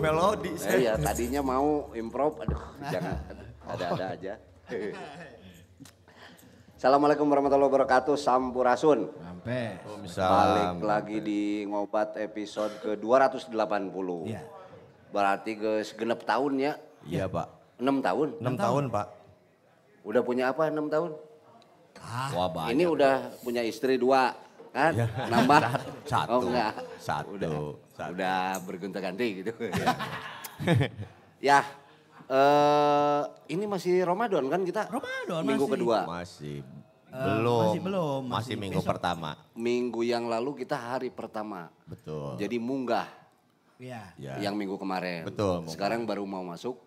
melodi saya. Eh, iya, tadinya mau improv, aduh jangan, ada-ada oh. aja. Assalamualaikum warahmatullahi wabarakatuh, Sampurasun. Sampai. Balik lagi di ngobat episode ke-280. Iya. Berarti ke segenap tahun ya. Iya Pak. 6 tahun. 6 tahun, Pak. Udah punya apa 6 tahun? Ah, Wah, banyak, ini udah punya istri dua kan? Ya. Nambah? Satu. Oh Satu. Udah. Saat udah bergonta-ganti gitu. Iya. ya, uh, ini masih Ramadan kan kita? Ramadan minggu masih. kedua. Masih. Eh, belum. masih belum. Masih, masih minggu besok. pertama. Minggu yang lalu kita hari pertama. Betul. Jadi munggah. Iya. Ya. Yang minggu kemarin. Betul. Munggah. Sekarang baru mau masuk.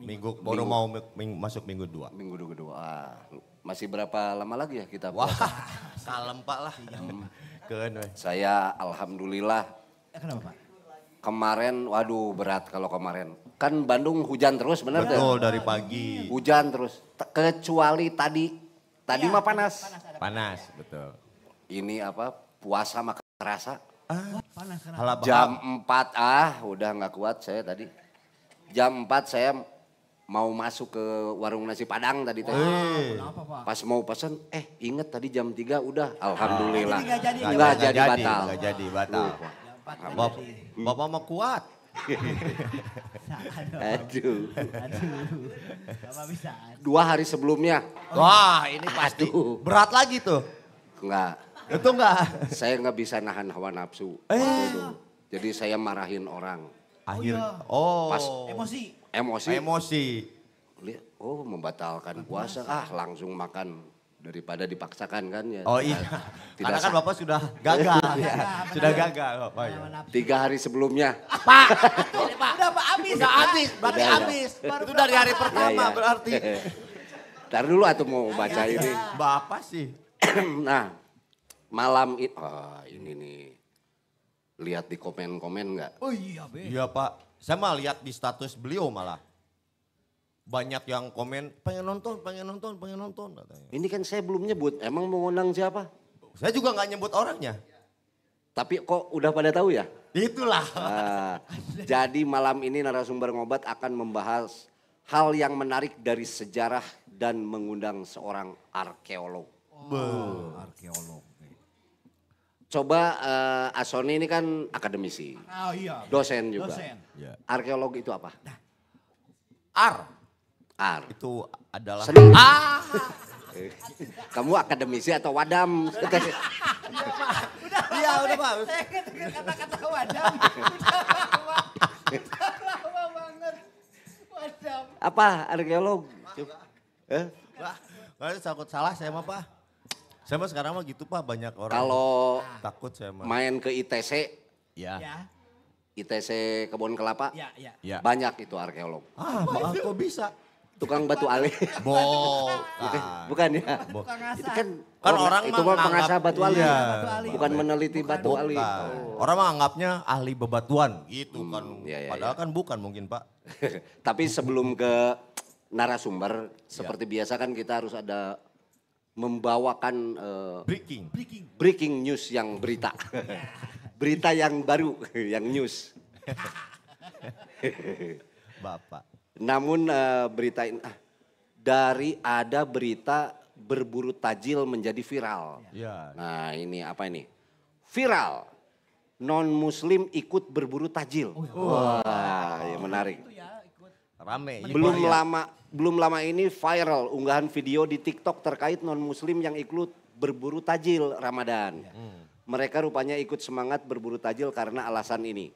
Minggu, minggu baru mau minggu, masuk minggu dua. Minggu kedua. Ah, masih berapa lama lagi ya kita? Wah, kalem pak lah. Hmm. Saya alhamdulillah Eh, kenapa Pak? Kemarin, waduh berat kalau kemarin. Kan Bandung hujan terus bener Betul, ya? dari pagi. Hujan terus, kecuali tadi. Tadi ya, mah panas. Panas, panas. betul. Ini apa, puasa maka terasa. Ah, oh, panas, Jam 4, ah udah gak kuat saya tadi. Jam 4 saya mau masuk ke warung nasi Padang tadi tadi. Pas mau pesen, eh inget tadi jam 3 udah ah. alhamdulillah. Enggak ah, jadi, gak jadi, gak jadi, batal. Gak jadi batal. Uh, Bapak mau kuat. Aduh. Aduh. bisa. Dua hari sebelumnya. Oh. Wah ini pasti Aduh. berat lagi tuh. Enggak. Itu enggak. Saya enggak bisa nahan hawa nafsu. Eh. Jadi saya marahin orang. Oh, Akhir. Iya. Oh. emosi. Emosi. Emosi. Oh membatalkan puasa. Ah langsung makan daripada dipaksakan kan ya. Oh iya. Tidak Karena kan Bapak sudah gagal. ya. Sudah gagal Bapak. Ya. Tiga hari sebelumnya. Pak, ini, iya, Pak. Udah Pak habis. Udah habis, berarti habis. Baru itu dari hari pertama ya, ya. berarti. Ntar dulu atau mau baca ya, ya. ini. Bapak sih. nah, malam itu oh, ini nih. Lihat di komen-komen nggak? Oh iya, Be. Iya, Pak. Saya mah lihat di status beliau malah banyak yang komen pengen nonton, pengen nonton, pengen nonton Ini kan saya belum nyebut, emang mau ngundang siapa? Saya juga nggak nyebut orangnya. Tapi kok udah pada tahu ya? Itulah. Uh, jadi malam ini narasumber ngobat akan membahas hal yang menarik dari sejarah dan mengundang seorang arkeolog. Oh, arkeolog. Coba uh, Asoni ini kan akademisi. Oh iya. Dosen juga. Dosen. Ya. Arkeolog itu apa? Nah, ar Ar. Itu adalah seni. Ah. Kamu akademisi atau wadam? Iya udah pak. Saya kata-kata wadam. Udah lama. Udah lama banget. Wadam. Apa arkeolog? Eh? Pak, takut salah saya mah pak. Saya mah sekarang mah gitu pak banyak orang. Kalau takut saya mah. Main ke ITC. Ya. ya. ITC Kebun Kelapa. Ya, ya, ya. Banyak itu arkeolog. Ah, kok bisa? tukang batu alih, Bukan. Bukan, ya. Bukan kan itu kan, kan orang itu mah pengasah batu alih, Iya. Bukan meneliti bukan. batu alih. Oh. Orang anggapnya ahli bebatuan gitu hmm. kan. Ya, ya, Padahal ya. kan bukan mungkin Pak. Tapi sebelum ke narasumber, seperti iya. biasa kan kita harus ada membawakan uh, breaking breaking news yang berita. berita yang baru, yang news. Bapak. Namun uh, berita ini uh, ah, dari ada berita berburu tajil menjadi viral. Ya. Nah ini apa ini? Viral. Non Muslim ikut berburu tajil. Oh, iya. Wah, oh, ya menarik. Ya, Rame. Belum ya. lama, belum lama ini viral unggahan video di TikTok terkait non Muslim yang ikut berburu tajil Ramadan. Ya. Mereka rupanya ikut semangat berburu tajil karena alasan ini.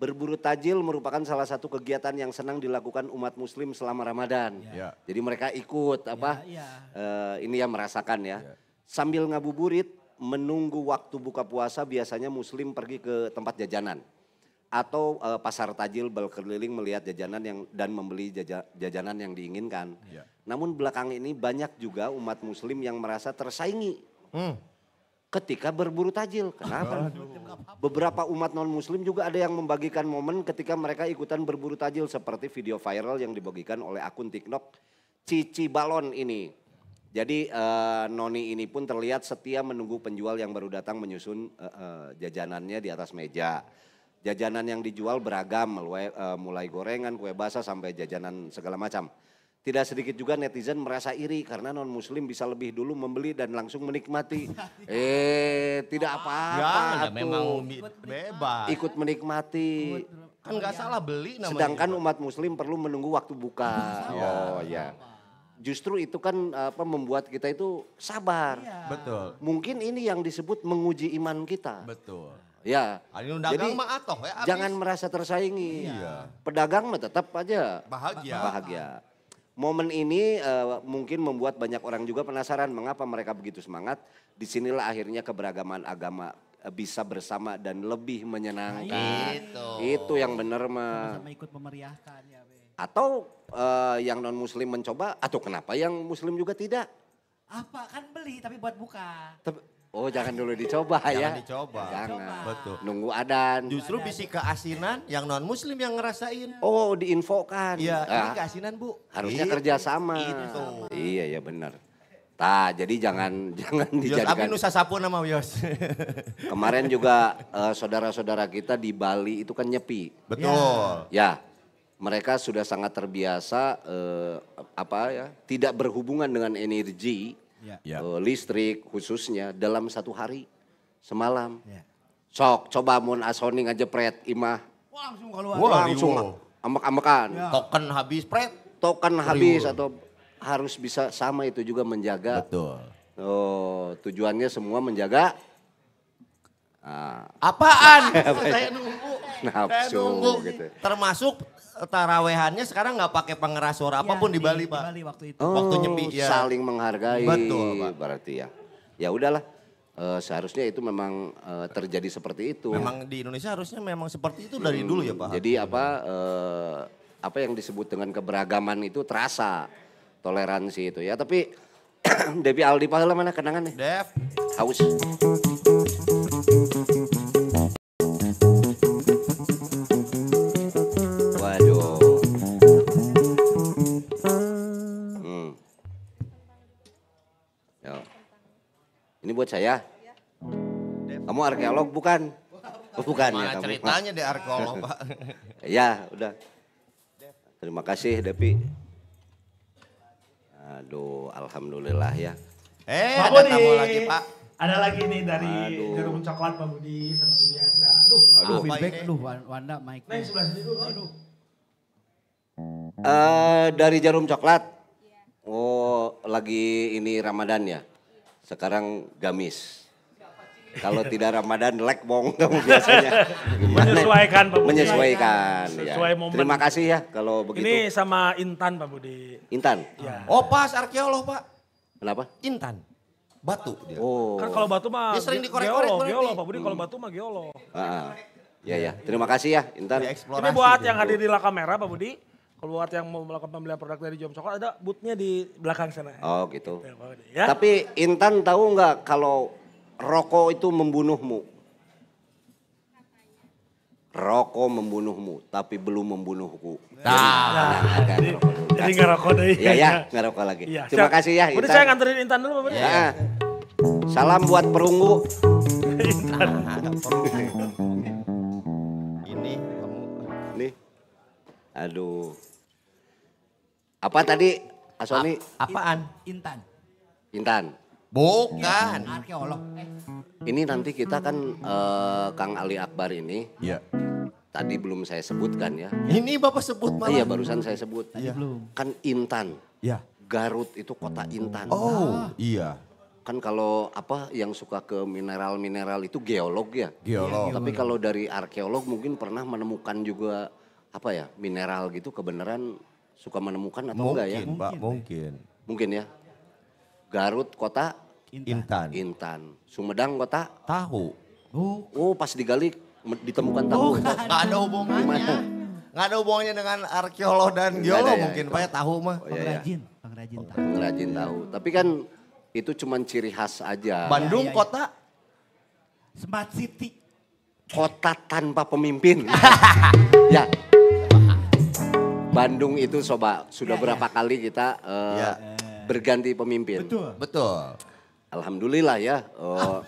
Berburu tajil merupakan salah satu kegiatan yang senang dilakukan umat muslim selama Ramadan. Ya. Ya. Jadi mereka ikut apa ya, ya. Uh, ini yang merasakan ya. ya. Sambil ngabuburit menunggu waktu buka puasa biasanya muslim pergi ke tempat jajanan atau uh, pasar tajil berkeliling melihat jajanan yang dan membeli jaja, jajanan yang diinginkan. Ya. Namun belakang ini banyak juga umat muslim yang merasa tersaingi. Hmm ketika berburu tajil. Kenapa? Aduh. Beberapa umat non-muslim juga ada yang membagikan momen ketika mereka ikutan berburu tajil seperti video viral yang dibagikan oleh akun TikTok Cici Balon ini. Jadi uh, Noni ini pun terlihat setia menunggu penjual yang baru datang menyusun uh, uh, jajanannya di atas meja. Jajanan yang dijual beragam, mulai, uh, mulai gorengan, kue basah sampai jajanan segala macam. Tidak sedikit juga netizen merasa iri karena non-muslim bisa lebih dulu membeli dan langsung menikmati. eh, tidak apa-apa. Ya, memang bebas. Ikut menikmati. Kan nggak iya. salah beli namanya. Sedangkan umat muslim perlu menunggu waktu buka. oh ya. Justru itu kan apa membuat kita itu sabar. Iya. Betul. Mungkin ini yang disebut menguji iman kita. Betul. Ya. Jadi ya. Jangan merasa tersaingi. Iya. Pedagang mah tetap aja bahagia. Bahagia. Momen ini uh, mungkin membuat banyak orang juga penasaran mengapa mereka begitu semangat. Disinilah akhirnya keberagaman agama eh, bisa bersama dan lebih menyenangkan. Nah, itu. itu yang benar mah. Sama ikut memeriahkan ya. Atau uh, yang non muslim mencoba atau kenapa yang muslim juga tidak? Apa kan beli tapi buat buka. Tapi, Oh jangan dulu dicoba jangan ya. Jangan dicoba. Jangan. Betul. Nunggu adan. Justru bisi keasinan yang non muslim yang ngerasain. Oh diinfokan. Iya ah. ini keasinan bu. Harusnya itu, kerjasama. Itu. Iya ya benar. Nah, jadi jangan jangan Yos, iya, dijadikan. Tapi nusa sapu nama Yos. Kemarin juga eh, saudara-saudara uh, kita di Bali itu kan nyepi. Betul. Ya, mereka sudah sangat terbiasa uh, apa ya, tidak berhubungan dengan energi ya. Uh, listrik khususnya dalam satu hari semalam. ya. Sok coba mun asoni ngajepret imah. Wah, langsung keluar. langsung ambek-ambekan. ya. Token habis pret. Token habis atau harus bisa sama itu juga menjaga. Betul. Oh, tujuannya semua menjaga Nah. Apaan? Ya? saya nunggu. Nafsu, saya nunggu. Gitu. Termasuk tarawehannya sekarang nggak pakai pengeras suara ya, apapun di, di Bali, Pak. Di Bali waktu itu. Oh, waktu nyepi ya. Saling menghargai. Betul, Pak. Berarti ya. Ya udahlah. Uh, seharusnya itu memang uh, terjadi seperti itu. Memang di Indonesia harusnya memang seperti itu dari hmm, dulu ya, Pak. Jadi apa uh, apa yang disebut dengan keberagaman itu terasa toleransi itu ya. Tapi Devi Aldi pahala mana kenangan nih? Dev. Haus. Ini buat saya. Kamu arkeolog bukan? Oh, bukan ya Mana ya kamu. ceritanya deh arkeolog Pak. ya udah. Terima kasih Depi. Aduh, alhamdulillah ya. Eh, Pak ada Budi. tamu lagi Pak. Ada lagi nih dari Aduh. jarum coklat Pak Budi seperti biasa. Aduh, aduh, feedback, aduh Wanda Mike. Naik sebelah sini dulu. Aduh. Uh, dari jarum coklat. Oh, lagi ini Ramadan ya? sekarang gamis. Kalau tidak Ramadan lek bong kamu biasanya. Gimana? Menyesuaikan Pak Budi. Menyesuaikan. Ya. Sesuai momen. Terima kasih ya kalau begitu. Ini sama Intan Pak Budi. Intan? Ya. Oh pas arkeolog Pak. Kenapa? Intan. Batu dia. Oh. Kan kalau batu mah dia sering dikorek-korek. Geolog, geolo, Pak Budi hmm. kalau batu mah geolog. Ah, ah. Ya ya, terima kasih ya Intan. Ini buat yang hadir di Laka kamera Pak Budi keluar yang mau melakukan pembelian produk dari Jom Coklat ada bootnya di belakang sana. Oh gitu. Ya. Tapi Intan tahu nggak kalau rokok itu membunuhmu? Rokok membunuhmu, tapi belum membunuhku. Nah, nah, nah jadi, jadi nggak rokok deh. Iya ya, nggak rokok lagi. Ya, Terima siap. kasih ya Intan. Udah saya nganterin Intan dulu Bapak. Ya. ya. Salam buat perunggu. Intan. Nah, perunggu. Ini kamu. Nih. Aduh. Apa tadi Asoni? A apaan? Intan. Intan. Bukan. Arkeolog. Eh. Ini nanti kita kan uh, Kang Ali Akbar ini. Iya. Tadi belum saya sebutkan ya. Ini Bapak sebut malah. Iya barusan saya sebut. Iya. Tadi ya. belum. Kan Intan. Iya. Garut itu kota Intan. Oh, ah. iya. Kan kalau apa yang suka ke mineral-mineral itu geolog ya. Iya, geolog. Iya, tapi kalau dari arkeolog mungkin pernah menemukan juga apa ya mineral gitu kebenaran suka menemukan atau mungkin, enggak ya? Mungkin, Pak, mungkin. Mungkin ya. Garut kota Intan. Intan. Sumedang kota tahu. Oh, oh pas digali ditemukan tahu. Enggak oh, ada hubungannya. Enggak ada hubungannya dengan arkeolog dan geolog ya, mungkin, ya, Pak, ya tahu mah. Oh, iya, iya. pengrajin, iya. pengrajin tahu. Pengrajin tahu. Tapi kan itu cuma ciri khas aja. Bandung ya, ya, ya. kota Smart City. Kota tanpa pemimpin. ya, Bandung itu coba sudah ya, berapa ya. kali kita uh, ya. berganti pemimpin. Betul. Betul. Alhamdulillah ya. Oh.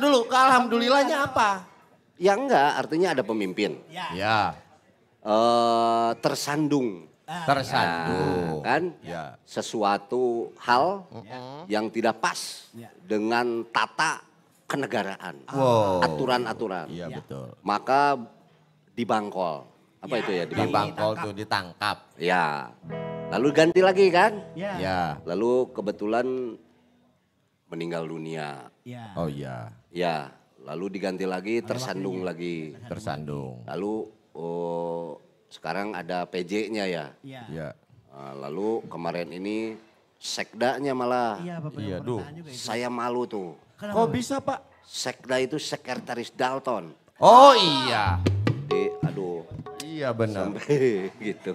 dulu, ke alhamdulillahnya apa? Ya enggak, artinya ada pemimpin. Ya. ya. Uh, tersandung. Ah. Tersandung. Nah, kan? Ya. Sesuatu hal ya. yang tidak pas ya. dengan tata kenegaraan. Aturan-aturan. Iya -aturan. Ya. betul. Maka dibangkol. Apa ya. itu ya? Di Bangkol tuh ditangkap. Ya. Lalu ganti lagi kan? Ya. ya. Lalu kebetulan meninggal dunia. Ya. Oh iya. Ya. Lalu diganti lagi, tersandung lagi. Tersandung. Lalu oh, sekarang ada PJ-nya ya. Iya. Ya. Lalu kemarin ini sekdanya malah. Iya, Bapak. Iya, duh. Saya malu tuh. Kenapa? Kok bisa, Pak? Sekda itu sekretaris Dalton. Oh iya. Jadi aduh Iya benar. Sampai gitu.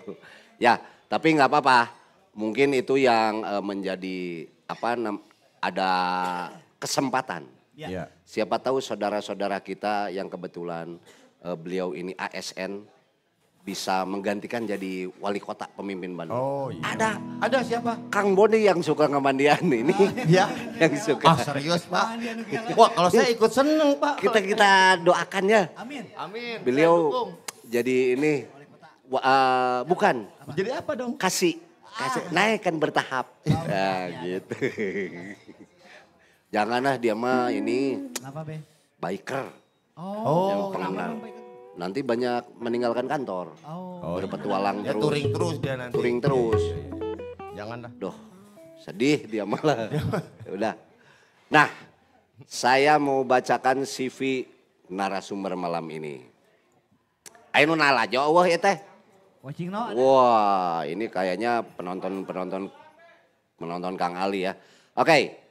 Ya, tapi nggak apa-apa. Mungkin itu yang uh, menjadi apa nam? ada kesempatan. Ya. Iya. Siapa tahu saudara-saudara kita yang kebetulan uh, beliau ini ASN bisa menggantikan jadi wali kota pemimpin Bandung. Oh iya. Ada. Ada siapa? Kang Boni yang suka ngemandian ini. Ah, ya. yang suka. Ah serius Pak? Wah kalau saya ikut seneng Pak. Kita kita doakan ya. Amin. Amin. Beliau jadi ini uh, bukan. Jadi apa dong? Kasih. Kasih ah. naikkan bertahap. Oh, ya, ya, gitu. Janganlah dia mah ini. Apa Be? Biker. Oh, yang pengenal Nanti banyak meninggalkan kantor. Oh. Berpetualang ya, terus. touring terus dia nanti. Touring terus. Iya, iya, iya. Janganlah. Doh, sedih dia malah. Ya udah. Nah, saya mau bacakan CV narasumber malam ini. Ayo nala jauh ya teh. Wah, ini kayaknya penonton-penonton menonton Kang Ali ya. Oke.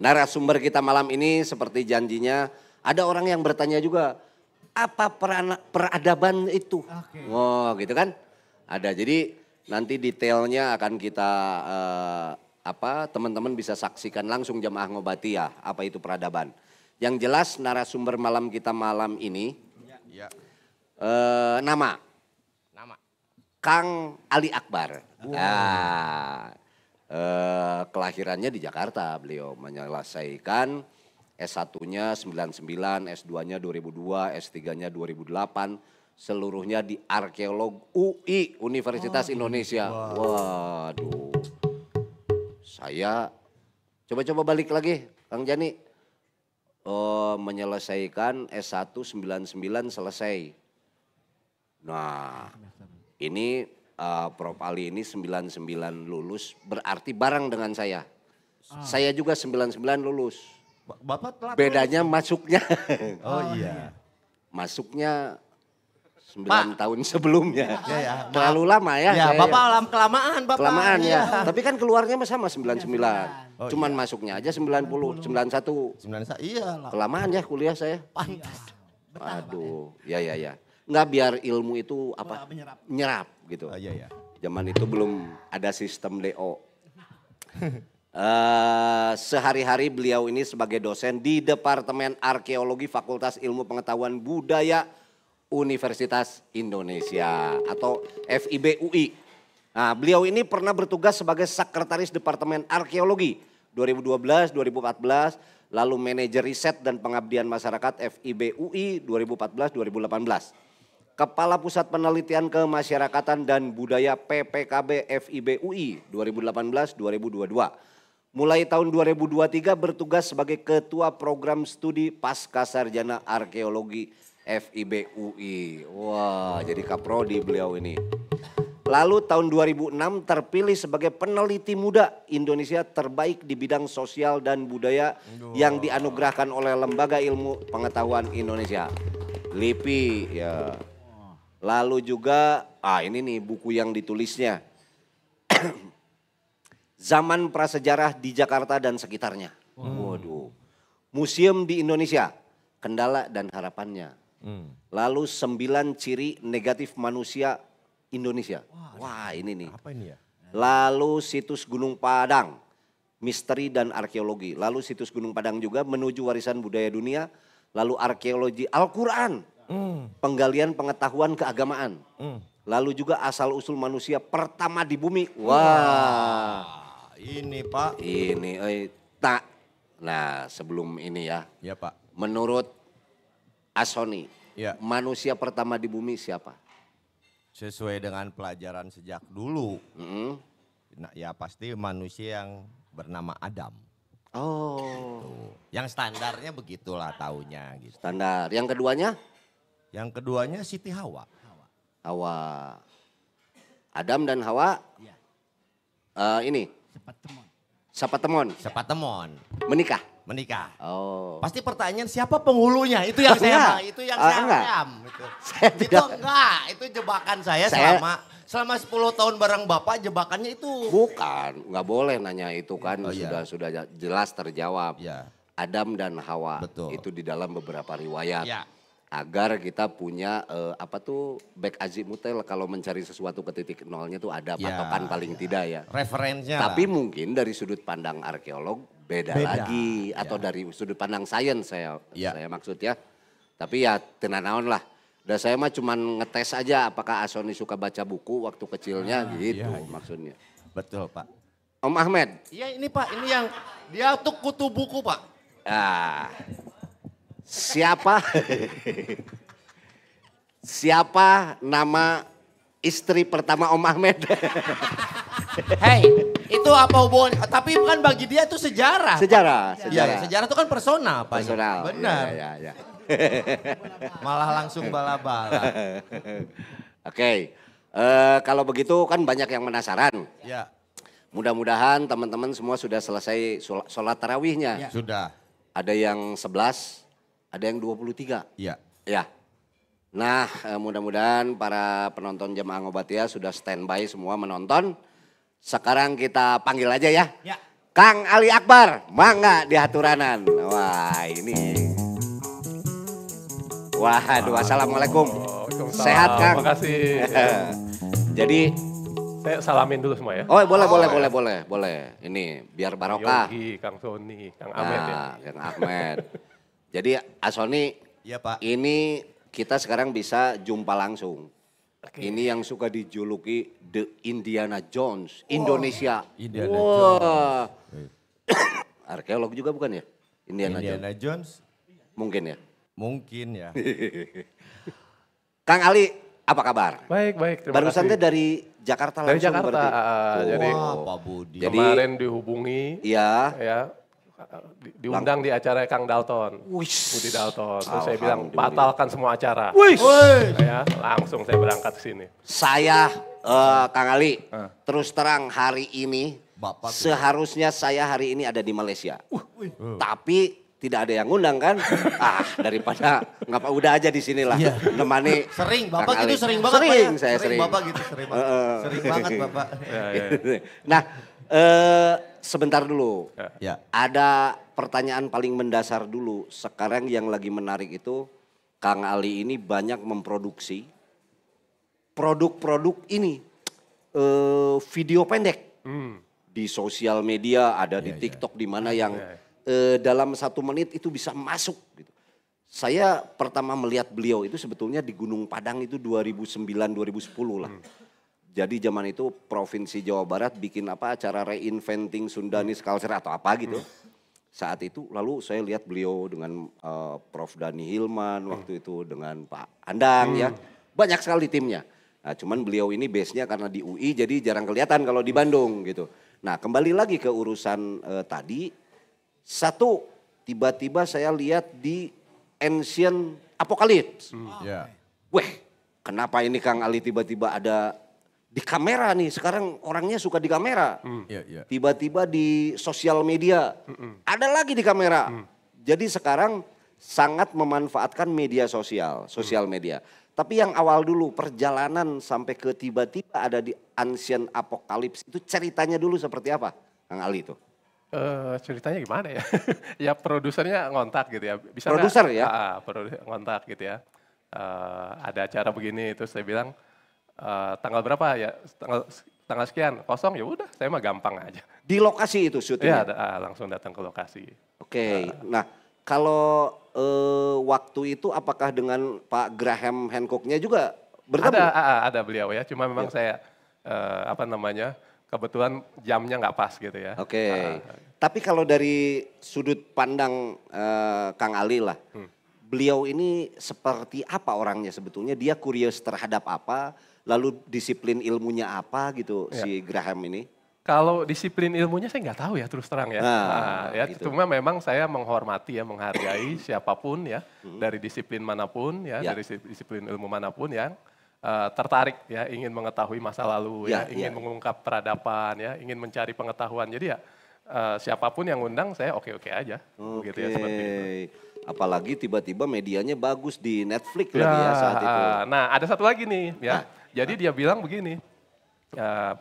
Narasumber kita malam ini seperti janjinya ada orang yang bertanya juga apa peran peradaban itu. Wah Wah, gitu kan? Ada. Jadi nanti detailnya akan kita uh, apa teman-teman bisa saksikan langsung jemaah ya apa itu peradaban. Yang jelas narasumber malam kita malam ini ya. Ya uh, nama. Nama. Kang Ali Akbar. Wow. Nah, uh, kelahirannya di Jakarta beliau menyelesaikan S1-nya 99, S2-nya 2002, S3-nya 2008, seluruhnya di arkeolog UI Universitas oh, Indonesia. Wow. Waduh. Saya coba-coba balik lagi Kang Jani. Uh, menyelesaikan S1 99 selesai. Nah, ini uh, Prof Ali ini 99 lulus berarti barang dengan saya. Ah. Saya juga 99 lulus. Bapak telat. Bedanya lulus. masuknya. Oh iya. masuknya 9 Pak. tahun sebelumnya. Ya, ya. Terlalu lama ya. Ya, Bapak alam kelamaan Bapak. Kelamaan ya. ya. Tapi kan keluarnya sama 99. Oh, Cuman iya. masuknya aja 90, 91. 91 iya lah. Kelamaan ya kuliah saya. Pantas. Aduh, ya ya ya. Enggak biar ilmu itu apa? Menyerap. Menyerap gitu. Oh, iya, iya. Zaman itu belum ada sistem DO. Uh, eh, sehari-hari beliau ini sebagai dosen di Departemen Arkeologi Fakultas Ilmu Pengetahuan Budaya Universitas Indonesia atau FIBUI. Nah, beliau ini pernah bertugas sebagai sekretaris Departemen Arkeologi 2012, 2014, lalu manajer riset dan pengabdian masyarakat FIBUI 2014, 2018. Kepala Pusat Penelitian Kemasyarakatan dan Budaya PPKB FIB UI 2018-2022. Mulai tahun 2023 bertugas sebagai Ketua Program Studi Pasca Arkeologi FIB UI. Wah, jadi kaprodi beliau ini. Lalu tahun 2006 terpilih sebagai peneliti muda Indonesia terbaik di bidang sosial dan budaya yang dianugerahkan oleh Lembaga Ilmu Pengetahuan Indonesia. LIPI ya. Lalu juga, ah ini nih buku yang ditulisnya. Zaman prasejarah di Jakarta dan sekitarnya. Hmm. Waduh. Museum di Indonesia, kendala dan harapannya. Hmm. Lalu sembilan ciri negatif manusia Indonesia. Wah, Wah ini nih. Apa ini ya? Lalu situs Gunung Padang, misteri dan arkeologi. Lalu situs Gunung Padang juga menuju warisan budaya dunia. Lalu arkeologi Al-Quran mm. penggalian pengetahuan keagamaan. Mm. Lalu juga asal-usul manusia pertama di bumi. Wah. Wah ini Pak. Ini, eh, tak. Nah sebelum ini ya. Ya Pak. Menurut Asoni, ya. manusia pertama di bumi siapa? Sesuai dengan pelajaran sejak dulu. Mm -hmm. nah, ya pasti manusia yang bernama Adam. Oh. Gitu. Yang standarnya begitulah taunya gitu. Standar. Yang keduanya? Yang keduanya Siti Hawa. Hawa. Adam dan Hawa. Ya. Uh, ini. Sepatemon. Sepatemon. Sepatemon. Menikah. Menikah. Oh. Pasti pertanyaan siapa penghulunya? Itu yang saya itu yang ah, saya enggak. Ayam, itu. Saya itu tidak. enggak, itu jebakan saya, saya selama selama 10 tahun bareng Bapak jebakannya itu. Bukan, nggak boleh nanya itu kan oh, sudah iya. sudah jelas terjawab. Iya. Adam dan Hawa Betul. itu di dalam beberapa riwayat. Iya agar kita punya uh, apa tuh back azimutel kalau mencari sesuatu ke titik nolnya tuh ada ya, patokan paling ya. tidak ya. Referensinya. Tapi lah. mungkin dari sudut pandang arkeolog beda, beda. lagi ya. atau ya. dari sudut pandang sains saya ya. saya maksud ya. Tapi ya tenanawan lah. Dan saya mah cuma ngetes aja apakah Asoni suka baca buku waktu kecilnya ah, gitu ya, ya. maksudnya. Betul Pak. Om Ahmed. Iya ini Pak, ini yang dia tuh kutu buku Pak. Ah. Siapa? siapa nama istri pertama Om Ahmed? Hei, itu apa hubungan? Tapi kan bagi dia itu sejarah. Sejarah, kan? sejarah. Ya, sejarah itu kan personal, Pak. Personal. Benar. Ya, ya, ya. Malah langsung bala-bala. Oke, okay. uh, eh, kalau begitu kan banyak yang penasaran. Ya. Mudah-mudahan teman-teman semua sudah selesai sholat tarawihnya. Ya. Sudah. Ada yang sebelas ada yang 23. Iya. Ya. Nah, eh, mudah-mudahan para penonton jemaah ngobatia ya sudah standby semua menonton. Sekarang kita panggil aja ya. Ya. Kang Ali Akbar, mangga di aturanan. Wah, ini. Wah, aduh, assalamualaikum. Sehat Kang. Terima kasih. Jadi saya salamin dulu semua ya. Oh, boleh, oh, boleh, ya. boleh, boleh, boleh. Ini biar barokah. Kang Sony, Kang nah, Ahmed nah, ya. Kang Ahmed. Jadi Asoni, ya, Pak. ini kita sekarang bisa jumpa langsung. Okay. Ini yang suka dijuluki The Indiana Jones, wow. Indonesia. Indiana wow. Jones. Arkeolog juga bukan ya? Indiana, Indiana Jones. Jones. Mungkin ya? Mungkin ya. Kang Ali, apa kabar? Baik, baik. Terima Barusan kasih. dari Jakarta langsung Dari Jakarta, Uh, oh, jadi, Pak Budi. Jadi, kemarin dihubungi. Iya. Ya, diundang di acara Kang Dalton, Wish. Budi Dalton. Terus saya bilang batalkan semua acara. Wish. Ya, langsung saya berangkat ke sini. Saya uh, Kang Ali, uh. terus terang hari ini Bapak seharusnya ya. saya hari ini ada di Malaysia. Uh. uh. Tapi tidak ada yang ngundang kan? ah, daripada nggak apa udah aja di sinilah yeah. nemani. Sering Bapak gitu sering banget ya? sering, ya? saya sering. sering. Bapak gitu sering banget. Eh, eh. sering banget Bapak. ya, ya. Nah, uh, sebentar dulu. Ya. ya. Ada pertanyaan paling mendasar dulu. Sekarang yang lagi menarik itu Kang Ali ini banyak memproduksi produk-produk ini uh, video pendek hmm. di sosial media ada ya, di ya. TikTok ya. di mana yang ya. uh, dalam satu menit itu bisa masuk gitu. Saya pertama melihat beliau itu sebetulnya di Gunung Padang itu 2009 2010 lah. Hmm jadi zaman itu Provinsi Jawa Barat bikin apa acara reinventing Sundanis culture atau apa gitu. Hmm. Saat itu lalu saya lihat beliau dengan uh, Prof Dani Hilman hmm. waktu itu dengan Pak Andang ya. Hmm. Banyak sekali timnya. Nah, cuman beliau ini base-nya karena di UI jadi jarang kelihatan kalau di Bandung gitu. Nah, kembali lagi ke urusan uh, tadi satu tiba-tiba saya lihat di Ancient Apocalypse. Hmm. Yeah. Weh, kenapa ini Kang Ali tiba-tiba ada di kamera nih sekarang orangnya suka di kamera mm. yeah, yeah. tiba-tiba di sosial media Mm-mm. ada lagi di kamera mm. jadi sekarang sangat memanfaatkan media sosial sosial mm. media tapi yang awal dulu perjalanan sampai ke tiba-tiba ada di ancient apokalips itu ceritanya dulu seperti apa Kang Ali itu Uh, ceritanya gimana ya? ya produsernya ngontak gitu ya. Bisa produser ya? Uh, produser ngontak gitu ya. Uh, ada acara begini, terus saya bilang, Eh, tanggal berapa ya tanggal tanggal sekian kosong ya udah saya mah gampang aja di lokasi itu syutingnya ya uh, langsung datang ke lokasi oke okay. uh, nah kalau uh, waktu itu apakah dengan Pak Graham Hancocknya juga bertemu ada uh, ada beliau ya cuma memang ya. saya uh, apa namanya kebetulan jamnya nggak pas gitu ya oke okay. uh, tapi kalau dari sudut pandang uh, Kang Ali lah hmm. beliau ini seperti apa orangnya sebetulnya dia kurios terhadap apa lalu disiplin ilmunya apa gitu ya. si Graham ini? Kalau disiplin ilmunya saya nggak tahu ya terus terang ya. Nah, nah, ya gitu. cuma memang saya menghormati ya, menghargai siapapun ya hmm. dari disiplin manapun ya, ya dari disiplin ilmu manapun yang uh, eh, tertarik ya ingin mengetahui masa lalu ya, ya ingin ya. mengungkap peradaban ya, ingin mencari pengetahuan. Jadi ya uh, siapapun yang undang saya oke-oke aja. Okay. Gitu ya seperti itu. Apalagi tiba-tiba medianya bagus di Netflix ya, lagi ya nah, saat itu. Ah, nah, ada satu lagi nih ya. Nah jadi dia bilang begini, ya,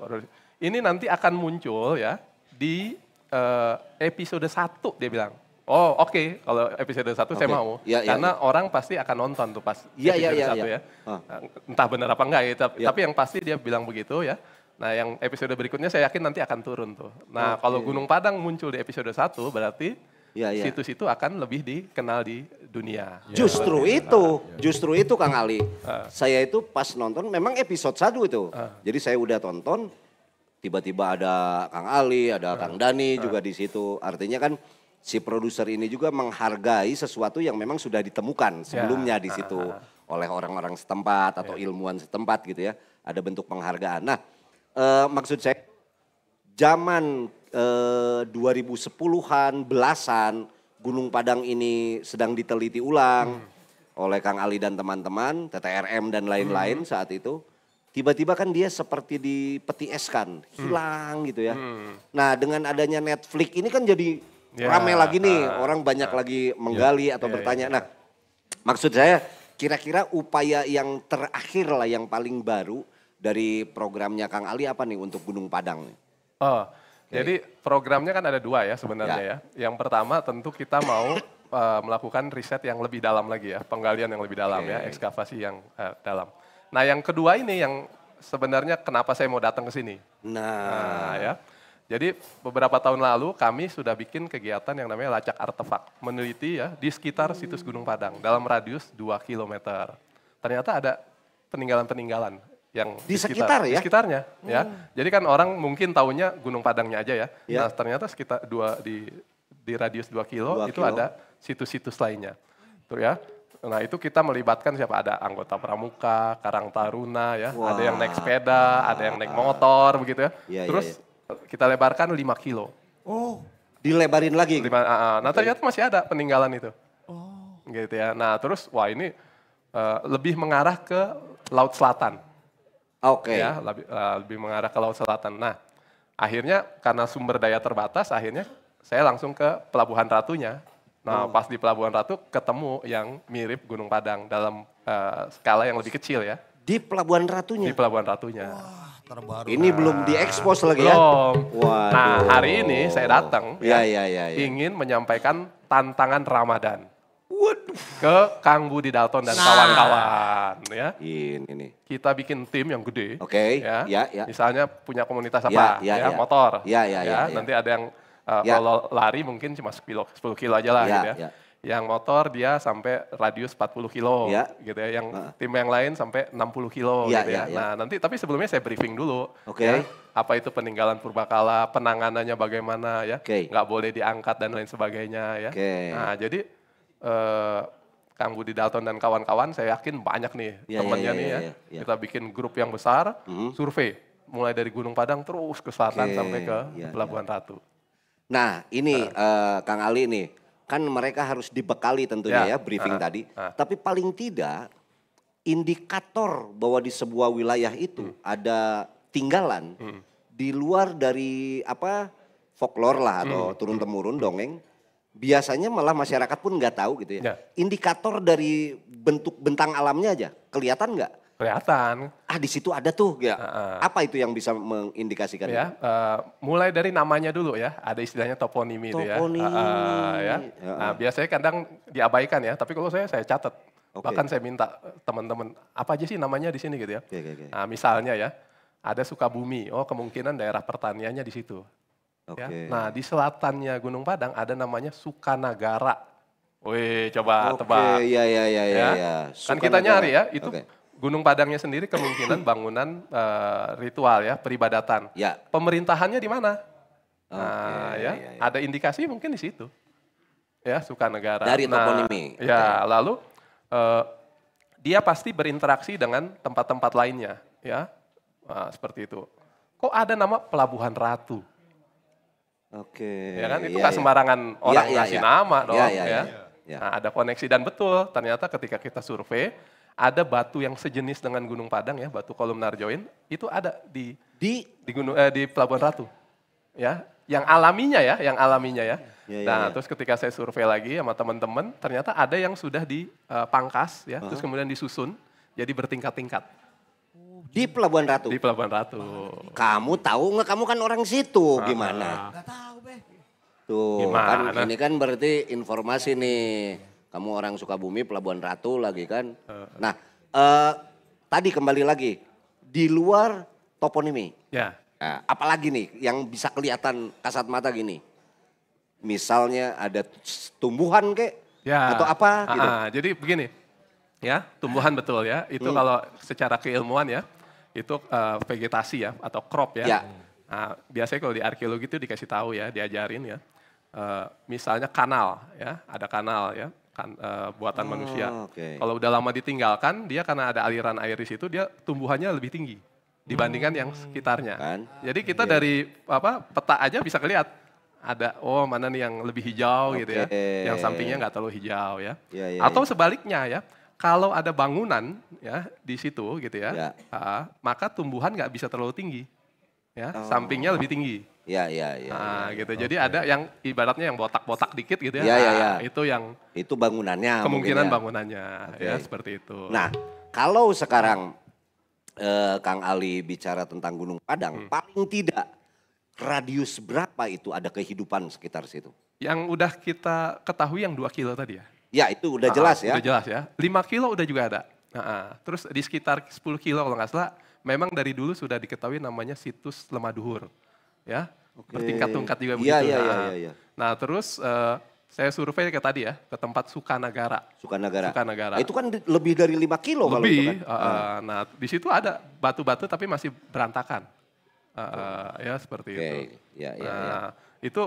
ini nanti akan muncul ya di uh, episode 1 dia bilang. Oh oke, okay. kalau episode 1 okay. saya mau. Ya, ya. Karena ya. orang pasti akan nonton tuh pas iya, iya, iya, ya, episode ya, ya, 1 ya. ya. Entah benar apa enggak ya, ya. tapi, ya. yang pasti dia bilang begitu ya. Nah yang episode berikutnya saya yakin nanti akan turun tuh. Nah okay. kalau Gunung Padang muncul di episode 1 berarti ya, ya. situs itu akan lebih dikenal di dunia. Iya. Justru ya. itu, iya. justru itu Kang Ali. Uh. Saya itu pas nonton memang episode satu itu. Uh. Jadi saya udah tonton, tiba-tiba ada Kang Ali, ada uh. Kang Dani uh. juga di situ. Artinya kan si produser ini juga menghargai sesuatu yang memang sudah ditemukan sebelumnya ya. di situ uh. oleh orang-orang setempat atau ya. ilmuwan setempat gitu ya. Ada bentuk penghargaan. Nah, uh, maksud saya zaman eh, 2010-an, belasan Gunung Padang ini sedang diteliti ulang hmm. oleh Kang Ali dan teman-teman, TTRM dan lain-lain hmm. saat itu. Tiba-tiba kan dia seperti dipeti es hmm. hilang hmm. gitu ya. Hmm. Nah dengan adanya Netflix ini kan jadi ya, rame lagi nih, uh, orang banyak uh, lagi ya. menggali ya, atau ya, ya, bertanya. ya. Nah maksud saya kira-kira upaya yang terakhir lah yang paling baru dari programnya Kang Ali apa nih untuk Gunung Padang? Oh, jadi programnya kan ada dua ya sebenarnya ya. ya. Yang pertama tentu kita mau uh, melakukan riset yang lebih dalam lagi ya, penggalian yang lebih dalam okay. ya, ekskavasi yang uh, dalam. Nah yang kedua ini yang sebenarnya kenapa saya mau datang ke sini. Nah. nah ya. Jadi beberapa tahun lalu kami sudah bikin kegiatan yang namanya lacak artefak, meneliti ya di sekitar situs Gunung Padang dalam radius 2 km. Ternyata ada peninggalan-peninggalan yang di, di sekitar, sekitar ya. Di sekitarnya hmm. ya. Jadi kan orang mungkin taunya Gunung Padangnya aja ya. ya. Nah, ternyata sekitar dua di di radius 2 kilo 2 itu ada situs-situs lainnya. Tuh ya. Nah, itu kita melibatkan siapa ada anggota pramuka, Karang Taruna ya, wow. ada yang naik sepeda, ada yang naik motor begitu ya. ya Terus ya, ya. kita lebarkan 5 kilo. Oh, dilebarin lagi. Lima, uh, uh. Nah, ternyata masih ada peninggalan itu. Oh. Gitu ya. Nah, terus wah ini uh, lebih mengarah ke laut selatan. Oke. Okay. Ya, lebih, eh, lebih mengarah ke laut selatan. Nah, akhirnya karena sumber daya terbatas, akhirnya saya langsung ke Pelabuhan Ratunya. Nah, oh. pas di Pelabuhan Ratu ketemu yang mirip Gunung Padang dalam uh, skala yang lebih kecil ya. Di Pelabuhan Ratunya? Di Pelabuhan Ratunya. Wow. terbaru. Ini nah, belum diekspos lagi ya? Waduh. Nah hari ini saya datang ya, ya, ya, ya, ya. ingin menyampaikan tantangan Ramadan. Waduh. Ke Kang Budi Dalton dan nah. kawan-kawan nah. ya. Ini, ini. Kita bikin tim yang gede. Oke. Okay. Ya. ya, ya. Misalnya punya komunitas ya, apa? Ya, ya, ya, motor. Ya, ya, ya, ya, ya. Nanti ada yang uh, ya. kalau lari mungkin cuma 10 kilo, 10 kilo aja lah ya, gitu ya. ya. Yang motor dia sampai radius 40 kilo ya. gitu ya. Yang uh. tim yang lain sampai 60 kilo ya, gitu ya, ya. ya. Nah, nanti tapi sebelumnya saya briefing dulu. Oke. Okay. Ya apa itu peninggalan purbakala, penanganannya bagaimana ya, okay. nggak boleh diangkat dan lain sebagainya ya. Okay. Nah jadi uh, Kang Budi Dalton dan kawan-kawan, saya yakin banyak nih ya, temennya ya, ya, nih ya. ya, ya. Kita bikin grup yang besar, mm. survei mulai dari Gunung Padang terus ke selatan okay. sampai ke ya, Pelabuhan ya. Ratu. Nah, ini nah. Uh, Kang Ali nih, kan mereka harus dibekali tentunya ya, ya briefing uh, tadi. Uh. Tapi paling tidak indikator bahwa di sebuah wilayah itu hmm. ada tinggalan hmm. di luar dari apa folklore lah atau hmm. turun temurun hmm. dongeng biasanya malah masyarakat pun nggak tahu gitu ya. ya. Indikator dari bentuk bentang alamnya aja kelihatan nggak? Kelihatan. Ah di situ ada tuh ya. Uh, uh. Apa itu yang bisa mengindikasikan? Ya, uh, mulai dari namanya dulu ya. Ada istilahnya toponimi, toponimi. itu ya. Toponimi. Uh, uh, ya. Uh, uh. Nah biasanya kadang diabaikan ya. Tapi kalau saya saya catat. Okay. Bahkan saya minta teman-teman apa aja sih namanya di sini gitu ya. okay, okay. Nah, misalnya ya ada Sukabumi. Oh kemungkinan daerah pertaniannya di situ. Okay. Ya. Nah di selatannya Gunung Padang ada namanya Sukanagara. Wih, coba okay. tebak. Iya, iya, iya, iya. Ya. Kan kita nyari ya, itu okay. Gunung Padangnya sendiri kemungkinan bangunan uh, ritual ya, peribadatan. Ya. Pemerintahannya di mana? Okay, nah, ya, ya, ya, ada indikasi mungkin di situ. Ya, Sukanagara. Dari nah, toponimi. Ya, lalu uh, dia pasti berinteraksi dengan tempat-tempat lainnya, ya. Nah, seperti itu. Kok ada nama Pelabuhan Ratu? Oke. Ya kan itu ya, gak ya. sembarangan iya, orang ya, ya, ngasih ya. nama dong iya, iya, ya, ya, ya. ya. Nah, ada koneksi dan betul ternyata ketika kita survei ada batu yang sejenis dengan Gunung Padang ya, batu kolumnar join itu ada di di di gunung eh, di Pelabuhan Ratu. Ya, yang alaminya ya, yang alaminya ya. ya, ya nah, ya. terus ketika saya survei lagi sama teman-teman, ternyata ada yang sudah dipangkas ya, uh -huh. terus kemudian disusun jadi bertingkat-tingkat. Di Pelabuhan Ratu. Di Pelabuhan Ratu. Kamu tahu nggak? Kamu kan orang situ, ah. ah. gimana? Gak tahu, Beh. Tuh, kan gimana? kan ini kan berarti informasi nih. Kamu orang Sukabumi, Pelabuhan Ratu lagi kan. Eh. Nah, uh, tadi kembali lagi di luar toponimi. Ya. Nah, apalagi nih yang bisa kelihatan kasat mata gini. Misalnya ada tumbuhan kek ya. atau apa gitu. Ah, ah. jadi begini. Ya, tumbuhan betul ya. Itu hmm. kalau secara keilmuan ya itu uh, vegetasi ya atau crop ya. ya. Nah, biasanya kalau di arkeologi itu dikasih tahu ya, diajarin ya. Uh, misalnya kanal ya, ada kanal ya, kan, uh, buatan oh, manusia. Okay. Kalau udah lama ditinggalkan, dia karena ada aliran air di situ, dia tumbuhannya lebih tinggi dibandingkan hmm. yang sekitarnya. Kan? Jadi kita yeah. dari apa peta aja bisa kelihat ada oh mana nih yang lebih hijau okay. gitu ya, yang sampingnya nggak terlalu hijau ya. Yeah, yeah, Atau yeah. sebaliknya ya kalau ada bangunan ya di situ gitu ya, ya. Uh, maka tumbuhan nggak bisa terlalu tinggi, ya oh. sampingnya lebih tinggi. Ya ya ya. Nah, ya, gitu. Okay. Jadi ada yang ibaratnya yang botak-botak dikit gitu ya. Ya ya ah, ya. Nah, itu yang itu bangunannya. Kemungkinan ya. bangunannya okay. ya seperti itu. Nah kalau sekarang eh, Kang Ali bicara tentang Gunung Padang, hmm. paling tidak radius berapa itu ada kehidupan sekitar situ? Yang udah kita ketahui yang dua kilo tadi ya. Ya itu udah ah, ah, jelas ya. Udah jelas ya. 5 kilo udah juga ada. Nah, terus di sekitar 10 kilo kalau nggak salah, memang dari dulu sudah diketahui namanya situs lemah duhur. Ya, okay. bertingkat-tingkat juga ya, begitu. Ya, nah, ya, ya, ya. nah terus uh, saya survei ke tadi ya, ke tempat Sukanagara. Sukanagara. Sukanagara. Nah, itu kan lebih dari 5 kilo lebih, kalau itu kan. Uh, uh. Nah, di situ ada batu-batu tapi masih berantakan. Uh, uh, ya seperti okay. itu. Ya, ya, ya. nah, ya. itu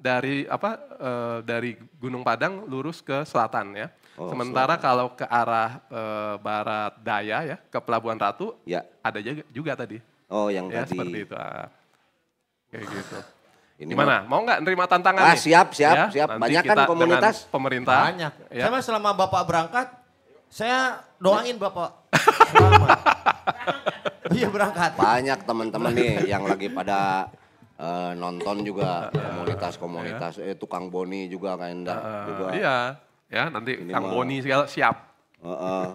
dari apa e, dari Gunung Padang lurus ke selatan ya. Oh, Sementara selatan. kalau ke arah e, barat daya ya ke Pelabuhan Ratu ya. ada juga, juga tadi. Oh, yang ya, tadi. seperti itu. Ah. Kayak gitu. Ini Gimana? Mau nggak nerima tantangan? Ah, siap, siap, ya, siap. Banyak kan komunitas? Pemerintah. Banyak. Ya. Sama selama Bapak berangkat, saya doain Bapak. Iya berangkat. Banyak teman-teman nih yang lagi pada uh, nonton juga komunitas-komunitas uh, uh, eh, tukang boni juga kan enggak uh, juga. Iya, ya nanti Ini Kang Boni segala siap. Uh, uh,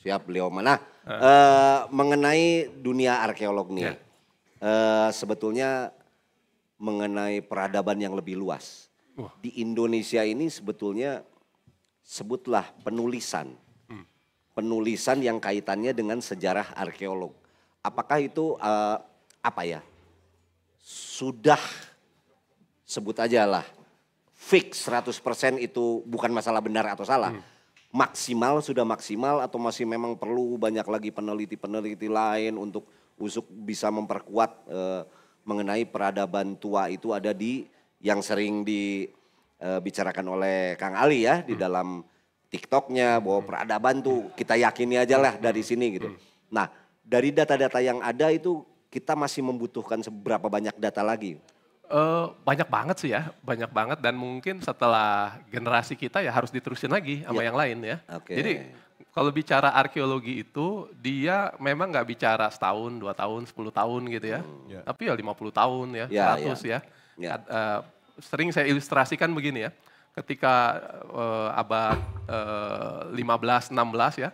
siap beliau mana? Uh, uh, eh, mengenai dunia arkeolog nih. Yeah. Iya. Uh, sebetulnya mengenai peradaban yang lebih luas. Uh. Di Indonesia ini sebetulnya sebutlah penulisan. Hmm. Penulisan yang kaitannya dengan sejarah arkeolog. Apakah itu uh, apa ya? sudah sebut aja lah fix 100% itu bukan masalah benar atau salah. Hmm. Maksimal sudah maksimal atau masih memang perlu banyak lagi peneliti-peneliti lain untuk usuk bisa memperkuat eh, mengenai peradaban tua itu ada di yang sering dibicarakan eh, oleh Kang Ali ya di hmm. dalam TikToknya bahwa hmm. peradaban tuh kita yakini aja lah dari hmm. sini gitu. Nah dari data-data yang ada itu kita masih membutuhkan seberapa banyak data lagi? Uh, banyak banget sih ya, banyak banget dan mungkin setelah generasi kita ya harus diterusin lagi sama yeah. yang lain ya. Okay. Jadi kalau bicara arkeologi itu dia memang nggak bicara setahun, dua tahun, sepuluh tahun gitu ya. Hmm. Yeah. Tapi ya lima puluh tahun ya, yeah, yeah. ya. Yeah. Ya. Ya. Ya. Uh, sering saya ilustrasikan begini ya. Ketika uh, abad eh, belas, enam belas ya,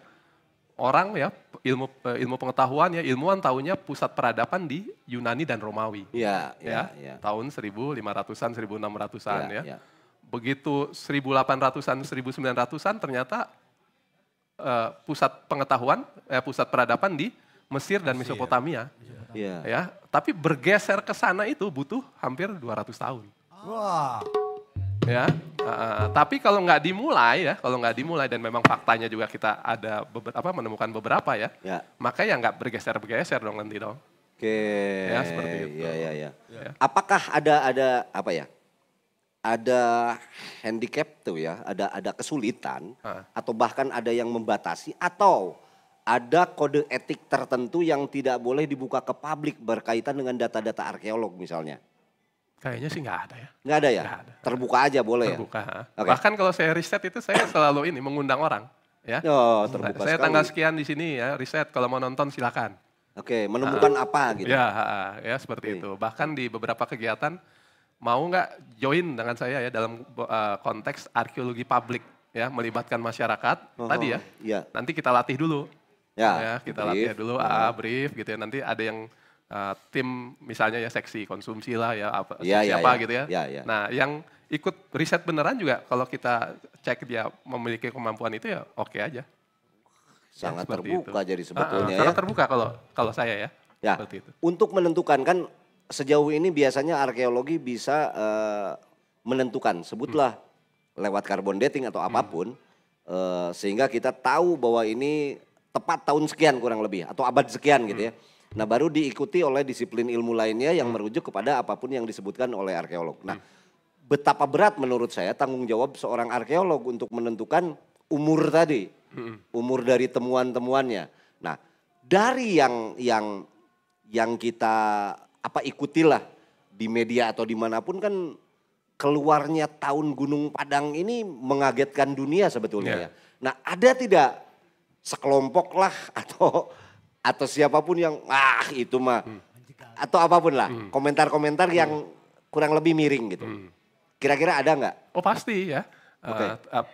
orang ya ilmu eh, ilmu pengetahuan ya ilmuwan tahunya pusat peradaban di Yunani dan Romawi. Iya, iya ya, iya. Iya, ya, ya. Tahun 1500-an, 1600-an ya. ya. ya. Begitu 1800-an, 1900-an ternyata uh, pusat pengetahuan eh, pusat peradaban di Mesir dan Mesopotamia. Ya. ya, tapi bergeser ke sana itu butuh hampir 200 tahun. Wah. Wow ya. Uh, tapi kalau nggak dimulai ya, kalau nggak dimulai dan memang faktanya juga kita ada beberapa menemukan beberapa ya, ya. maka ya nggak bergeser bergeser dong nanti dong. Oke. Ya seperti itu. Ya, ya, ya. ya. Apakah ada ada apa ya? Ada handicap tuh ya, ada ada kesulitan uh. atau bahkan ada yang membatasi atau ada kode etik tertentu yang tidak boleh dibuka ke publik berkaitan dengan data-data arkeolog misalnya. Kayaknya sih nggak ada ya. Nggak ada ya? Gak ada. Terbuka aja boleh ya? Terbuka. ya? Okay. Bahkan kalau saya riset itu saya selalu ini mengundang orang. Ya. Oh, terbuka Saya sekali. tanggal sekian di sini ya, riset. Kalau mau nonton silakan. Oke, okay, menemukan uh, apa gitu. Ya, ya seperti okay. itu. Bahkan di beberapa kegiatan mau nggak join dengan saya ya dalam uh, konteks arkeologi publik ya, melibatkan masyarakat. uh-huh. tadi ya. Iya. Nanti kita latih dulu. Ya, ya kita brief. latih dulu, ah, nah. brief gitu ya. Nanti ada yang uh, tim misalnya ya seksi konsumsi lah ya apa ya, ya, apa ya. gitu ya. Ya, ya. Nah, yang ikut riset beneran juga kalau kita cek dia memiliki kemampuan itu ya oke okay aja. Sangat ya, terbuka itu. jadi ah, sebetulnya uh, uh, sangat ya. terbuka kalau kalau saya ya. Ya. Seperti itu. Untuk menentukan kan sejauh ini biasanya arkeologi bisa uh, menentukan sebutlah hmm. lewat carbon dating atau apapun hmm. uh, sehingga kita tahu bahwa ini tepat tahun sekian kurang lebih atau abad sekian hmm. gitu ya. Nah baru diikuti oleh disiplin ilmu lainnya yang merujuk kepada apapun yang disebutkan oleh arkeolog. Nah hmm. betapa berat menurut saya tanggung jawab seorang arkeolog untuk menentukan umur tadi, hmm. umur dari temuan-temuannya. Nah dari yang yang yang kita apa ikutilah di media atau dimanapun kan keluarnya tahun Gunung Padang ini mengagetkan dunia sebetulnya yeah. Ya. Nah ada tidak sekelompok lah atau atau siapapun yang ah itu mah hmm. atau apapun lah hmm. komentar-komentar hmm. yang kurang lebih miring gitu. Hmm. Kira-kira ada nggak? Oh pasti ya. Eh, okay. Uh, uh,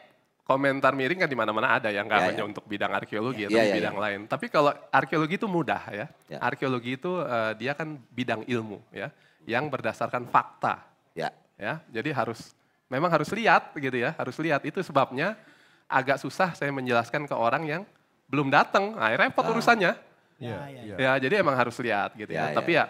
komentar miring kan di mana-mana ada yang nggak ya, ya. hanya ya. untuk bidang arkeologi ya, atau ya, ya, bidang ya. lain. Tapi kalau arkeologi itu mudah ya. ya. Arkeologi itu uh, dia kan bidang ilmu ya yang berdasarkan fakta. Ya. Ya, jadi harus memang harus lihat gitu ya, harus lihat itu sebabnya agak susah saya menjelaskan ke orang yang belum datang, akhirnya repot ah. urusannya. Ya ya, ya, ya, ya. ya jadi emang harus lihat gitu ya. ya. Tapi ya,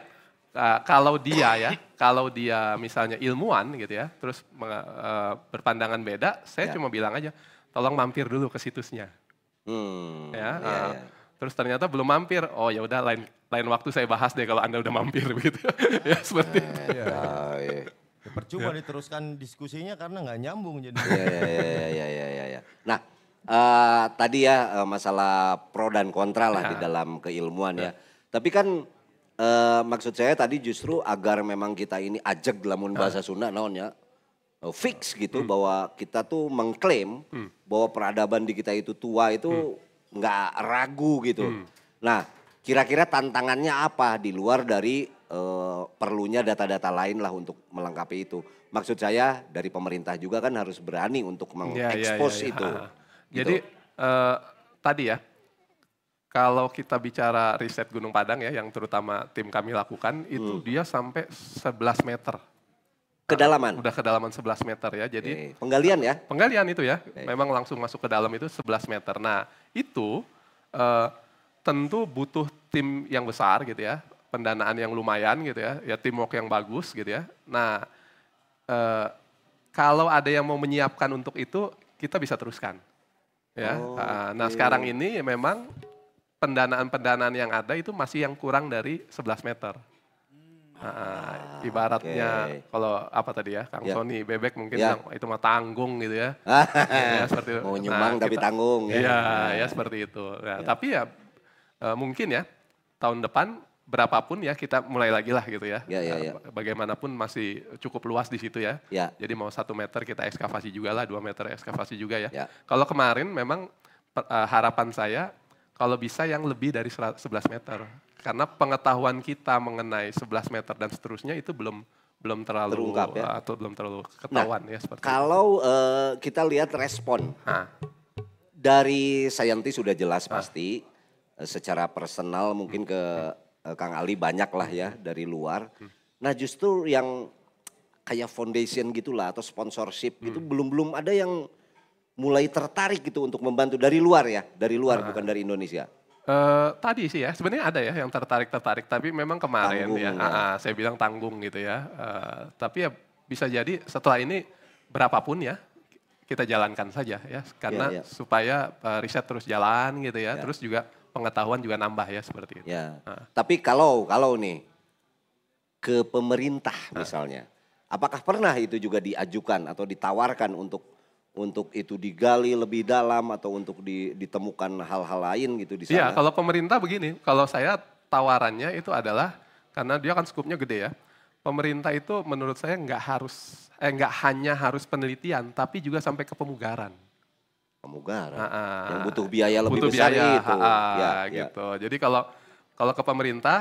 uh, kalau dia ya, kalau dia misalnya ilmuwan gitu ya, terus uh, berpandangan beda, saya ya. cuma bilang aja, tolong mampir dulu ke situsnya. Hmm, ya, uh, ya, e, ya. Terus ternyata belum mampir, oh ya udah lain lain waktu saya bahas deh kalau anda udah mampir gitu. ya seperti eh, ya, itu. Eh, ya, ya. Percuma ya. diteruskan diskusinya karena nggak nyambung jadi. Ya ya ya ya ya ya. Nah uh, tadi ya uh, masalah pro dan kontra lah ya. di dalam keilmuan ya. ya. Tapi kan uh, maksud saya tadi justru agar memang kita ini ajak dalam ah. bahasa Sunda naon ya fix gitu hmm. bahwa kita tuh mengklaim hmm. bahwa peradaban di kita itu tua itu hmm. nggak hmm. ragu gitu. Hmm. Nah, kira-kira tantangannya apa di luar dari uh, perlunya data-data lain lah untuk melengkapi itu. Maksud saya dari pemerintah juga kan harus berani untuk mengekspos ya, ya, ya, ya. itu. Gitu. Jadi uh, tadi ya, kalau kita bicara riset Gunung Padang ya, yang terutama tim kami lakukan, itu hmm. dia sampai 11 meter. Kedalaman? Udah kedalaman 11 meter ya, jadi... E, penggalian ya? Penggalian itu ya, e. memang langsung masuk ke dalam itu 11 meter. Nah, itu uh, tentu butuh tim yang besar gitu ya, pendanaan yang lumayan gitu ya, ya teamwork yang bagus gitu ya. Nah, uh, kalau ada yang mau menyiapkan untuk itu, kita bisa teruskan. Ya. Oh, nah, okay. sekarang ini memang pendanaan-pendanaan yang ada itu masih yang kurang dari 11 meter. Nah, ibaratnya ah, okay. kalau apa tadi ya, Kang yeah. Sony bebek mungkin yeah. yang, itu mah tanggung gitu ya. ya seperti itu. Mau nah, nyumbang nah, tapi tanggung. tanggung ya. Iya, ya nah. seperti itu. Nah, yeah. tapi ya eh, mungkin ya tahun depan berapapun ya kita mulai lagi lah gitu ya. Ya, ya, nah, ya. Bagaimanapun masih cukup luas di situ ya. ya. Jadi mau satu meter kita ekskavasi juga lah, dua meter ekskavasi juga ya. ya. Kalau kemarin memang uh, harapan saya kalau bisa yang lebih dari 11 meter. Karena pengetahuan kita mengenai 11 meter dan seterusnya itu belum belum terlalu terungkap ya. atau belum terlalu nah, ketahuan nah, ya seperti kalau itu. Uh, eh, kita lihat respon ha. dari Sayanti sudah jelas ha. pasti eh, secara personal mungkin hmm. ke hmm. Eh, Kang Ali banyak lah ya dari luar. Nah justru yang kayak foundation gitulah atau sponsorship gitu, hmm. itu belum belum ada yang mulai tertarik gitu untuk membantu dari luar ya, dari luar nah. bukan dari Indonesia. Uh, tadi sih ya, sebenarnya ada ya yang tertarik-tertarik, tapi memang kemarin tanggung, ya, ya. Uh, saya bilang tanggung gitu ya. Uh, tapi ya bisa jadi setelah ini berapapun ya kita jalankan saja ya, karena yeah, yeah. supaya uh, riset terus jalan gitu ya, ya. terus juga pengetahuan juga nambah ya seperti itu. Ya. Nah. Tapi kalau kalau nih ke pemerintah nah. misalnya, apakah pernah itu juga diajukan atau ditawarkan untuk untuk itu digali lebih dalam atau untuk di, ditemukan hal-hal lain gitu di iya, sana? Iya, kalau pemerintah begini, kalau saya tawarannya itu adalah karena dia kan skupnya gede ya. Pemerintah itu menurut saya nggak harus eh nggak hanya harus penelitian, tapi juga sampai ke pemugaran pramugara ha -ha. yang butuh biaya lebih butuh besar biaya, itu. Ha ya, -ha. ya, gitu. Ya. Jadi kalau kalau ke pemerintah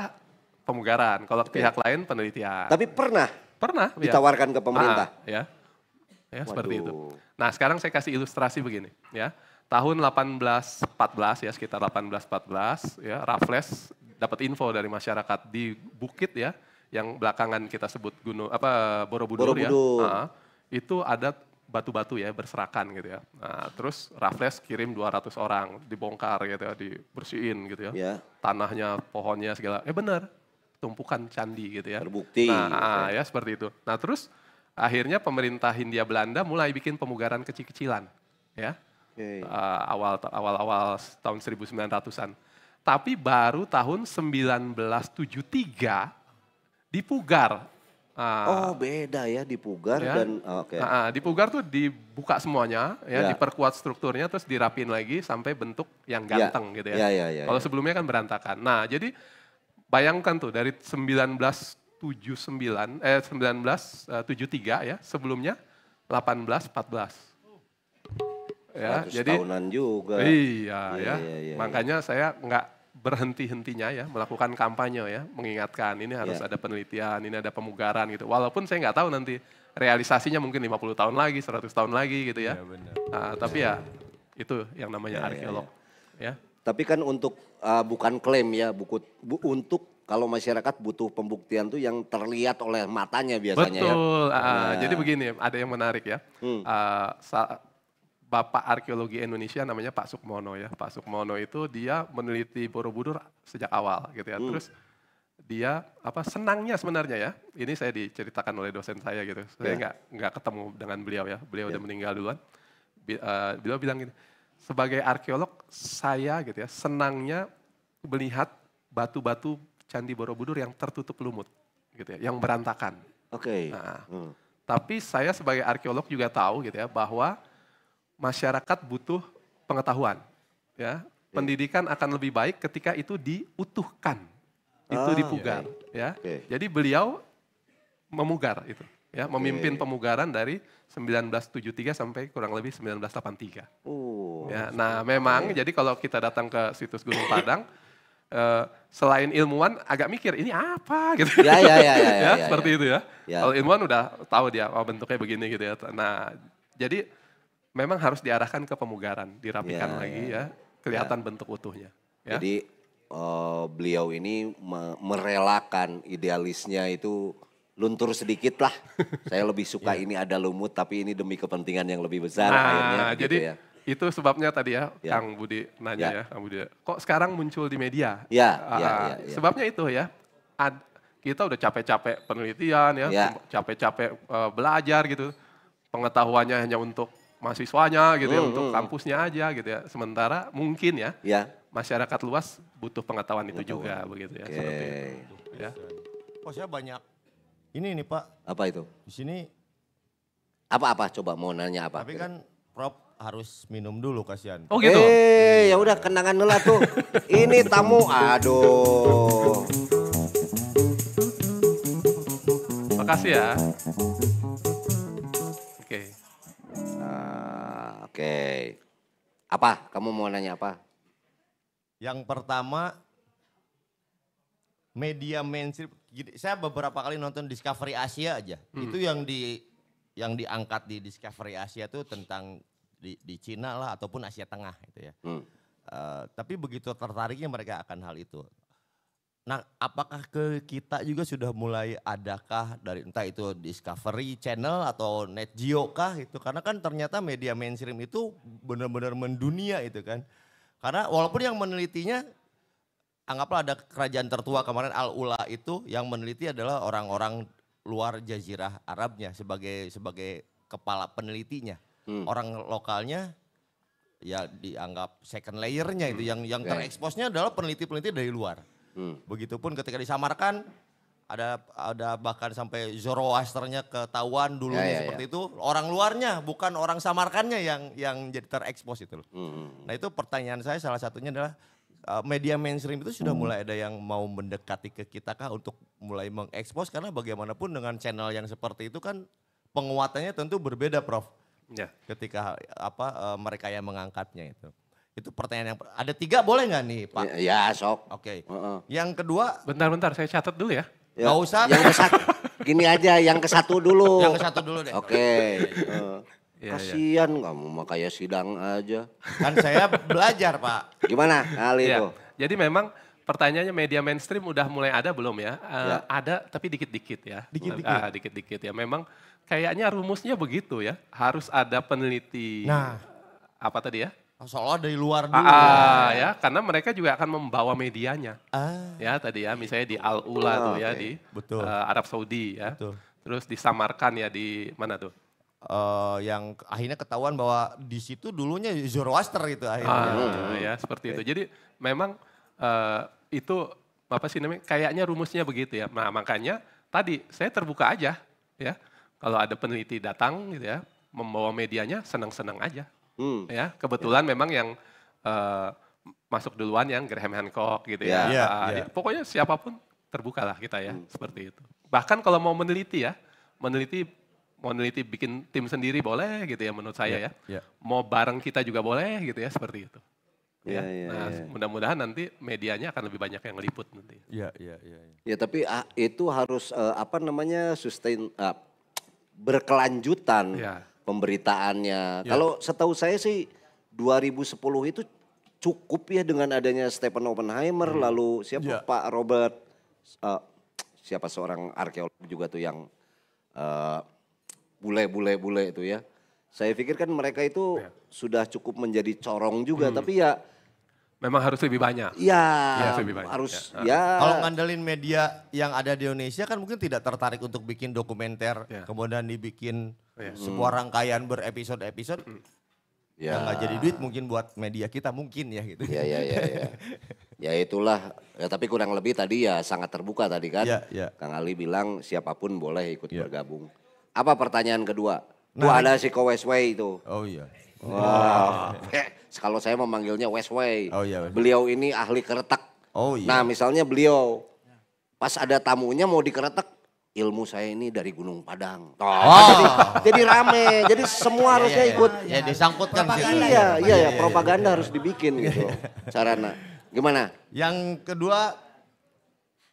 pemugaran, kalau ke pihak lain penelitian. Tapi pernah pernah iya. ditawarkan ke pemerintah. -ha. Iya. ya. Ya, Waduh. seperti itu. Nah, sekarang saya kasih ilustrasi begini, ya. Tahun 1814 ya, sekitar 1814 ya, Raffles dapat info dari masyarakat di bukit ya, yang belakangan kita sebut gunung apa Borobudur, ya. Borobudur. ya. Uh, itu ada batu-batu ya berserakan gitu ya. Nah, terus Raffles kirim 200 orang dibongkar gitu ya, dibersihin gitu ya. Yeah. Tanahnya, pohonnya segala. Eh benar, tumpukan candi gitu ya. Terbukti. Nah, gitu ah, ya. ya seperti itu. Nah, terus akhirnya pemerintah Hindia Belanda mulai bikin pemugaran kecil-kecilan ya. Okay. Uh, awal awal-awal tahun 1900-an. Tapi baru tahun 1973 dipugar Uh, oh beda ya di Pugar ya. dan oh, oke. Okay. Ah, uh, di Pugar tuh dibuka semuanya ya, ya, diperkuat strukturnya terus dirapin lagi sampai bentuk yang ya. ganteng ya. gitu ya. ya, ya, ya Kalau ya. sebelumnya kan berantakan. Nah, jadi bayangkan tuh dari 1979 eh 1973 eh, ya, sebelumnya 1814 Ya, jadi tahunan juga. Iya, iya ya. Iya, iya, iya. Makanya saya nggak berhenti-hentinya ya melakukan kampanye ya mengingatkan ini harus yeah. ada penelitian ini ada pemugaran gitu walaupun saya nggak tahu nanti realisasinya mungkin 50 tahun lagi 100 tahun lagi gitu ya yeah, bener. Nah, iya, tapi iya. ya itu yang namanya yeah, iya, arkeolog yeah, yeah. ya tapi kan untuk uh, bukan klaim ya buku bu, untuk kalau masyarakat butuh pembuktian tuh yang terlihat oleh matanya biasanya ya. betul ya. uh, nah. jadi begini ada yang menarik ya hmm. uh, Bapak Arkeologi Indonesia namanya Pak Sukmono ya. Pak Sukmono itu dia meneliti Borobudur sejak awal gitu ya. Hmm. Terus dia apa senangnya sebenarnya ya. Ini saya diceritakan oleh dosen saya gitu. Saya ya. nggak yeah. nggak ketemu dengan beliau ya. Beliau yeah. udah ya. meninggal duluan. Eh, beliau bilang gini, sebagai arkeolog saya gitu ya senangnya melihat batu-batu candi Borobudur yang tertutup lumut gitu ya, yang berantakan. Oke. Okay. Nah, hmm. Tapi saya sebagai arkeolog juga tahu gitu ya bahwa masyarakat butuh pengetahuan. Ya, pendidikan akan lebih baik ketika itu diutuhkan, itu ah, dipugar. Okay. Ya, okay. jadi beliau memugar itu, ya, memimpin pemugaran dari 1973 sampai kurang lebih 1983. Oh. Ya, nah memang jadi kalau kita datang ke situs Gunung Padang. Uh, selain ilmuwan agak mikir ini apa gitu. Ya ya ya ya, ya. ya, ya seperti ya. itu ya. ya. Kalau ilmuwan udah tahu dia oh, bentuknya begini gitu ya. Nah, jadi memang harus diarahkan ke pemugaran, dirapikan yeah, lagi yeah. ya, kelihatan yeah. bentuk utuhnya. Ya. Jadi uh, beliau ini me merelakan idealisnya itu luntur sedikit lah. Saya lebih suka yeah. ini ada lumut tapi ini demi kepentingan yang lebih besar nah, akhirnya. Gitu jadi gitu ya. itu sebabnya tadi ya, ya. Kang Budi nanya ya. ya, Kang Budi. Kok sekarang muncul di media? Ya, uh, ya, ah, ya, ah, ya. Sebabnya itu ya. Ad, kita udah capek-capek penelitian ya, ya. capek-capek ya. uh, belajar gitu. Pengetahuannya hanya untuk mahasiswanya gitu ya, hmm, ya, untuk hmm. kampusnya aja gitu ya. Sementara mungkin ya, ya. masyarakat luas butuh pengetahuan itu juga begitu ya. Okay. Seperti Ya. Oh saya banyak. Ini nih Pak. Apa itu? Di sini. Apa-apa coba mau nanya apa? Tapi kan Prof harus minum dulu kasihan. Oh gitu. Eh, ya iya. udah kenangan lah tuh. Ini tamu aduh. Makasih ya. Oke. Apa? Kamu mau nanya apa? Yang pertama media mainstream saya beberapa kali nonton Discovery Asia aja. Hmm. Itu yang di yang diangkat di Discovery Asia itu tentang di, di Cina lah ataupun Asia Tengah gitu ya. Hmm. Uh, tapi begitu tertariknya mereka akan hal itu. Nah, apakah ke kita juga sudah mulai adakah dari entah itu Discovery Channel atau Net Geo kah itu? Karena kan ternyata media mainstream itu benar-benar mendunia itu kan. Karena walaupun yang menelitinya anggaplah ada kerajaan tertua kemarin Al Ula itu yang meneliti adalah orang-orang luar jazirah Arabnya sebagai sebagai kepala penelitinya. Hmm. Orang lokalnya ya dianggap second layernya itu hmm. yang yang tereksposnya adalah peneliti-peneliti dari luar. Hmm. Begitupun ketika disamarkan ada ada bahkan sampai Zoroasternya ketahuan dulu ya, ya, seperti ya. itu orang luarnya bukan orang samarkannya yang yang jadi terekspos itu hmm, hmm, hmm. Nah itu pertanyaan saya salah satunya adalah eh, media mainstream itu sudah hmm. mulai ada yang mau mendekati ke kita kah untuk mulai mengekspos karena bagaimanapun dengan channel yang seperti itu kan penguatannya tentu berbeda Prof. Ya. Ketika apa eh, mereka yang mengangkatnya itu. Itu pertanyaan yang ada tiga boleh nggak nih Pak? Ya, ya sok. Oke. Okay. Uh -uh. Yang kedua. Bentar-bentar saya catat dulu ya. ya. Gak usah. Yang kesat, gini aja yang ke satu dulu. Yang ke satu dulu deh. Oke. Okay. Iya, iya. Uh. Kasian ya. kamu mau kayak sidang aja. Kan saya belajar Pak. Gimana kali ya. itu? Jadi memang pertanyaannya media mainstream udah mulai ada belum ya? Uh, ya. Ada tapi dikit-dikit ya. Dikit-dikit. Ah, dikit-dikit ya. Memang kayaknya rumusnya begitu ya. Harus ada peneliti. Nah. Apa tadi ya? Seolah dari luar ah, dulu. Ah, ya. ya, karena mereka juga akan membawa medianya. Ah. Ya, tadi ya, misalnya di Al Ula oh, tuh ya di Betul. Uh, Arab Saudi ya. Betul. Terus disamarkan ya di mana tuh? Uh, yang akhirnya ketahuan bahwa di situ dulunya Zoroaster gitu akhirnya. Ah, hmm. ya, seperti itu. Jadi memang uh, itu apa sih namanya? Kayaknya rumusnya begitu ya. Nah, makanya tadi saya terbuka aja ya. Kalau ada peneliti datang gitu ya, membawa medianya senang-senang aja. Hmm. Ya, kebetulan yeah. memang yang uh, masuk duluan yang Graham Hancock gitu yeah. ya. Yeah, ya, uh, ya, yeah. Pokoknya siapapun terbukalah kita ya hmm. seperti itu. Bahkan kalau mau meneliti ya, meneliti meneliti bikin tim sendiri boleh gitu ya menurut saya yeah, ya. Yeah. Ya. Mau bareng kita juga boleh gitu ya seperti itu. Ya, ya, nah, ya. mudah-mudahan nanti medianya akan lebih banyak yang meliput nanti. Iya, iya, iya. Ya, tapi ah, itu harus eh, apa namanya sustain up ah, berkelanjutan. Ya pemberitaannya. Ya. Kalau setahu saya sih 2010 itu cukup ya dengan adanya Stephen Oppenheimer hmm. lalu siapa ya. Pak Robert uh, siapa seorang arkeolog juga tuh yang eh, bule bule-bule-bule itu ya. Saya pikir kan mereka itu ya. sudah cukup menjadi corong juga hmm. tapi ya Memang harus lebih banyak. Ya, iya, ya, harus. Lebih harus ya. ya. Kalau ngandelin media yang ada di Indonesia kan mungkin tidak tertarik untuk bikin dokumenter, ya. kemudian dibikin oh, ya. sebuah rangkaian berepisode-episode. Hmm. Ya. Yang nggak jadi duit mungkin buat media kita mungkin ya gitu. Iya, iya, iya. Ya. ya itulah, ya, tapi kurang lebih tadi ya sangat terbuka tadi kan. Ya, ya. Kang Ali bilang siapapun boleh ikut ya. bergabung. Apa pertanyaan kedua? Nah, Tuh ada si Kowesway itu. Oh iya. Wah, wow. Eh, kalau saya memanggilnya Westway. Oh iya. Beliau ini ahli keretak. Oh iya. Nah, misalnya beliau pas ada tamunya mau dikeretak, ilmu saya ini dari Gunung Padang. Oh. Jadi, jadi rame, jadi semua iya, harusnya ikut. Iya. Ya disangkutkan sih. Iya, iya, iya, iya, iya, propaganda harus dibikin gitu. Sarana. Gimana? Yang kedua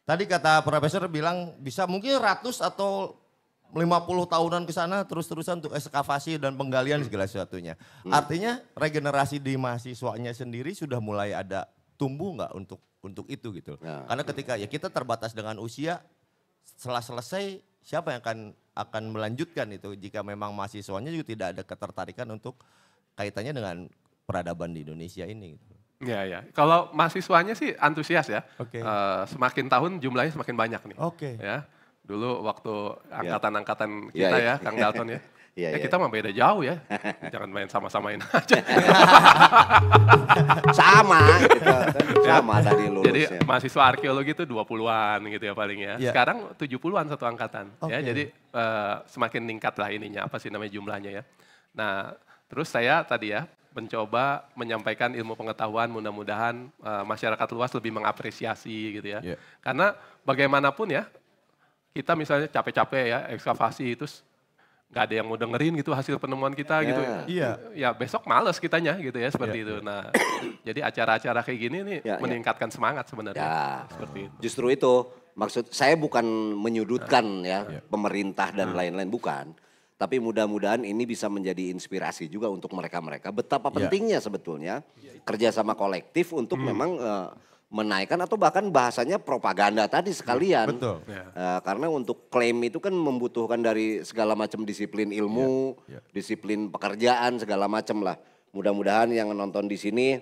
tadi kata profesor bilang bisa mungkin ratus atau 50 tahunan ke sana terus-terusan untuk ekskavasi dan penggalian hmm. segala sesuatunya. Hmm. Artinya regenerasi di mahasiswanya sendiri sudah mulai ada tumbuh nggak untuk untuk itu gitu. Ya. Karena ketika ya kita terbatas dengan usia setelah selesai siapa yang akan akan melanjutkan itu jika memang mahasiswanya juga tidak ada ketertarikan untuk kaitannya dengan peradaban di Indonesia ini gitu. Ya ya, kalau mahasiswanya sih antusias ya. Okay. Uh, eh, semakin tahun jumlahnya semakin banyak nih. Oke. Okay. Ya dulu waktu iya. angkatan-angkatan iya, kita yeah, yeah. ya, Kang Dalton ya. Yeah, ya, yeah. Kita mah beda jauh ya. Jangan main sama-samain aja. sama gitu. Sama tadi lulusnya. Jadi mahasiswa arkeologi itu 20-an gitu ya paling ya. Yeah. Sekarang 70-an satu angkatan. Okay. Ya, jadi uh, semakin meningkat lah ininya apa sih namanya jumlahnya ya. Nah, terus saya tadi ya mencoba menyampaikan ilmu pengetahuan mudah-mudahan uh, masyarakat luas lebih mengapresiasi gitu ya. Yeah. Karena bagaimanapun ya kita misalnya capek-capek ya ekskavasi itu nggak ada yang mau dengerin gitu hasil penemuan kita yeah. gitu. Iya. Yeah. Ya besok males kitanya gitu ya seperti yeah. itu. Nah, jadi acara-acara kayak gini nih yeah, ya. meningkatkan yeah. semangat sebenarnya. Yeah. Seperti itu. Justru itu maksud saya bukan menyudutkan yeah. ya yeah. pemerintah dan nah. lain-lain yeah. bukan. Tapi mudah-mudahan ini bisa menjadi inspirasi juga untuk mereka-mereka betapa iya. pentingnya sebetulnya iya, kerjasama kolektif untuk mm. memang uh, menaikkan atau bahkan bahasanya propaganda tadi ya, sekalian. Betul. Yeah. Ya, karena untuk klaim itu kan membutuhkan dari segala macam disiplin ilmu, yeah. Yeah. disiplin pekerjaan segala macam lah. Mudah-mudahan yang nonton di sini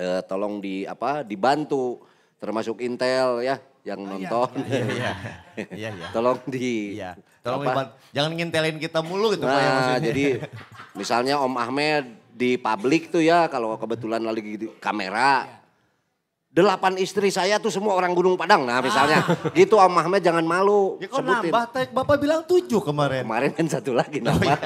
uh, tolong di apa dibantu termasuk Intel ya yang oh, nonton. Iya, iya, iya. iya. Tolong di iya. Tolong apa? jangan ngintelin kita mulu gitu ya, nah, jadi misalnya Om Ahmed di publik tuh ya kalau kebetulan lagi di kamera iya delapan istri saya tuh semua orang Gunung Padang. Nah misalnya ah. gitu Om Ahmed jangan malu. Ya kok sebutin. nambah, tek, Bapak bilang tujuh kemarin. Kemarin kan satu lagi oh, nambah. Oh, iya.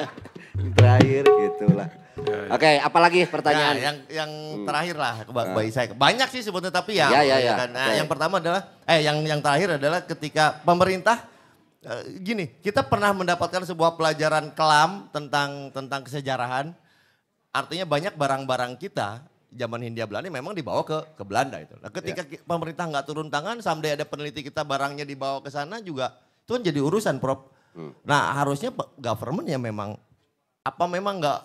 terakhir gitulah. Ya, ya. Oke, okay, apalagi pertanyaan? Nah, yang yang hmm. terakhir lah bagi ah. saya. Banyak sih sebetulnya tapi ya. Ya, ya, ya. Kan? Nah, yang pertama adalah eh yang yang terakhir adalah ketika pemerintah eh, gini, kita pernah mendapatkan sebuah pelajaran kelam tentang tentang kesejarahan. Artinya banyak barang-barang kita zaman Hindia Belanda memang dibawa ke ke Belanda itu. Nah, ketika yeah. pemerintah nggak turun tangan, sampai ada peneliti kita barangnya dibawa ke sana juga itu kan jadi urusan, prop. Hmm. Nah, harusnya government ya memang apa memang nggak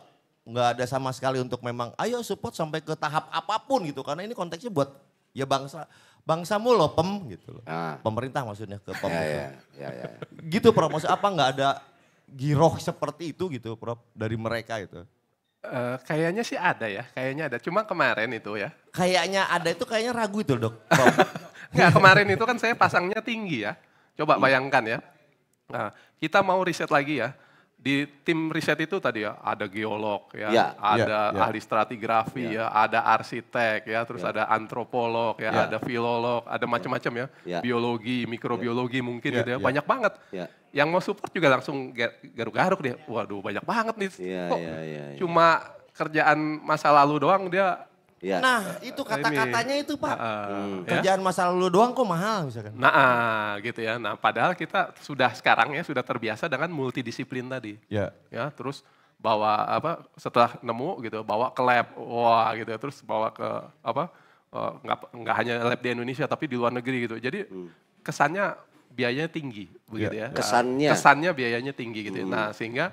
nggak ada sama sekali untuk memang ayo support sampai ke tahap apapun gitu karena ini konteksnya buat ya bangsa bangsamu loh pem gitu loh. Ah. Pemerintah maksudnya ke pem. Ya, gitu. ya, ya, ya. Gitu Prof, Maksudnya apa nggak ada giroh seperti itu gitu prop dari mereka itu. Uh, kayaknya sih ada ya, kayaknya ada. Cuma kemarin itu ya. Kayaknya ada itu kayaknya ragu itu dok. Enggak, kemarin itu kan saya pasangnya tinggi ya. Coba bayangkan ya. Nah, kita mau riset lagi ya. Di tim riset itu tadi ya, ada geolog ya, ya ada ya, ya. ahli stratigrafi ya. ya, ada arsitek ya, terus ya. ada antropolog ya, ya, ada filolog, ada macam-macam ya. ya. Biologi, mikrobiologi ya. mungkin ya. gitu ya. ya. Banyak banget. Ya yang mau support juga langsung garuk-garuk dia. Waduh banyak banget nih. Iya, iya, iya, iya. Cuma kerjaan masa lalu doang dia Ya. Nah, itu kata-katanya itu Pak. Nah, hmm. Ya. Kerjaan masa lalu doang kok mahal misalkan. Nah, ah, gitu ya. Nah, padahal kita sudah sekarang ya sudah terbiasa dengan multidisiplin tadi. Ya. Ya, terus bawa apa setelah nemu gitu, bawa ke lab. Wah, gitu ya. Terus bawa ke apa? Uh, eh, enggak enggak hanya lab di Indonesia tapi di luar negeri gitu. Jadi hmm. kesannya biayanya tinggi begitu iya. ya. Kesannya. Nah, kesannya biayanya tinggi gitu. Ya. Hmm. Nah, sehingga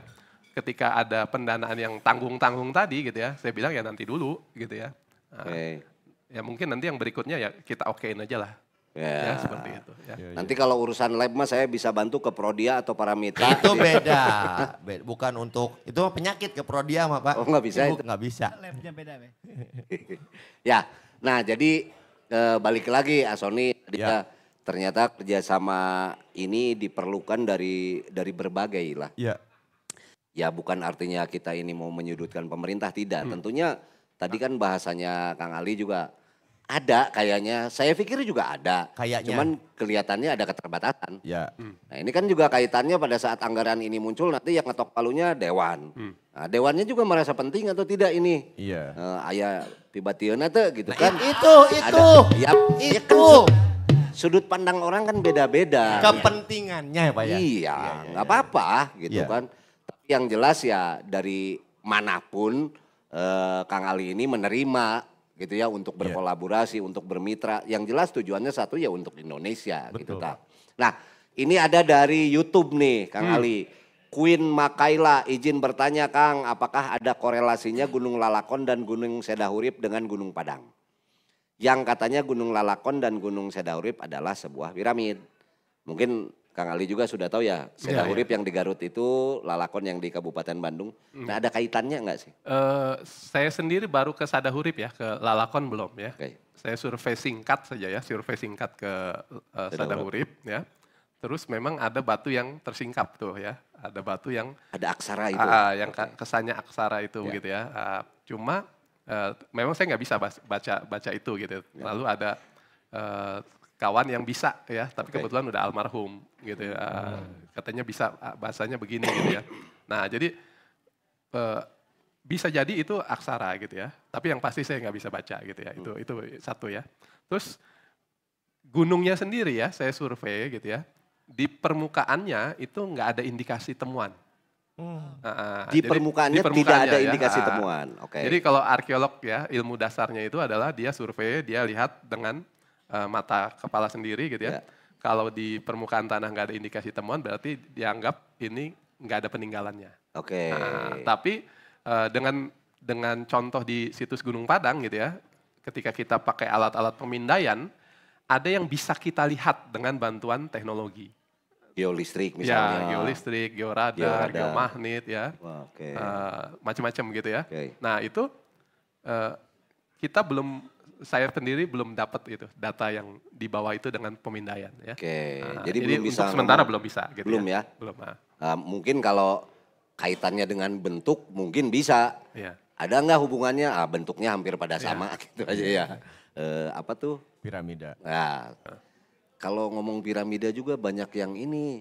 ketika ada pendanaan yang tanggung-tanggung tadi gitu ya, saya bilang ya nanti dulu gitu ya. Nah, okay. Ya mungkin nanti yang berikutnya ya kita okein aja lah. Ya. ya seperti itu. Ya. Iya, iya. Nanti kalau urusan lab mah saya bisa bantu ke Prodia atau Paramita. Itu beda. Bukan untuk itu penyakit ke Prodia mah Pak. Oh nggak bisa Ya, itu. Nggak bisa. Labnya beda. ya, nah jadi e, balik lagi Asoni. Ya. Dia, ternyata kerjasama ini diperlukan dari dari berbagai lah. Ya. Ya bukan artinya kita ini mau menyudutkan pemerintah tidak. Hmm. Tentunya tadi kan bahasanya Kang Ali juga ada kayaknya. Saya pikir juga ada. Kayaknya. Cuman kelihatannya ada keterbatasan. Ya. Hmm. Nah ini kan juga kaitannya pada saat anggaran ini muncul nanti yang ngetok palunya dewan. Hmm. Nah, dewannya juga merasa penting atau tidak ini? Iya. Uh, ayah tiba-tiba gitu nah, kan. Iya, iya kan. itu, itu. Ada, ya, itu. Ya, kan, sudut pandang orang kan beda-beda. Kepentingannya ya Pak ya. Iya, iya, iya, iya. apa-apa gitu iya. gitu kan. Tapi yang jelas ya dari manapun eh, Kang Ali ini menerima gitu ya untuk iya. berkolaborasi, untuk bermitra. Yang jelas tujuannya satu ya untuk Indonesia gitu, Betul. gitu tak. Nah ini ada dari YouTube nih Kang hmm. Ali. Queen Makaila izin bertanya Kang, apakah ada korelasinya Gunung Lalakon dan Gunung Sedahurip dengan Gunung Padang? yang katanya Gunung Lalakon dan Gunung Sedaurip adalah sebuah piramid. Mungkin Kang Ali juga sudah tahu ya, ya Sedaurip ya, ya. yang di Garut itu, Lalakon yang di Kabupaten Bandung. Hmm. Nah ada kaitannya enggak sih? Uh, saya sendiri baru ke Sedaurip ya, ke Lalakon belum ya. Okay. Saya survei singkat saja ya, survei singkat ke uh, Sedaurip ya. Terus memang ada batu yang tersingkap tuh ya, ada batu yang ada aksara itu, uh, yang okay. kesannya aksara itu yeah. gitu ya. Uh, cuma Eh, memang saya nggak bisa baca baca itu gitu. Ya. Lalu ada uh, kawan yang bisa ya, tapi okay. kebetulan udah almarhum gitu. Uh, katanya bisa bahasanya begini gitu ya. Nah jadi uh, bisa jadi itu aksara gitu ya. Tapi yang pasti saya nggak bisa baca gitu ya. Itu itu satu ya. Terus gunungnya sendiri ya, saya survei gitu ya. Di permukaannya itu nggak ada indikasi temuan. Uh, di, jadi, permukaannya di permukaannya tidak ada indikasi uh, temuan. Okay. Jadi kalau arkeolog ya ilmu dasarnya itu adalah dia survei, dia lihat dengan uh, mata kepala sendiri gitu ya. Yeah. Kalau di permukaan tanah nggak ada indikasi temuan berarti dianggap ini nggak ada peninggalannya. Oke. Okay. Nah, tapi uh, dengan dengan contoh di situs Gunung Padang gitu ya, ketika kita pakai alat-alat pemindaian, ada yang bisa kita lihat dengan bantuan teknologi geolistrik ya, misalnya. Ya, geolistrik, georadar, georadar. geomagnet ya. Okay. Uh, eh, macam-macam gitu ya. Okay. Nah, itu uh, kita belum saya sendiri belum dapat itu data yang di bawah itu dengan pemindaian ya. Oke. Okay. Uh, eh, jadi, jadi belum untuk bisa. sementara belum bisa gitu Belum ya. ya. Belum. Ah. Nah. Uh, mungkin kalau kaitannya dengan bentuk mungkin bisa. Iya. Ada enggak hubungannya? Ah, bentuknya hampir pada iya. sama gitu aja ya. Uh, apa tuh? Piramida. Nah. Kalau ngomong piramida juga banyak yang ini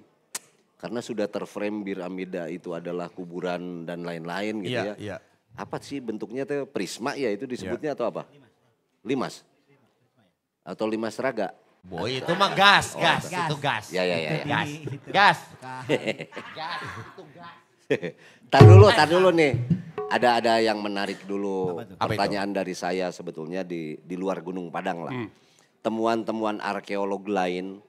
karena sudah terframe piramida itu adalah kuburan dan lain-lain gitu yeah, ya. Yeah. Apa sih bentuknya teh prisma ya itu disebutnya yeah. atau apa? Limas. Atau limas raga. Boy itu mah gas, oh, gas, gas, itu gas. Ya ya ya, ya. gas. Gas. gas, itu gas. tar dulu, tar dulu nih. Ada ada yang menarik dulu pertanyaan dari saya sebetulnya di di luar Gunung Padang lah. Hmm temuan-temuan arkeolog lain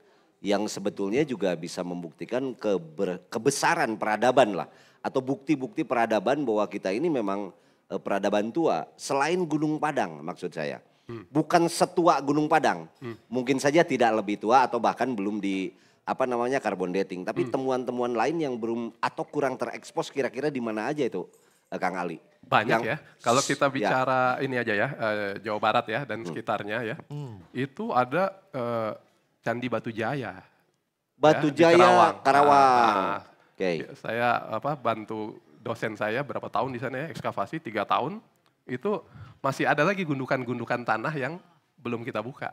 yang sebetulnya juga bisa membuktikan keber, kebesaran peradaban lah atau bukti-bukti peradaban bahwa kita ini memang eh, peradaban tua selain Gunung Padang maksud saya. Hmm. Bukan setua Gunung Padang. Hmm. Mungkin saja tidak lebih tua atau bahkan belum di apa namanya karbon dating, tapi hmm. temuan-temuan hmm. lain yang belum atau kurang terekspos kira-kira di mana aja itu eh, Kang Ali? banyak yang, ya. Kalau kita ya. bicara ya. ini aja ya, uh, Jawa Barat ya dan hmm. sekitarnya ya. Hmm. Itu ada uh, Candi Batu Jaya. Ya, Batu nah, nah, ya, Jaya Karawang. Karawang. Oke. Okay. Saya apa bantu dosen saya berapa tahun di sana ya, ekskavasi tiga tahun. Itu masih ada lagi gundukan-gundukan tanah yang belum kita buka.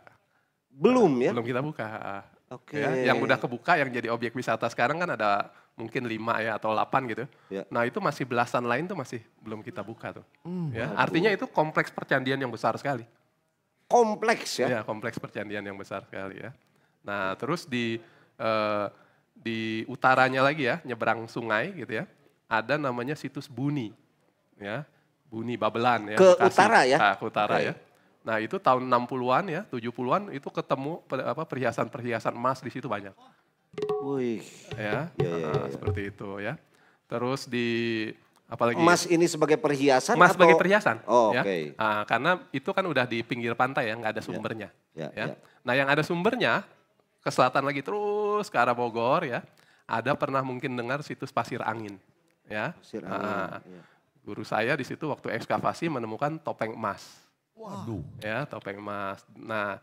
Belum ya? Belum kita buka. Ah. Oke. Okay. Ya, yang udah kebuka yang jadi objek wisata sekarang kan ada mungkin lima ya atau delapan gitu. Ya. Nah itu masih belasan lain tuh masih belum kita buka tuh. Hmm, ya, artinya itu kompleks percandian yang besar sekali. Kompleks ya? Ya kompleks percandian yang besar sekali ya. Nah terus di uh, di utaranya lagi ya nyeberang sungai gitu ya. Ada namanya situs Buni ya. Buni Babelan ya. Ke Bekasi. utara ya? Nah, ke utara okay. ya. Nah itu tahun 60-an ya, 70-an itu ketemu apa perhiasan-perhiasan emas di situ banyak. Wih. Ya, ya, ya, ya. seperti itu ya. Terus di apalagi emas ini sebagai perhiasan emas atau? sebagai perhiasan oh, ya okay. nah, karena itu kan udah di pinggir pantai ya nggak ada ya, sumbernya ya, ya, ya. nah yang ada sumbernya ke selatan lagi terus ke arah Bogor ya ada pernah mungkin dengar situs pasir angin ya pasir ah, angin, nah, ya. guru saya di situ waktu ekskavasi menemukan topeng emas waduh ya topeng emas nah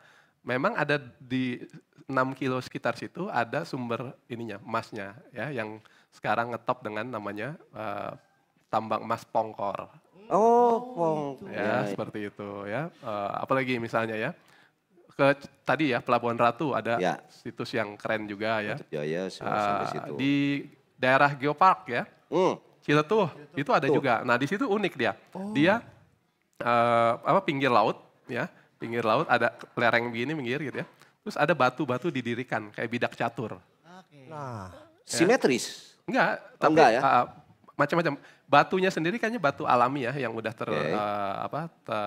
memang ada di 6 kilo sekitar situ ada sumber ininya emasnya ya yang sekarang ngetop dengan namanya uh, tambang emas Pongkor. Oh, oh gitu. Pongkor. Ya, seperti itu ya. Uh, apalagi misalnya ya ke tadi ya Pelabuhan Ratu ada ya. situs yang keren juga ya. Ya uh, situ. Di daerah geopark ya. Hmm. Kita tuh itu ada tuh. juga. Nah, di situ unik dia. Oh. Dia uh, apa pinggir laut ya pinggir laut ada lereng begini minggir gitu ya. Terus ada batu-batu didirikan kayak bidak catur. Nah, ya. simetris. Enggak, oh, tapi enggak ya? Uh, macam-macam. Batunya sendiri kayaknya batu alami ya yang udah ter okay. uh, eh, apa ter,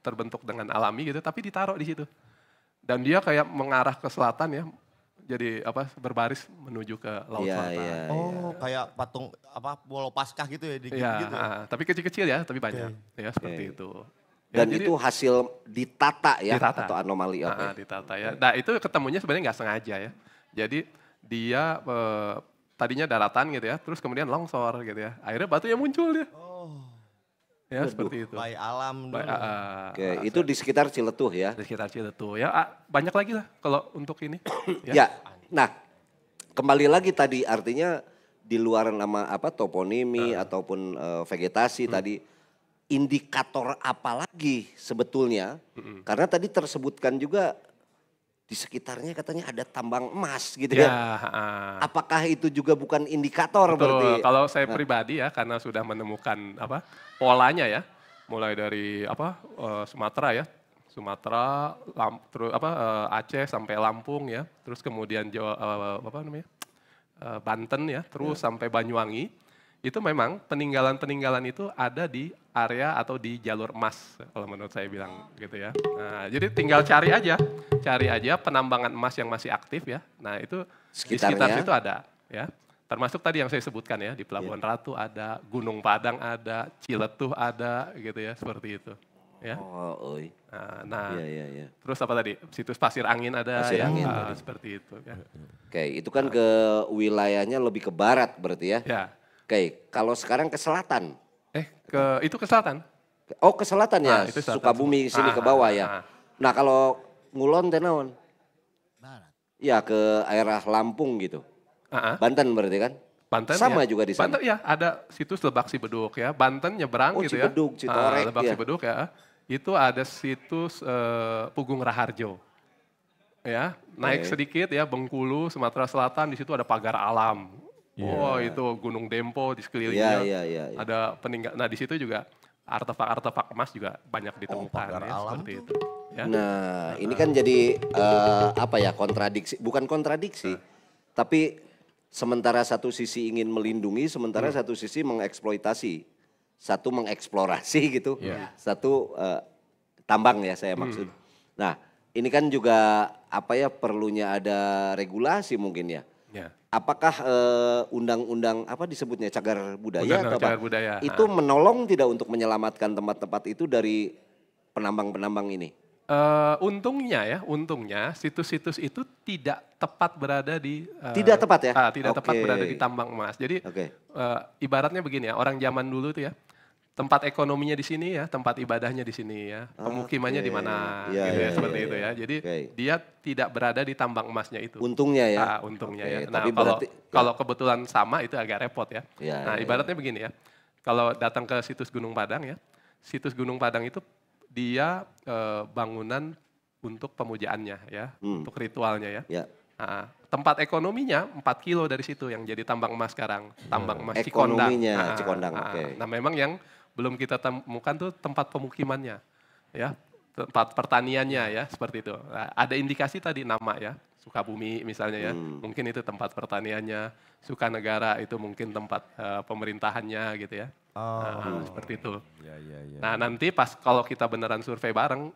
terbentuk dengan alami gitu tapi ditaruh di situ. Dan dia kayak mengarah ke selatan ya. Jadi apa berbaris menuju ke laut yeah, selatan. Yeah, oh, yeah. kayak patung apa bola gitu ya di yeah, gitu. Uh, tapi kecil-kecil ya, tapi banyak. Okay. Ya, seperti okay. itu. Dan ya, jadi, itu hasil ditata ya ditata. atau anomali apa? Ah, okay. Nah, ditata ya. Nah itu ketemunya sebenarnya nggak sengaja ya. Jadi dia e, tadinya daratan gitu ya, terus kemudian longsor gitu ya. Akhirnya batunya muncul ya. Oh. Ya Aduh, seperti itu. Baik alam Baik, ah, ah, Oke, okay, itu di sekitar Ciletuh ya. Di sekitar Ciletuh ya. Ah, banyak lagi lah kalau untuk ini. ya. ya. Nah, kembali lagi tadi artinya di luar nama apa toponimi uh. ataupun uh, vegetasi hmm. tadi indikator apa lagi sebetulnya? Mm -hmm. Karena tadi tersebutkan juga di sekitarnya katanya ada tambang emas gitu ya. Kan? Uh, Apakah itu juga bukan indikator betul, berarti? Kalau saya nah. pribadi ya karena sudah menemukan apa polanya ya, mulai dari apa uh, Sumatera ya, Sumatera, Lamp, terus apa uh, Aceh sampai Lampung ya, terus kemudian Jawa uh, apa namanya uh, Banten ya, terus yeah. sampai Banyuwangi itu memang peninggalan-peninggalan itu ada di area atau di jalur emas kalau menurut saya bilang gitu ya. Nah, jadi tinggal cari aja, cari aja penambangan emas yang masih aktif ya. Nah, itu Sekitarnya. di sekitar situ ada ya. Termasuk tadi yang saya sebutkan ya, di Pelabuhan yeah. Ratu ada, Gunung Padang ada, Ciletuh ada gitu ya, seperti itu. Ya. Oh, oi. Nah, nah ya, ya, ya. terus apa tadi? Situs Pasir Angin ada Pasir yang angin uh, seperti itu ya. Oke, itu kan nah. ke wilayahnya lebih ke barat berarti ya. Ya. Oke, kalau sekarang ke selatan ke itu ke selatan. Oh ke selatan ya, ah, itu selatan. Sukabumi ah, sini ah, ke bawah ya. Ah, ah. Nah kalau ngulon tenawan? Barat. Ya ke daerah Lampung gitu. Ah, ah. Banten berarti kan? Banten sama ya. juga di sana. Banten ya ada situs Lebak si beduk ya. Banten nyebrang oh, gitu ya. Cibeduk, ya. Citorek, ah, Lebak ya. beduk ya. Itu ada situs uh, Pugung Raharjo. Ya, naik sedikit ya Bengkulu, Sumatera Selatan di situ ada pagar alam. Yeah. Oh itu Gunung Dempo di sekelilingnya. Yeah, yeah, yeah, yeah. Ada peninggal. Nah di situ juga artefak-artefak emas juga banyak ditemukan oh, ya, seperti itu. Ya. Nah, ini kan jadi uh, apa ya kontradiksi, bukan kontradiksi, nah. tapi sementara satu sisi ingin melindungi, sementara hmm. satu sisi mengeksploitasi, satu mengeksplorasi gitu, yeah. satu uh, tambang ya saya maksud. Hmm. Nah, ini kan juga apa ya perlunya ada regulasi mungkin ya Ya. Apakah eh, undang-undang uh, apa disebutnya cagar budaya atau Cagar budaya. Itu ha. Ah. menolong tidak untuk menyelamatkan tempat-tempat itu dari penambang-penambang ini? Uh, untungnya ya, untungnya situs-situs itu tidak tepat berada di uh, tidak tepat ya, uh, tidak okay. tepat berada di tambang emas. Jadi okay. uh, ibaratnya begini ya, orang zaman dulu itu ya, tempat ekonominya di sini ya, tempat ibadahnya di sini ya, ah, pemukimannya okay. di mana, ya, gitu ya, ya seperti ya, itu ya. Iya. Jadi okay. dia tidak berada di tambang emasnya itu. Untungnya ya. Ah, ya. Nah, untungnya okay. ya. Nah Tapi kalau berarti, kalau kebetulan sama itu agak repot ya. ya nah iya, iya. ibaratnya ya. begini ya, kalau datang ke situs Gunung Padang ya, situs Gunung Padang itu dia eh, bangunan untuk pemujaannya ya, hmm. untuk ritualnya ya. ya. Nah, tempat ekonominya 4 kilo dari situ yang jadi tambang emas sekarang, tambang emas hmm. Cikondang. Ekonominya ah, Cikondang, nah, oke. Okay. Nah memang yang belum kita temukan tuh tempat pemukimannya, ya tempat pertaniannya ya seperti itu. Nah, ada indikasi tadi nama ya Sukabumi misalnya ya, hmm. mungkin itu tempat pertaniannya, suka negara itu mungkin tempat uh, pemerintahannya gitu ya. Nah, oh. Nah, seperti itu. Ya, ya, ya. Nah nanti pas kalau kita beneran survei bareng,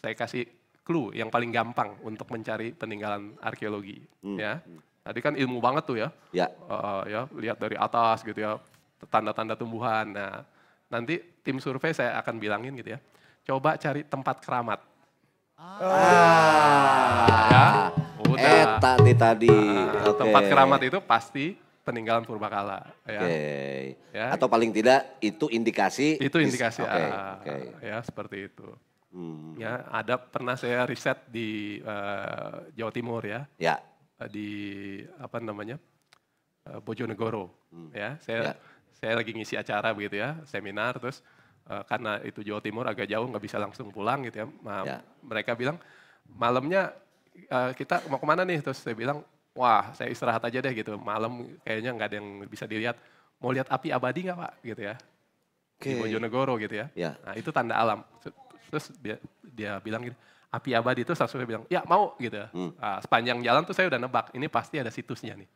saya kasih clue yang paling gampang untuk mencari peninggalan arkeologi hmm. ya. Tadi kan ilmu banget tuh ya. Ya. Uh, ya lihat dari atas gitu ya tanda-tanda tumbuhan. Nah nanti tim survei saya akan bilangin gitu ya. Coba cari tempat keramat. Ah. Ya, udah. Eta nih tadi. Nah, okay. Tempat keramat itu pasti peninggalan purbakala. Ya. Oke. Okay. Ya. Atau paling tidak itu indikasi. Itu indikasi. Oke. Okay. Ah, okay. Ya seperti itu. Hmm. Ya ada pernah saya riset di uh, Jawa Timur ya. Ya. Di apa namanya? Eh, Bojonegoro. Hmm. Ya saya. Ya saya lagi ngisi acara begitu ya, seminar terus uh, karena itu Jawa Timur agak jauh nggak bisa langsung pulang gitu ya. Ma ya. Mereka bilang malamnya uh, kita mau kemana nih? Terus saya bilang wah saya istirahat aja deh gitu. Malam kayaknya nggak ada yang bisa dilihat. Mau lihat api abadi nggak pak? Gitu ya. Okay. Di Bojonegoro gitu ya. ya. Nah itu tanda alam. Terus dia, dia bilang gitu, api abadi itu langsung saya bilang, ya mau gitu. Hmm. Nah, sepanjang jalan tuh saya udah nebak, ini pasti ada situsnya nih.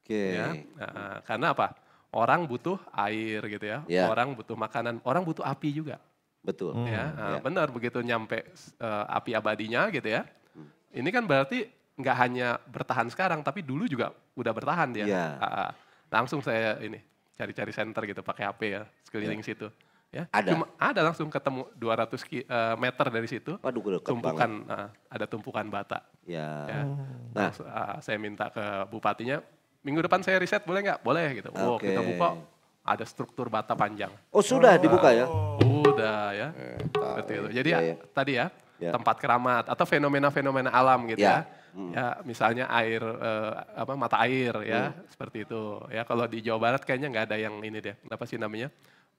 Oke. Okay. Ya, nah, karena apa? orang butuh air gitu ya, yeah. orang butuh makanan, orang butuh api juga. Betul. Hmm. Ya, nah, yeah. benar begitu nyampe uh, api abadinya gitu ya. Hmm. Ini kan berarti nggak hanya bertahan sekarang, tapi dulu juga udah bertahan dia. Yeah. Ya. Uh, ah. langsung saya ini cari-cari center gitu pakai HP ya sekeliling yeah. situ. Ya, ada. Cuma ada langsung ketemu 200 ki, uh, meter dari situ. Waduh, tumpukan uh, ada tumpukan bata. Ya. ya. Hmm. Nah, uh, saya minta ke bupatinya minggu depan saya riset boleh nggak? Boleh gitu. Okay. Wow, kita buka ada struktur bata panjang. Oh sudah oh. dibuka ya? Oh. Udah ya. Eh, Seperti itu. Jadi iya, ya, ya. tadi ya, ya tempat keramat atau fenomena-fenomena alam gitu ya. ya. Hmm. Ya, misalnya air eh, apa mata air ya, hmm. seperti itu. Ya, kalau di Jawa Barat kayaknya nggak ada yang ini deh. Apa sih namanya?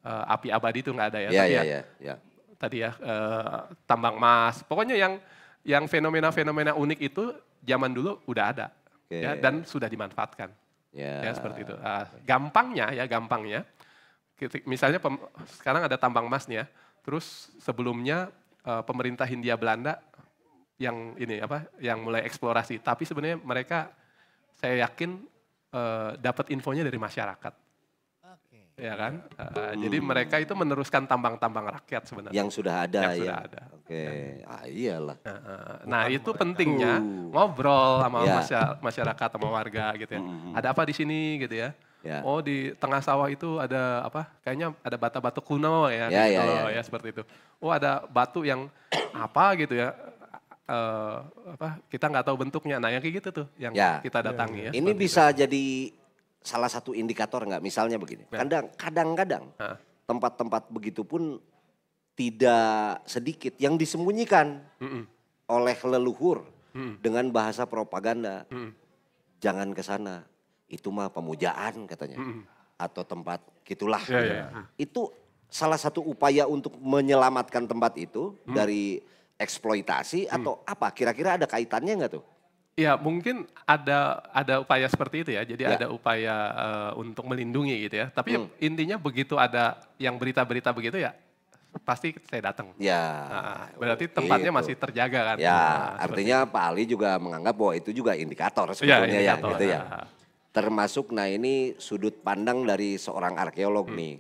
Eh, api abadi itu nggak ada ya. Ya, iya ya, ya. Tadi ya eh, tambang emas. Pokoknya yang yang fenomena-fenomena unik itu zaman dulu udah ada okay. ya, dan sudah dimanfaatkan. Yeah. Ya seperti itu. Uh, gampangnya ya gampangnya, misalnya pem, sekarang ada tambang emasnya, terus sebelumnya uh, pemerintah Hindia Belanda yang ini apa, yang mulai eksplorasi. Tapi sebenarnya mereka saya yakin uh, dapat infonya dari masyarakat ya kan? Uh, hmm. Jadi mereka itu meneruskan tambang-tambang rakyat sebenarnya. Yang sudah ada yang ya. Sudah ada. Oke, okay. Ya. ah, iyalah. Uh, Nah itu mereka. pentingnya uh. ngobrol sama yeah. masyarakat sama warga gitu ya. Hmm, hmm, hmm. Ada apa di sini gitu ya? Yeah. Oh di tengah sawah itu ada apa? Kayaknya ada batu batu kuno ya, yeah, gitu yeah, ya. ya seperti itu. Oh ada batu yang apa gitu ya? Uh, apa kita nggak tahu bentuknya. Nah yang kayak gitu tuh yang yeah. kita datangi yeah. Ya. ya. Ini bisa itu. jadi salah satu indikator nggak? Misalnya begini, ya. kadang-kadang tempat-tempat begitu pun tidak sedikit yang disembunyikan mm -mm. oleh leluhur mm. dengan bahasa propaganda. Mm. Jangan ke sana, itu mah pemujaan katanya. Mm. Atau tempat gitulah. Yeah, ya. Itu salah satu upaya untuk menyelamatkan tempat itu mm. dari eksploitasi mm. atau apa? Kira-kira ada kaitannya nggak tuh? Ya mungkin ada ada upaya seperti itu ya. Jadi ya. ada upaya uh, untuk melindungi gitu ya. Tapi hmm. intinya begitu ada yang berita-berita begitu ya pasti saya datang. Ya. Nah, berarti gitu. tempatnya itu. masih terjaga kan. Ya, nah, artinya Pak Ali juga menganggap bahwa itu juga indikator ya, sebetulnya ya, indikator. ya gitu ya. Nah. Termasuk nah ini sudut pandang dari seorang arkeolog hmm. nih.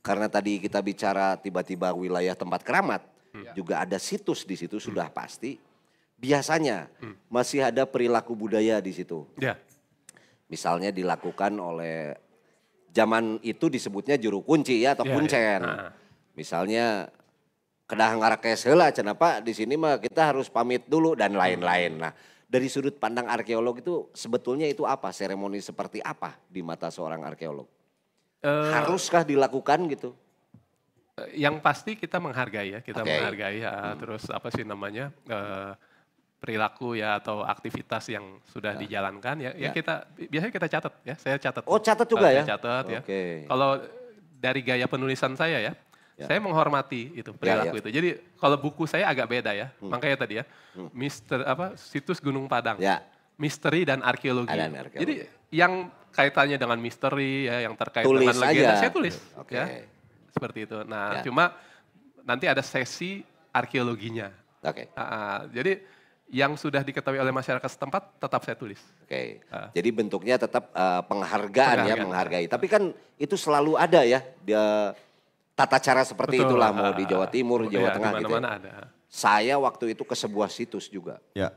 Karena tadi kita bicara tiba-tiba wilayah tempat keramat, hmm. juga ada situs di situ sudah hmm. pasti biasanya hmm. masih ada perilaku budaya di situ. Ya. Misalnya dilakukan oleh zaman itu disebutnya juru kunci ya atau ya, ya. kuncen. Ya. Nah. Misalnya kedah ngarakes hela cenah Pak di sini mah kita harus pamit dulu dan lain-lain. Hmm. Nah, dari sudut pandang arkeolog itu sebetulnya itu apa? Seremoni seperti apa di mata seorang arkeolog? Uh, Haruskah dilakukan gitu? Eh, yang pasti kita menghargai ya, kita okay. menghargai ya, hmm. terus apa sih namanya? Uh, perilaku ya atau aktivitas yang sudah ya. dijalankan ya, ya, ya kita biasanya kita catat ya saya catat oh catat juga ya catat okay. ya kalau dari gaya penulisan saya ya, ya. saya menghormati itu ya, perilaku ya, ya. itu jadi kalau buku saya agak beda ya hmm. makanya tadi ya hmm. mister apa situs Gunung Padang ya. misteri dan arkeologi. dan arkeologi jadi yang kaitannya dengan misteri ya yang terkait tulis dengan legenda aja. saya tulis okay. ya seperti itu nah ya. cuma nanti ada sesi arkeologinya oke okay. uh, uh, ah. jadi yang sudah diketahui oleh masyarakat setempat tetap saya tulis. Oke. Okay. Uh. Jadi bentuknya tetap uh, eh, penghargaan, penghargaan ya, menghargai. Uh. Tapi kan itu selalu ada ya dia eh, tata cara seperti Betul, itulah uh, mau ah, di Jawa ah, ah. Timur, uh, Jawa ya, Tengah gitu. Ya. ada. Saya waktu itu ke sebuah situs juga. Ya.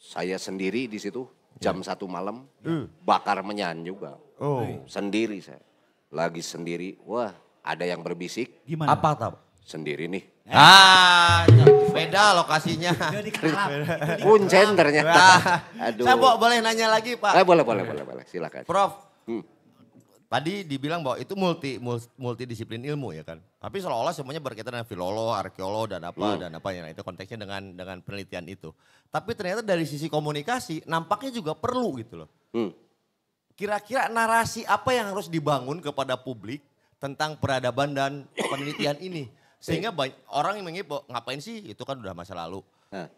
Saya sendiri di situ ya. jam ya. satu malam uh. bakar menyan juga. Oh. Sendiri saya. Lagi sendiri. Wah, ada yang berbisik. Gimana? Apa tahu? sendiri nih. Ah, beda lokasinya. Kuncen ternyata. Aduh. Saya boleh nanya lagi Pak. Eh, boleh, boleh, boleh, boleh. Silakan. Prof, hmm. tadi dibilang bahwa itu multi multidisiplin ilmu ya kan. Tapi seolah-olah semuanya berkaitan dengan filolog, arkeolog dan apa hmm. dan apa ya. itu konteksnya dengan dengan penelitian itu. Tapi ternyata dari sisi komunikasi nampaknya juga perlu gitu loh. Hmm. Kira-kira narasi apa yang harus dibangun kepada publik tentang peradaban dan penelitian ini? Sehingga iya. banyak, orang yang mengipo, ngapain sih itu kan udah masa lalu.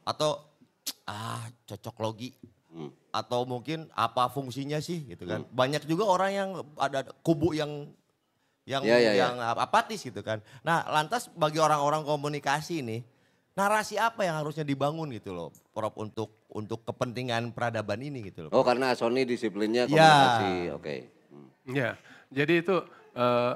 Atau ah cocok logi. Hmm. Atau mungkin apa fungsinya sih gitu kan. Hmm. Banyak juga orang yang ada kubu yang yang ya, ya, yang ya. apatis gitu kan. Nah, lantas bagi orang-orang komunikasi ini narasi apa yang harusnya dibangun gitu loh, Prof untuk untuk kepentingan peradaban ini gitu loh. Oh, karena Sony disiplinnya iya. komunikasi. Ya. Oke. Okay. Hmm. Ya. Jadi itu uh,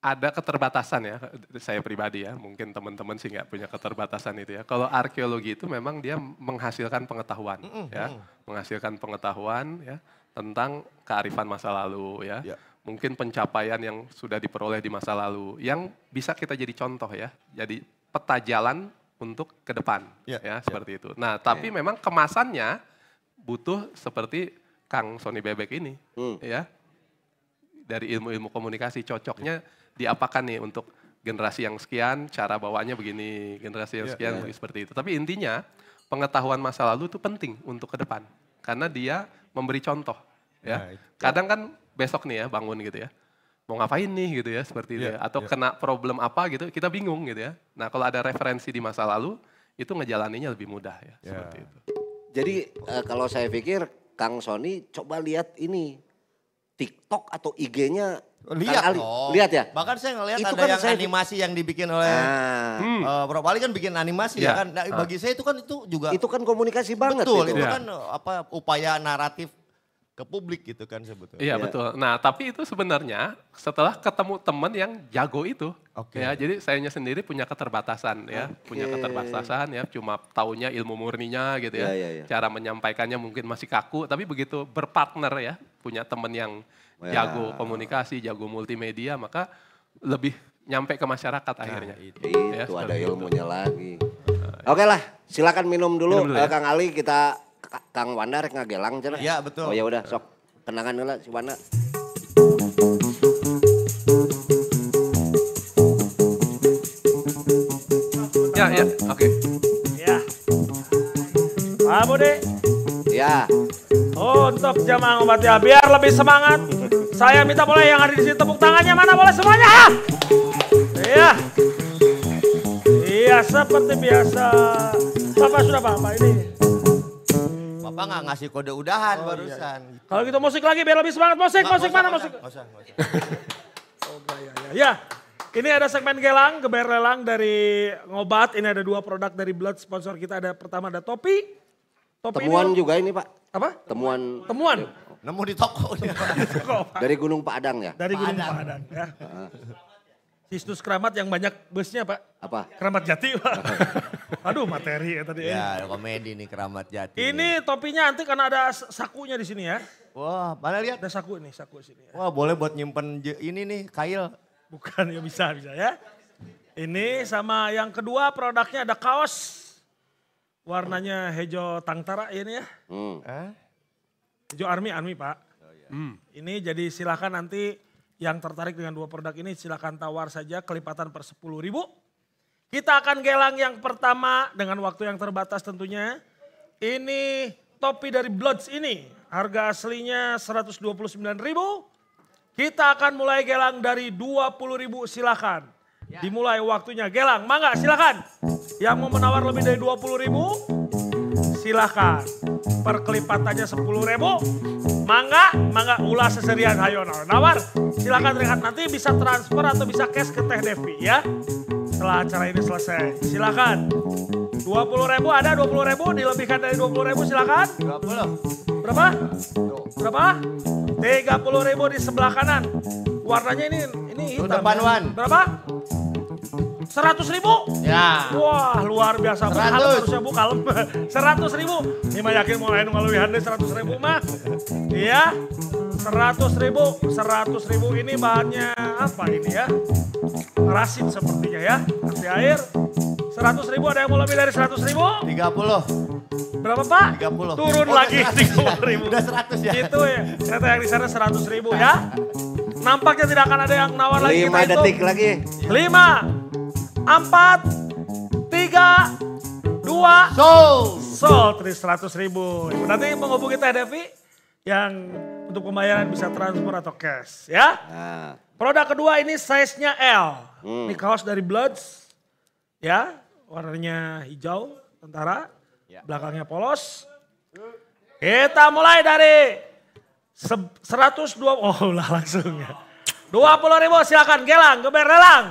ada keterbatasan ya, saya pribadi ya, mungkin teman-teman sih nggak punya keterbatasan itu ya. Kalau arkeologi itu memang dia menghasilkan pengetahuan, mm -hmm. ya, menghasilkan pengetahuan ya tentang kearifan masa lalu ya, yeah. mungkin pencapaian yang sudah diperoleh di masa lalu, yang bisa kita jadi contoh ya, jadi peta jalan untuk ke depan, yeah. Ya, ya seperti yeah. itu. Nah, tapi yeah. memang kemasannya butuh seperti Kang Sony Bebek ini, mm. ya, dari ilmu-ilmu komunikasi cocoknya. Yeah diapakan nih untuk generasi yang sekian, cara bawaannya begini, generasi yang iya, sekian yeah, yeah. seperti itu. Tapi intinya pengetahuan masa lalu itu penting untuk ke depan karena dia memberi contoh. Ya, yeah, kadang kan besok nih ya bangun gitu ya, mau ngapain nih gitu ya seperti yeah, itu, iya, ya. atau yeah. kena problem apa gitu, kita bingung gitu ya. Nah kalau ada referensi di masa lalu itu ngejalaninnya lebih mudah ya yeah. seperti itu. Jadi uh, kalau saya pikir Kang Sony coba lihat ini TikTok atau IG-nya oh, Lihat dong. Lihat ya. Bahkan saya ngelihat ada kan yang saya... animasi yang dibikin oleh ah. hmm. uh, eh, Prof Ali kan bikin animasi yeah. ya iya. kan. Nah, ah. bagi ah. saya itu kan itu juga Itu kan komunikasi banget Betul, itu, itu ya. kan eh, apa upaya naratif ke publik gitu kan sebetulnya. Iya ya. betul. Nah tapi itu sebenarnya setelah ketemu teman yang jago itu, okay. ya jadi sayanya sendiri punya keterbatasan ya, okay. punya keterbatasan ya, cuma taunya ilmu murninya gitu ya, ya, ya, ya. cara menyampaikannya mungkin masih kaku, tapi begitu berpartner ya, punya teman yang ya. jago komunikasi, jago multimedia, maka lebih nyampe ke masyarakat nah, akhirnya. Itu, ya, itu ada ilmunya itu. lagi. Oke okay lah, silakan minum dulu, minum dulu eh, ya. Kang Ali kita Kang Wanda rek ngagelang cara. Iya, betul. Oh ya udah sok kenangan lah si Wanda. Ya, ya, oke. Okay. Ya. Pak Budi. Ya. oh Untuk jamaah obat ya, biar lebih semangat. Saya minta boleh yang ada di sini tepuk tangannya mana boleh semuanya. Iya. Iya, seperti biasa. Bapak sudah Bapak ini. Bapak nggak ngasih kode udahan oh, iya, barusan. Iya. Kalau gitu musik lagi biar lebih semangat. Musik, nggak, musik mana musik? Nggak usah, nggak usah. oh, ya, ya. ya, ini ada segmen gelang, geber lelang dari Ngobat. Ini ada dua produk dari Blood sponsor kita. Ada pertama ada topi. topi Temuan ini, juga ini Pak. Apa? Temuan. Temuan. Nemu di toko. Dari Gunung Padang ya? Dari Gunung Padang, Padang ya. Situs Keramat yang banyak busnya Pak. Apa? Keramat Jati Pak. Aduh materi ya tadi. Ya. ya komedi nih Keramat Jati. Ini topinya nanti karena ada sakunya di sini ya. Wah mana lihat? Ada saku nih saku sini. Ya. Wah boleh buat nyimpen ini nih kail. Bukan ya bisa bisa ya. Ini sama yang kedua produknya ada kaos. Warnanya hijau tangtara ya, ini ya. Hmm. Hijau army army Pak. Oh, iya. hmm. Ini jadi silakan nanti yang tertarik dengan dua produk ini silahkan tawar saja kelipatan per 10 ribu. Kita akan gelang yang pertama dengan waktu yang terbatas tentunya. Ini topi dari Bloods ini. Harga aslinya 129 ribu. Kita akan mulai gelang dari 20 ribu silahkan. Ya. Dimulai waktunya gelang. Mangga silahkan. Yang mau menawar lebih dari 20 ribu silahkan. Perkelipatannya sepuluh ribu. Mangga, mangga ulah seserian hayo nawar. Silahkan rehat nanti bisa transfer atau bisa cash ke Teh Devi ya. Setelah acara ini selesai, silahkan. Dua puluh ribu ada dua puluh ribu dilebihkan dari dua puluh ribu silahkan. Dua puluh. Berapa? Berapa? Tiga puluh ribu di sebelah kanan. Warnanya ini ini hitam. Depan one. Berapa? Seratus ribu? Ya. Wah luar biasa. Seratus. Harusnya bu kalem. Seratus ribu. Ini mah yakin mulai nunggu ngalui hande seratus ribu mah. Iya. Seratus ribu. Seratus ribu ini bahannya apa ini ya? Rasin sepertinya ya. nanti air. Seratus ribu ada yang mau lebih dari seratus ribu? Tiga puluh. Berapa pak? Tiga puluh. Turun oh, lagi puluh ribu. Udah seratus ya? Itu ya. Ternyata yang di sana seratus ribu ya. Nampaknya tidak akan ada yang nawar lagi Lima detik lagi. Lima empat, tiga, dua, sol. Sol, seratus ribu. Nanti menghubungi Teh Devi yang untuk pembayaran bisa transfer atau cash ya. Nah. Produk kedua ini size-nya L. Hmm. Ini kaos dari Bloods ya, warnanya hijau tentara, ya. belakangnya polos. Kita mulai dari 120, oh lah langsung ya. 20 ribu silakan gelang, geber lelang.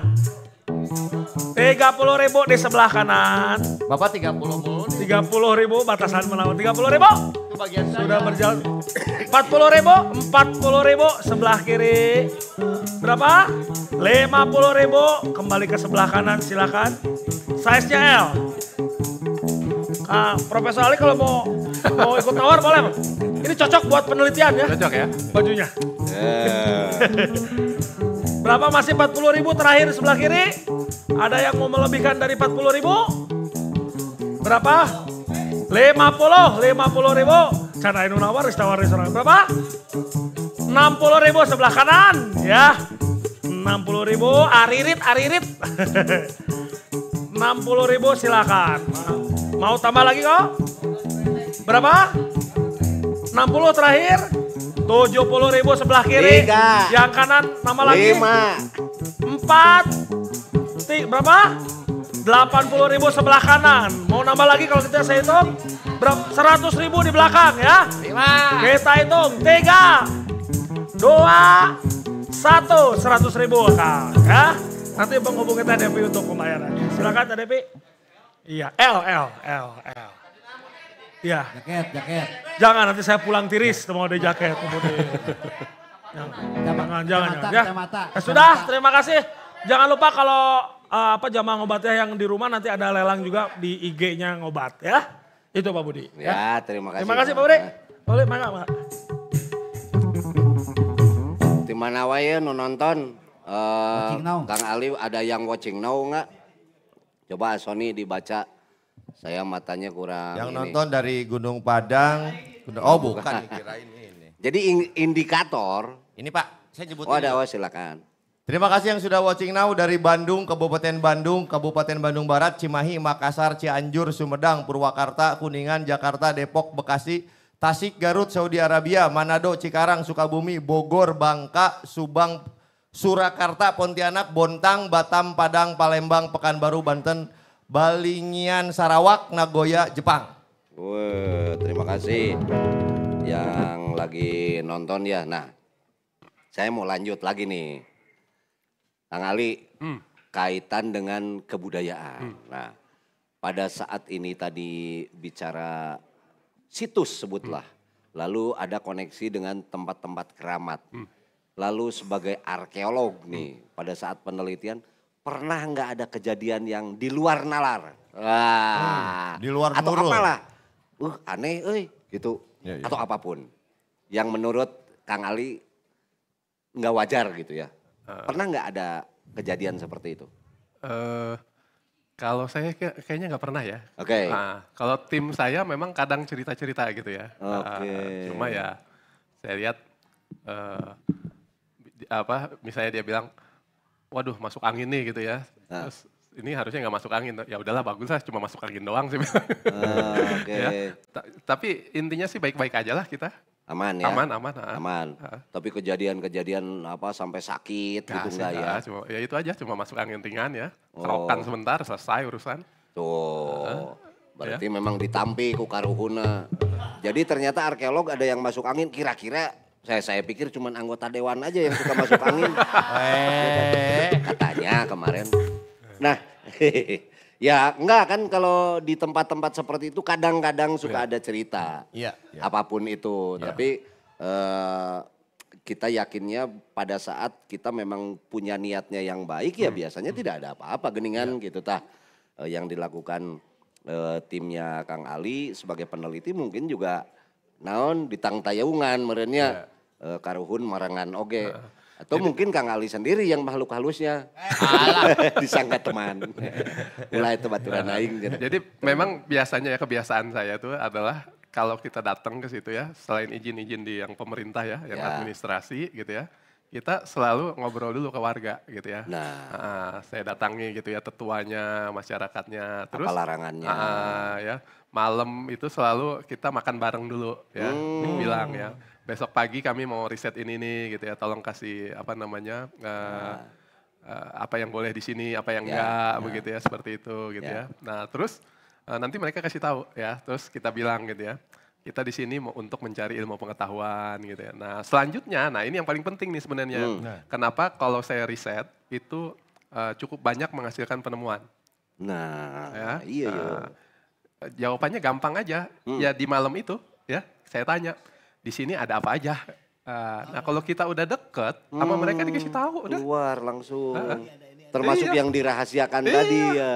Tiga puluh ribu di sebelah kanan. Bapak tiga 30 Tiga puluh ribu batasan Tiga puluh ribu. bagian Sudah berjalan. puluh ribu, Empat puluh ribu sebelah kiri. Berapa? Lima puluh ribu kembali ke sebelah kanan silakan. Size-nya L. Ah, Profesor Ali kalau mau mau ikut tawar boleh. Ini cocok buat penelitian ya. Cocok ya. Bajunya. Eh. Berapa masih 40 ribu terakhir sebelah kiri? Ada yang mau melebihkan dari 40 ribu? Berapa? 50, 50 ribu. cara ini nawar, istawar seorang Berapa? 60 ribu sebelah kanan. Ya, 60 ribu. Aririt, aririt. 60 ribu silakan. Mau tambah lagi kok? Berapa? 60 terakhir? tujuh puluh ribu sebelah kiri. Tiga. Yang kanan nama lagi. Lima. Empat. Tiga, berapa? Delapan puluh ribu sebelah kanan. Mau nambah lagi kalau kita saya hitung? Berapa? Seratus ribu di belakang ya. Lima. Kita hitung. Tiga. Dua. Satu. Seratus ribu. kak, ya. Nanti penghubung kita Devi untuk pembayarannya. Silakan Devi. Iya, L, L, L, L. Iya. Jaket, jaket. Jangan nanti saya pulang tiris mau ada jaket jangan, jangan, jangan, jangan, jangan, ya. ya. sudah, terima kasih. Jangan lupa kalau uh, apa jamaah ngobatnya yang di rumah nanti ada lelang juga di IG-nya ngobat ya. Itu Pak Budi. Ya, ya terima kasih. Terima kasih Pak Budi. Boleh, mana Pak? Di mana wae ya, nu nonton? Uh, Kang Ali ada yang watching now nggak? Coba Sony dibaca. Saya matanya kurang. Yang ini. nonton dari Gunung Padang. Gunung, oh bukan, kirain ini. Jadi indikator. Ini Pak, saya oh, nyebutin. Oh ada, oh silakan. Terima kasih yang sudah watching now dari Bandung, Kabupaten Bandung, Kabupaten Bandung Barat, Cimahi, Makassar, Cianjur, Sumedang, Purwakarta, Kuningan, Jakarta, Depok, Bekasi, Tasik, Garut, Saudi Arabia, Manado, Cikarang, Sukabumi, Bogor, Bangka, Subang, Surakarta, Pontianak, Bontang, Batam, Padang, Palembang, Pekanbaru, Banten, Balingian Sarawak, Nagoya, Jepang. Wah, terima kasih yang lagi nonton ya. Nah, saya mau lanjut lagi nih. Kang Ali, hmm. kaitan dengan kebudayaan. Hmm. Nah, pada saat ini tadi bicara situs sebutlah. Hmm. Lalu ada koneksi dengan tempat-tempat keramat. Hmm. Lalu sebagai arkeolog nih, hmm. pada saat penelitian, pernah nggak ada kejadian yang di luar nalar? Wah. Hmm, di luar atau nurul. apalah. Uh, aneh eh gitu. Ya, ya. Atau apapun. Yang menurut Kang Ali nggak wajar gitu ya. Eh. pernah nggak ada kejadian seperti itu? Uh, kalau saya kayaknya nggak pernah ya. Oke. Okay. Nah, kalau tim saya memang kadang cerita-cerita gitu ya. Nah, Oke. Okay. Uh, cuma ya saya lihat uh, apa misalnya dia bilang waduh masuk angin nih gitu ya. Nah. Terus ini harusnya nggak masuk angin. Ya udahlah bagus lah, cuma masuk angin doang sih. Ah, okay. ya. tapi intinya sih baik-baik aja lah kita. Aman ya? Aman, aman. Aman. Ah. aman. Ah. Tapi kejadian-kejadian apa sampai sakit gak gitu enggak ya? Cuma, ya itu aja, cuma masuk angin ringan ya. Oh. sebentar, selesai urusan. Tuh. Ah. Berarti ya. memang ditampi ku karuhuna. Jadi ternyata arkeolog ada yang masuk angin kira-kira saya saya pikir cuma anggota dewan aja yang suka masuk angin. Eh. Katanya kemarin. Nah, ya enggak kan kalau di tempat-tempat seperti itu kadang-kadang suka yeah. ada cerita. Iya. Yeah. Apapun itu, yeah. tapi uh, kita yakinnya pada saat kita memang punya niatnya yang baik ya hmm. biasanya hmm. tidak ada apa-apa geningan iya. gitu tah uh, yang dilakukan uh, timnya Kang Ali sebagai peneliti mungkin juga naon ditang tayungan merenya yeah. Iya. uh, karuhun marangan oge. Uh. Atau Jadi, mungkin Kang Ali sendiri yang makhluk halusnya. Alah. Disangka teman. Mulai itu baturan iya. aing. Jadi, jadi memang biasanya ya kebiasaan saya tuh adalah kalau kita datang ke situ ya, selain izin-izin di yang pemerintah ya, yang ya. administrasi gitu ya kita selalu ngobrol dulu ke warga gitu ya. Nah, uh, saya datangi gitu ya tetuanya, masyarakatnya, terus apa larangannya. Uh, ya, malam itu selalu kita makan bareng dulu ya, hmm. bilang ya. Besok pagi kami mau riset ini nih gitu ya, tolong kasih apa namanya uh, nah. uh, apa yang boleh di sini, apa yang ya, enggak nah. begitu ya, seperti itu gitu ya. ya. Nah, terus uh, nanti mereka kasih tahu ya, terus kita bilang gitu ya kita di sini mau untuk mencari ilmu pengetahuan gitu ya. Nah selanjutnya, nah ini yang paling penting nih sebenarnya. Hmm. Nah. Kenapa kalau saya riset itu uh, cukup banyak menghasilkan penemuan. Nah, ya, iya, iya. Nah, jawabannya gampang aja. Hmm. Ya di malam itu, ya saya tanya, di sini ada apa aja? Uh, nah kalau kita udah deket, hmm. sama mereka dikasih hmm. tahu udah. Luar langsung. Uh, Termasuk iya. yang dirahasiakan iya. tadi ya.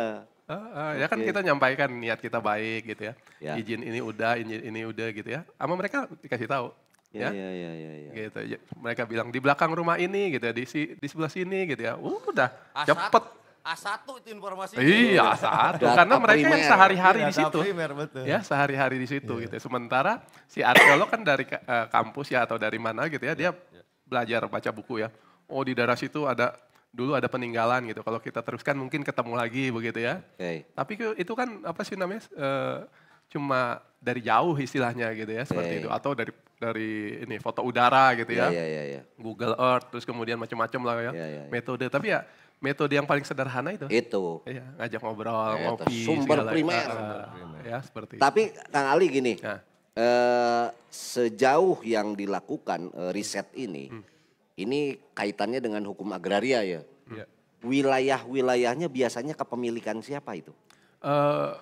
Uh, Ya kan kita nyampaikan niat kita baik gitu ya. ya. Izin ini udah, ini, ini udah gitu ya. Sama mereka dikasih tahu. Ya, ya, ya, ya, ya. ya. Gitu. Ya, mereka bilang di belakang rumah ini gitu ya, di, si, di sebelah sini gitu ya. Udah, A1, cepet. A1 itu informasi. Iya, A1. Karena mereka primer. yang sehari-hari iya, di situ. Primer, betul. Ya, sehari-hari di situ ya. gitu. Sementara si arkeolog kan dari uh, kampus ya atau dari mana gitu ya, iya. dia ya. belajar baca buku ya. Oh, di daerah situ ada dulu ada peninggalan gitu. Kalau kita teruskan mungkin ketemu lagi begitu ya. Okay. Tapi itu kan apa sih namanya? Uh, cuma dari jauh istilahnya gitu ya seperti yeah, itu atau dari dari ini foto udara gitu yeah, ya. Yeah, yeah, yeah. Iya. Google Earth terus kemudian macam-macam lah ya yeah, yeah, yeah. metode. Tapi ya metode yang paling sederhana itu. Itu. Iya, ngajak ngobrol, yeah, ngopi, sumber primer. Uh, ya, seperti Tapi itu. Kang Ali gini. Nah. Uh, sejauh yang dilakukan uh, riset ini hmm ini kaitannya dengan hukum agraria ya. Yeah. Wilayah-wilayahnya biasanya kepemilikan siapa itu? Uh,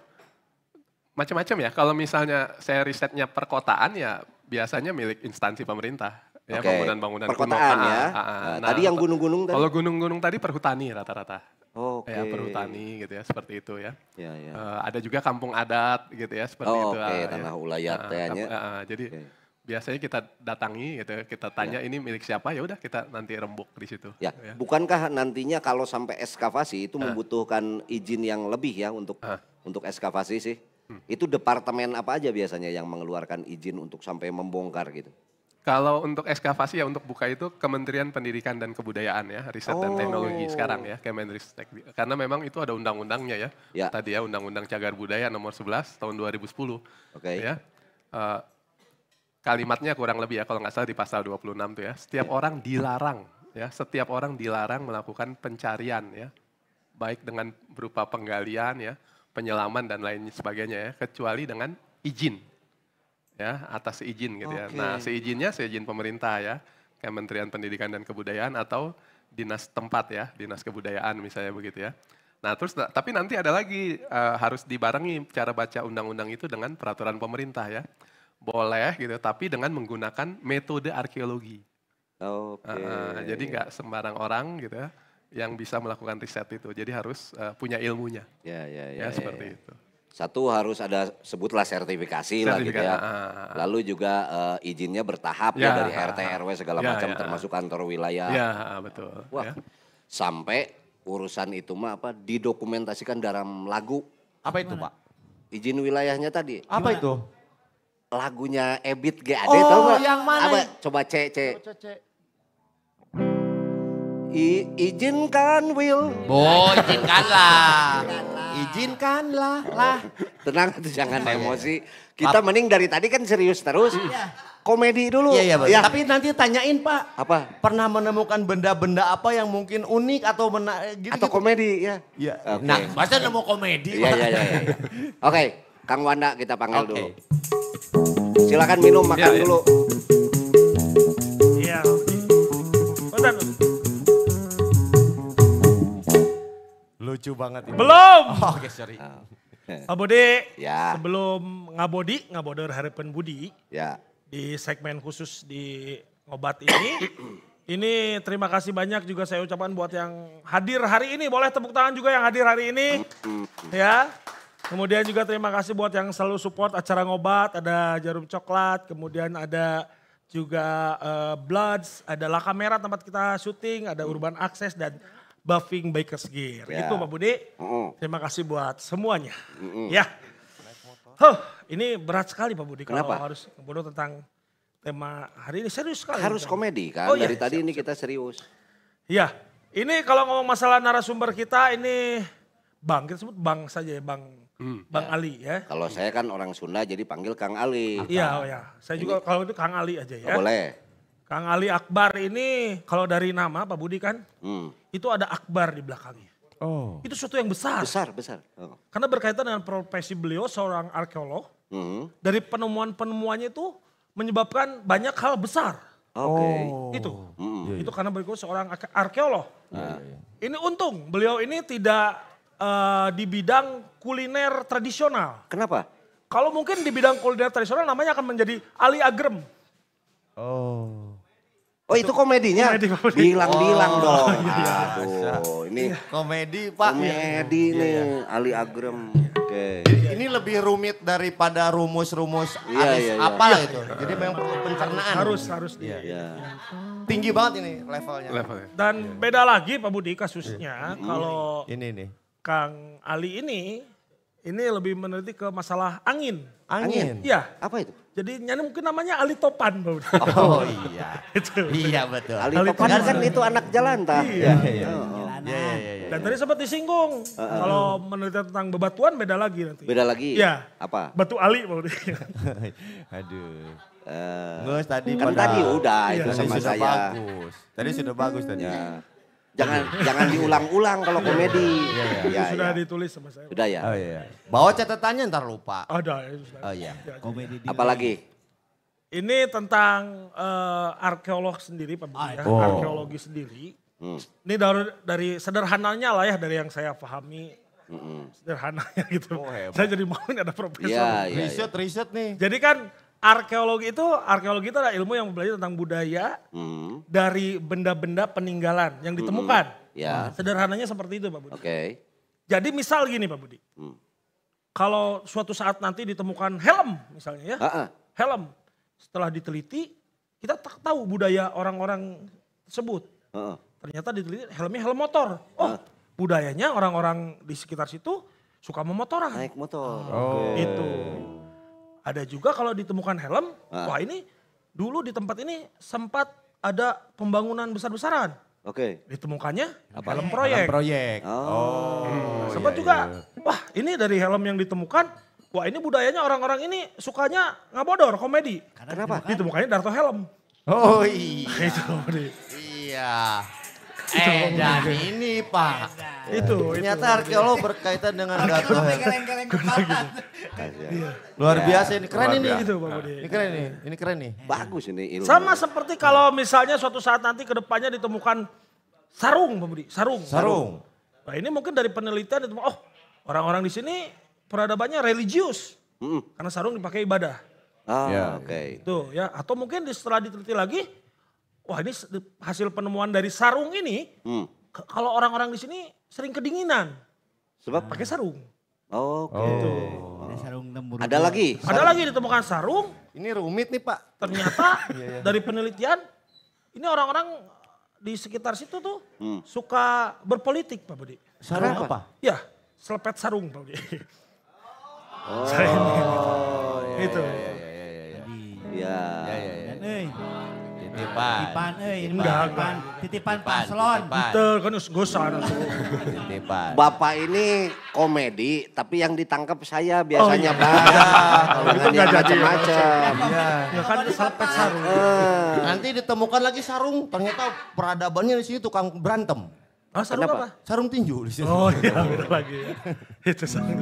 macam-macam ya. Kalau misalnya saya risetnya perkotaan ya biasanya milik instansi pemerintah ya bangunan-bangunan perkotaan kuno. ya. Ah, ah, nah, nah tadi yang nah, gunung-gunung tadi. Kalau gunung-gunung tadi perhutani rata-rata. Oh, okay. ya perhutani gitu ya seperti itu ya. ya, ya. Uh, ada juga kampung adat gitu ya seperti oh, itu. Oke, okay. Ah, tanah ya. ulayat uh, Uh, uh, jadi okay biasanya kita datangi gitu, ya, kita tanya ya. ini milik siapa, ya udah kita nanti rembuk di situ. Ya. ya. Bukankah nantinya kalau sampai eskavasi itu uh. membutuhkan izin yang lebih ya untuk uh. untuk eskavasi sih? Hmm. Itu departemen apa aja biasanya yang mengeluarkan izin untuk sampai membongkar gitu? Kalau untuk eskavasi ya untuk buka itu Kementerian Pendidikan dan Kebudayaan ya, Riset oh. dan Teknologi oh. sekarang ya, Kemenristek. Karena memang itu ada undang-undangnya ya. ya. Tadi ya Undang-Undang Cagar Budaya nomor 11 tahun 2010. Oke. Okay. Ya. Uh, kalimatnya kurang lebih ya kalau nggak salah di pasal 26 tuh ya. Setiap iya. orang dilarang ya, setiap orang dilarang melakukan pencarian ya. Baik dengan berupa penggalian ya, penyelaman dan lain sebagainya ya, kecuali dengan izin. Ya, atas izin gitu okay. ya. Nah, seizinnya seizin pemerintah ya, Kementerian Pendidikan dan Kebudayaan atau dinas tempat ya, dinas kebudayaan misalnya begitu ya. Nah, terus nah, tapi nanti ada lagi uh, harus dibarengi cara baca undang-undang itu dengan peraturan pemerintah ya boleh gitu, tapi dengan menggunakan metode arkeologi. Oke. Okay. Uh, jadi nggak sembarang orang gitu ya yang bisa melakukan riset itu. Jadi harus uh, punya ilmunya. Ya, ya, ya, ya. ya seperti ya, itu. Satu harus ada sebutlah sertifikasi, sertifikasi lah gitu ya. Uh, Lalu juga uh, izinnya bertahap ya, ya dari RT RW segala ya, macam ya, termasuk kantor wilayah. Ya, betul. Wah. Ya. Sampai urusan itu mah apa didokumentasikan dalam lagu. Apa itu, Pak? Izin wilayahnya tadi. Apa itu? lagunya Ebit G ada oh, tahu yang mana? Apa? Coba C, C. I, izinkan Will. Bo, izinkanlah. izinkanlah lah. Tenang tuh jangan oh, emosi. Kita Ap mending dari tadi kan serius terus. Iya. Komedi dulu. Iya, iya, ya. Tapi nanti tanyain Pak. Apa? Pernah menemukan benda-benda apa yang mungkin unik atau mena eh, gitu, gitu? Atau komedi ya. Iya. Okay. Nah, masa nemu komedi? Iya, iya, iya, iya. Oke, Kang Wanda kita panggil okay. dulu. Silakan minum ya, makan ya, ya. dulu. Iya. Bentar. Lucu banget ini. Belum. Oh, Oke, okay, sorry. Abode, ah. ya. sebelum ngabodi, ngaboder harapan budi. Ya. Di segmen khusus di obat ini. Ini terima kasih banyak juga saya ucapkan buat yang hadir hari ini. Boleh tepuk tangan juga yang hadir hari ini. Ya. Kemudian juga terima kasih buat yang selalu support acara ngobat, ada jarum coklat, kemudian ada juga uh, Bloods, ada Laka Merah tempat kita syuting, ada Urban Access dan Buffing bikers Gear. Ya. Itu Pak Budi. Mm. Terima kasih buat semuanya. Mm Ya. Huh, ini berat sekali Pak Budi Kenapa? kalau harus ngobrol tentang tema hari ini serius sekali. Harus kan? komedi kan? Oh, iya. Dari iya, tadi siap, ini kita serius. Iya. Ini kalau ngomong masalah narasumber kita ini Bang, kita sebut Bang saja ya Bang Hmm. Bang ya. Ali ya. Kalau saya kan orang Sunda jadi panggil Kang Ali. Iya, oh ya. Saya ini. juga kalau itu Kang Ali aja ya. Oh, boleh. Kang Ali Akbar ini kalau dari nama Pak Budi kan, hmm. itu ada Akbar di belakangnya. Oh. Itu sesuatu yang besar. Besar, besar. Oh. Karena berkaitan dengan profesi beliau seorang arkeolog. Hmm. Dari penemuan-penemuannya itu menyebabkan banyak hal besar. Oke. Okay. Oh. Itu. Hmm. Iya, iya. Itu karena beliau seorang arkeolog. Nah. Ini untung beliau ini tidak uh, di bidang kuliner tradisional. Kenapa? Kalau mungkin di bidang kuliner tradisional namanya akan menjadi Ali Agrem. Oh. Oh itu komedinya? Komedi, komedi. Bilang-bilang oh, dong. Iya, iya. Aduh, ini iya. komedi Pak. Komedi iya. iya. nih iya. Ali Agrem. Oke. Okay. ini lebih rumit daripada rumus-rumus iya, iya, iya. apa iya. itu. Jadi memang perlu pencernaan. Harus, harus. Iya. iya. Tinggi banget ini levelnya. levelnya. Dan iya. beda lagi Pak Budi kasusnya iya. kalau ini nih Kang Ali ini ini lebih meneliti ke masalah angin. Angin? Iya. Apa itu? Jadi nyanyi mungkin namanya Ali Topan. Oh iya. itu. Iya betul. Ali, Ali Topan, Topan kan itu anak jalan tak? Iya. iya, oh, oh. iya, iya, iya, Dan tadi sempat disinggung. Uh, uh. Kalau meneliti tentang bebatuan beda lagi nanti. Beda lagi? Iya. Apa? Batu Ali. Aduh. Uh, tadi kan tadi udah iya. itu sama tadi saya. Bagus. Tadi sudah bagus tadi. Ya. Jangan iya. jangan diulang-ulang kalau iya, iya, komedi. Iya, iya. Ya, sudah ya. ditulis sama saya. Sudah ya. Oh iya. Bawa catatannya ntar lupa. Ada. Ya, sudah. Oh iya. Komedi. Ya. Apalagi? Ini tentang uh, arkeolog sendiri Pak ah, ya. oh. arkeologi sendiri. Hmm. Ini dari, dari sederhananya lah ya dari yang saya pahami mm-hmm. sederhananya gitu. Oh, Saya jadi mau ini ada profesor. Ya, ya, riset, ya. riset nih. Jadi kan arkeologi itu arkeologi itu adalah ilmu yang mempelajari tentang budaya hmm. dari benda-benda peninggalan yang ditemukan. Hmm. hmm. Ya. Nah, sederhananya seperti itu, Pak Budi. Oke. Okay. Jadi misal gini, Pak Budi. Hmm. Kalau suatu saat nanti ditemukan helm misalnya ya. Ha-ha. Helm. Setelah diteliti, kita tak tahu budaya orang-orang tersebut. Ha-ha. Ternyata diteliti helmnya helm motor. Oh, Ha-ha. budayanya orang-orang di sekitar situ suka memotoran. Naik motor. Oh. Okay. Itu. Ada juga kalau ditemukan helm, ah. wah ini dulu di tempat ini sempat ada pembangunan besar-besaran. Oke. Okay. Ditemukannya Apa? helm proyek. Helm proyek. Oh. Hmm. Sempat iya, juga, iya. wah ini dari helm yang ditemukan, wah ini budayanya orang-orang ini sukanya ngabodor, komedi. Kenapa? Ditemukannya Darto Helm. Oh iya. Itu. Iya. Eh, eh, dan ini Pak. Itu. Ternyata arkeolog berkaitan dengan data. Gitu. Iya. Luar biasa ini, keren ini. Gitu, Ini keren nih, ini keren nih. Bagus ini Sama seperti kalau misalnya suatu saat nanti kedepannya ditemukan sarung, Pak Budi. Sarung. Sarung. Nah ini mungkin dari penelitian ditemukan, oh orang-orang di sini peradabannya religius. Karena sarung dipakai ibadah. Oh, ya. oke. Okay. Tuh ya, atau mungkin setelah diteliti lagi wah ini hasil penemuan dari sarung ini, hmm. kalau orang-orang di sini sering kedinginan. Sebab? Pakai sarung. Oh, okay. gitu. Ada sarung lembur. Ada lagi? Sarung. Ada lagi ditemukan sarung. Ini rumit nih Pak. Ternyata iya, iya. dari penelitian, ini orang-orang di sekitar situ tuh hmm. suka berpolitik Pak Budi. Sarung apa? Ya, selepet sarung Pak Budi. Oh, Sarung. ini. Oh, ya, iya, itu. Iya. Iya. Iya. Iya. Iya. Iya. ya. ya. ya, ya, ya. Titipan. Titipan euy, eh, enggak titipan. Titipan paslon. Teu kan gosan Titipan. Bapak ini komedi tapi yang ditangkap saya biasanya oh, iya. Bang. enggak iya. macam-macam. Iya. Ya kan selepet sarung. Eh. Nanti ditemukan lagi sarung, ternyata peradabannya di sini tukang berantem. Ah, sarung apa? Sarung tinju di sini. Oh iya, lagi. Itu sarung.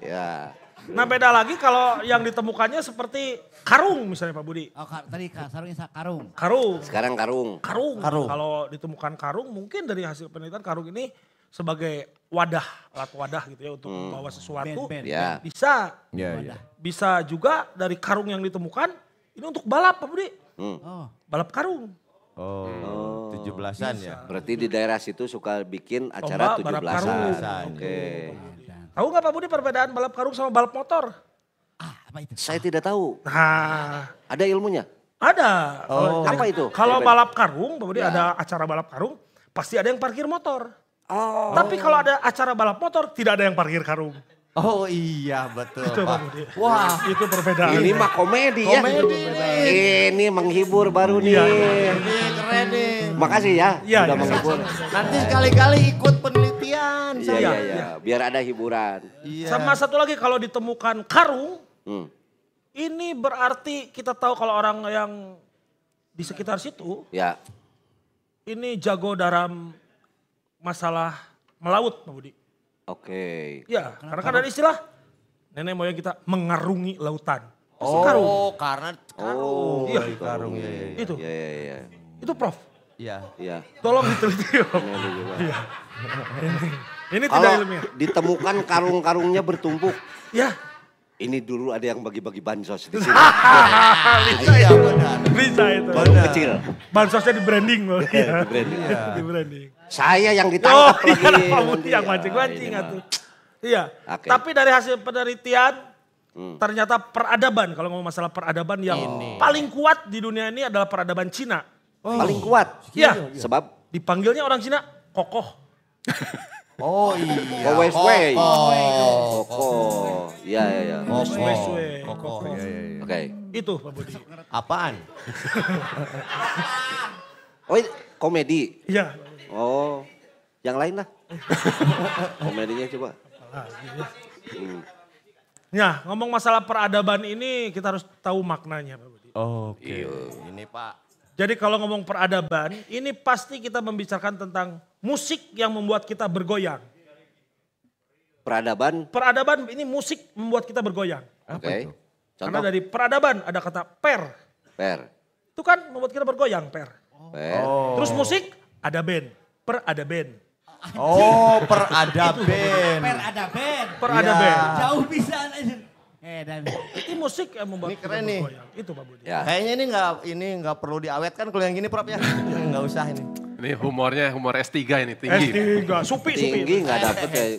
Ya. Nah beda lagi kalau yang ditemukannya seperti karung misalnya Pak Budi. Oh, kar tadi sarungnya karung. Karung. Sekarang karung. Karung. karung. Kalau ditemukan karung mungkin dari hasil penelitian karung ini sebagai wadah, alat wadah gitu ya untuk hmm. membawa sesuatu. Ben, ben, ya. Bisa. Ya, ya. Bisa juga dari karung yang ditemukan ini untuk balap Pak Budi. Hmm. Oh. Balap karung. Oh, oh. tujuh 17 belasan ya. Berarti di daerah situ suka bikin acara tujuh belasan. Oke. Okay. Ya. Tahu nggak Pak Budi perbedaan balap karung sama balap motor? Ah, apa itu? Saya tidak tahu. Nah, ada ilmunya? Ada. Oh. apa itu? Kalau balap karung, Pak Budi ya. ada acara balap karung, pasti ada yang parkir motor. Oh. Tapi kalau ada acara balap motor, tidak ada yang parkir karung. Oh iya betul itu, Pak. Pak. Wah itu perbedaan. Ini mah komedi, ya. Komedi Ini menghibur baru iya, nih. Ya, ini keren nih. Makasih ya, ya sudah ya. menghibur. Nanti sekali-kali ikut penelitian perhatian. Iya, iya, iya. Biar ada hiburan. Iya. Sama satu lagi kalau ditemukan karung, hmm. ini berarti kita tahu kalau orang yang di sekitar situ, ya. ini jago dalam masalah melaut, Pak Budi. Oke. Okay. Ya, karena kan ada istilah nenek moyang kita mengarungi lautan. Oh, karung. Oh, karena karung. Oh, iya, karung. Iya, iya, iya. Itu. Iya, iya, iya. Itu Prof. Iya. Iya. Tolong diteliti. Iya. iya. Ini tidak Kalau ilmiah. Ditemukan karung-karungnya bertumpuk. Ya. Ini dulu ada yang bagi-bagi bansos di sini. Bisa ya benar. Bisa itu. Baru iya. kecil. Bansosnya di branding loh. Iya, di branding. Ya. Di branding. Saya yang oh, ditangkap oh, iya, lagi. Oh iya, yang mancing-mancing atuh. Iya. Okay. Tapi dari hasil penelitian Hmm. Ternyata peradaban, kalau ngomong masalah peradaban yang ini. paling kuat di dunia ini adalah peradaban Cina. Oh. Paling kuat. Iya. Sebab dipanggilnya orang Cina kokoh. oh iya. Oh, West Way. kokoh. Iya, iya, iya. West Way. Kokoh. Iya, iya, iya. Oke. Itu Pak Budi. Apaan? oh, komedi. Iya. Oh. Yang lain lah. Komedinya coba. Hmm. Nah, ngomong masalah peradaban ini kita harus tahu maknanya Pak Budi. Oke. Okay. Iya. Ini Pak jadi kalau ngomong peradaban, ini pasti kita membicarakan tentang musik yang membuat kita bergoyang. Peradaban? Peradaban ini musik membuat kita bergoyang. Oke. okay. itu? Contoh? Karena dari peradaban ada kata per. Per. Itu kan membuat kita bergoyang, per. per. Oh. Terus musik ada band, per ada band. Oh, per Per ada ada band. band. Per ada band. Iya. Jauh bisa Eh, dan itu musik yang membuat ini keren nih. Goyang. Itu Pak Budi. Ya. Kayaknya ini nggak ini nggak perlu diawetkan kalau yang gini Prof ya. Enggak usah ini. Ini humornya humor S3 ini tinggi. S3, supi supi. Tinggi nggak dapet ya.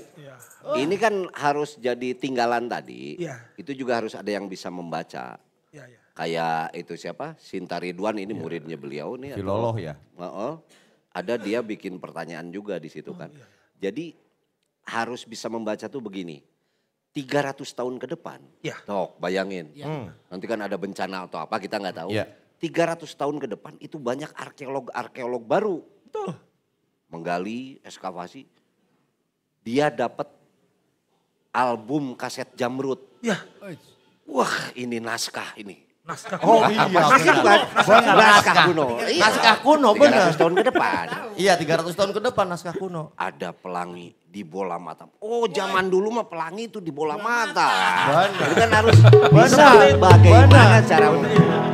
Oh. Ini kan harus jadi tinggalan tadi. Ya. Itu juga harus ada yang bisa membaca. Ya, ya. Kayak itu siapa? Sinta Ridwan ini ya. muridnya beliau nih. Filoloh atau, ya. Uh -uh. Ada dia bikin pertanyaan juga di situ oh, kan. Ya. Jadi harus bisa membaca tuh begini 300 tahun ke depan. Ya. Tok, bayangin. Ya. Hmm. Nanti kan ada bencana atau apa kita nggak tahu. Ya. 300 tahun ke depan itu banyak arkeolog-arkeolog baru. Betul. Menggali, eskavasi. Dia dapat album kaset Jamrut. Ya. Wah, ini naskah ini naskah oh, kuno. Oh iya. Naskah kuno. naskah, kuno. naskah kuno. naskah kuno. Naskah kuno benar. 300 tahun ke depan. iya 300 tahun ke depan naskah kuno. Ada pelangi di bola mata. Oh zaman dulu mah pelangi itu di bola mata. Benar. Jadi kan harus bisa bagaimana cara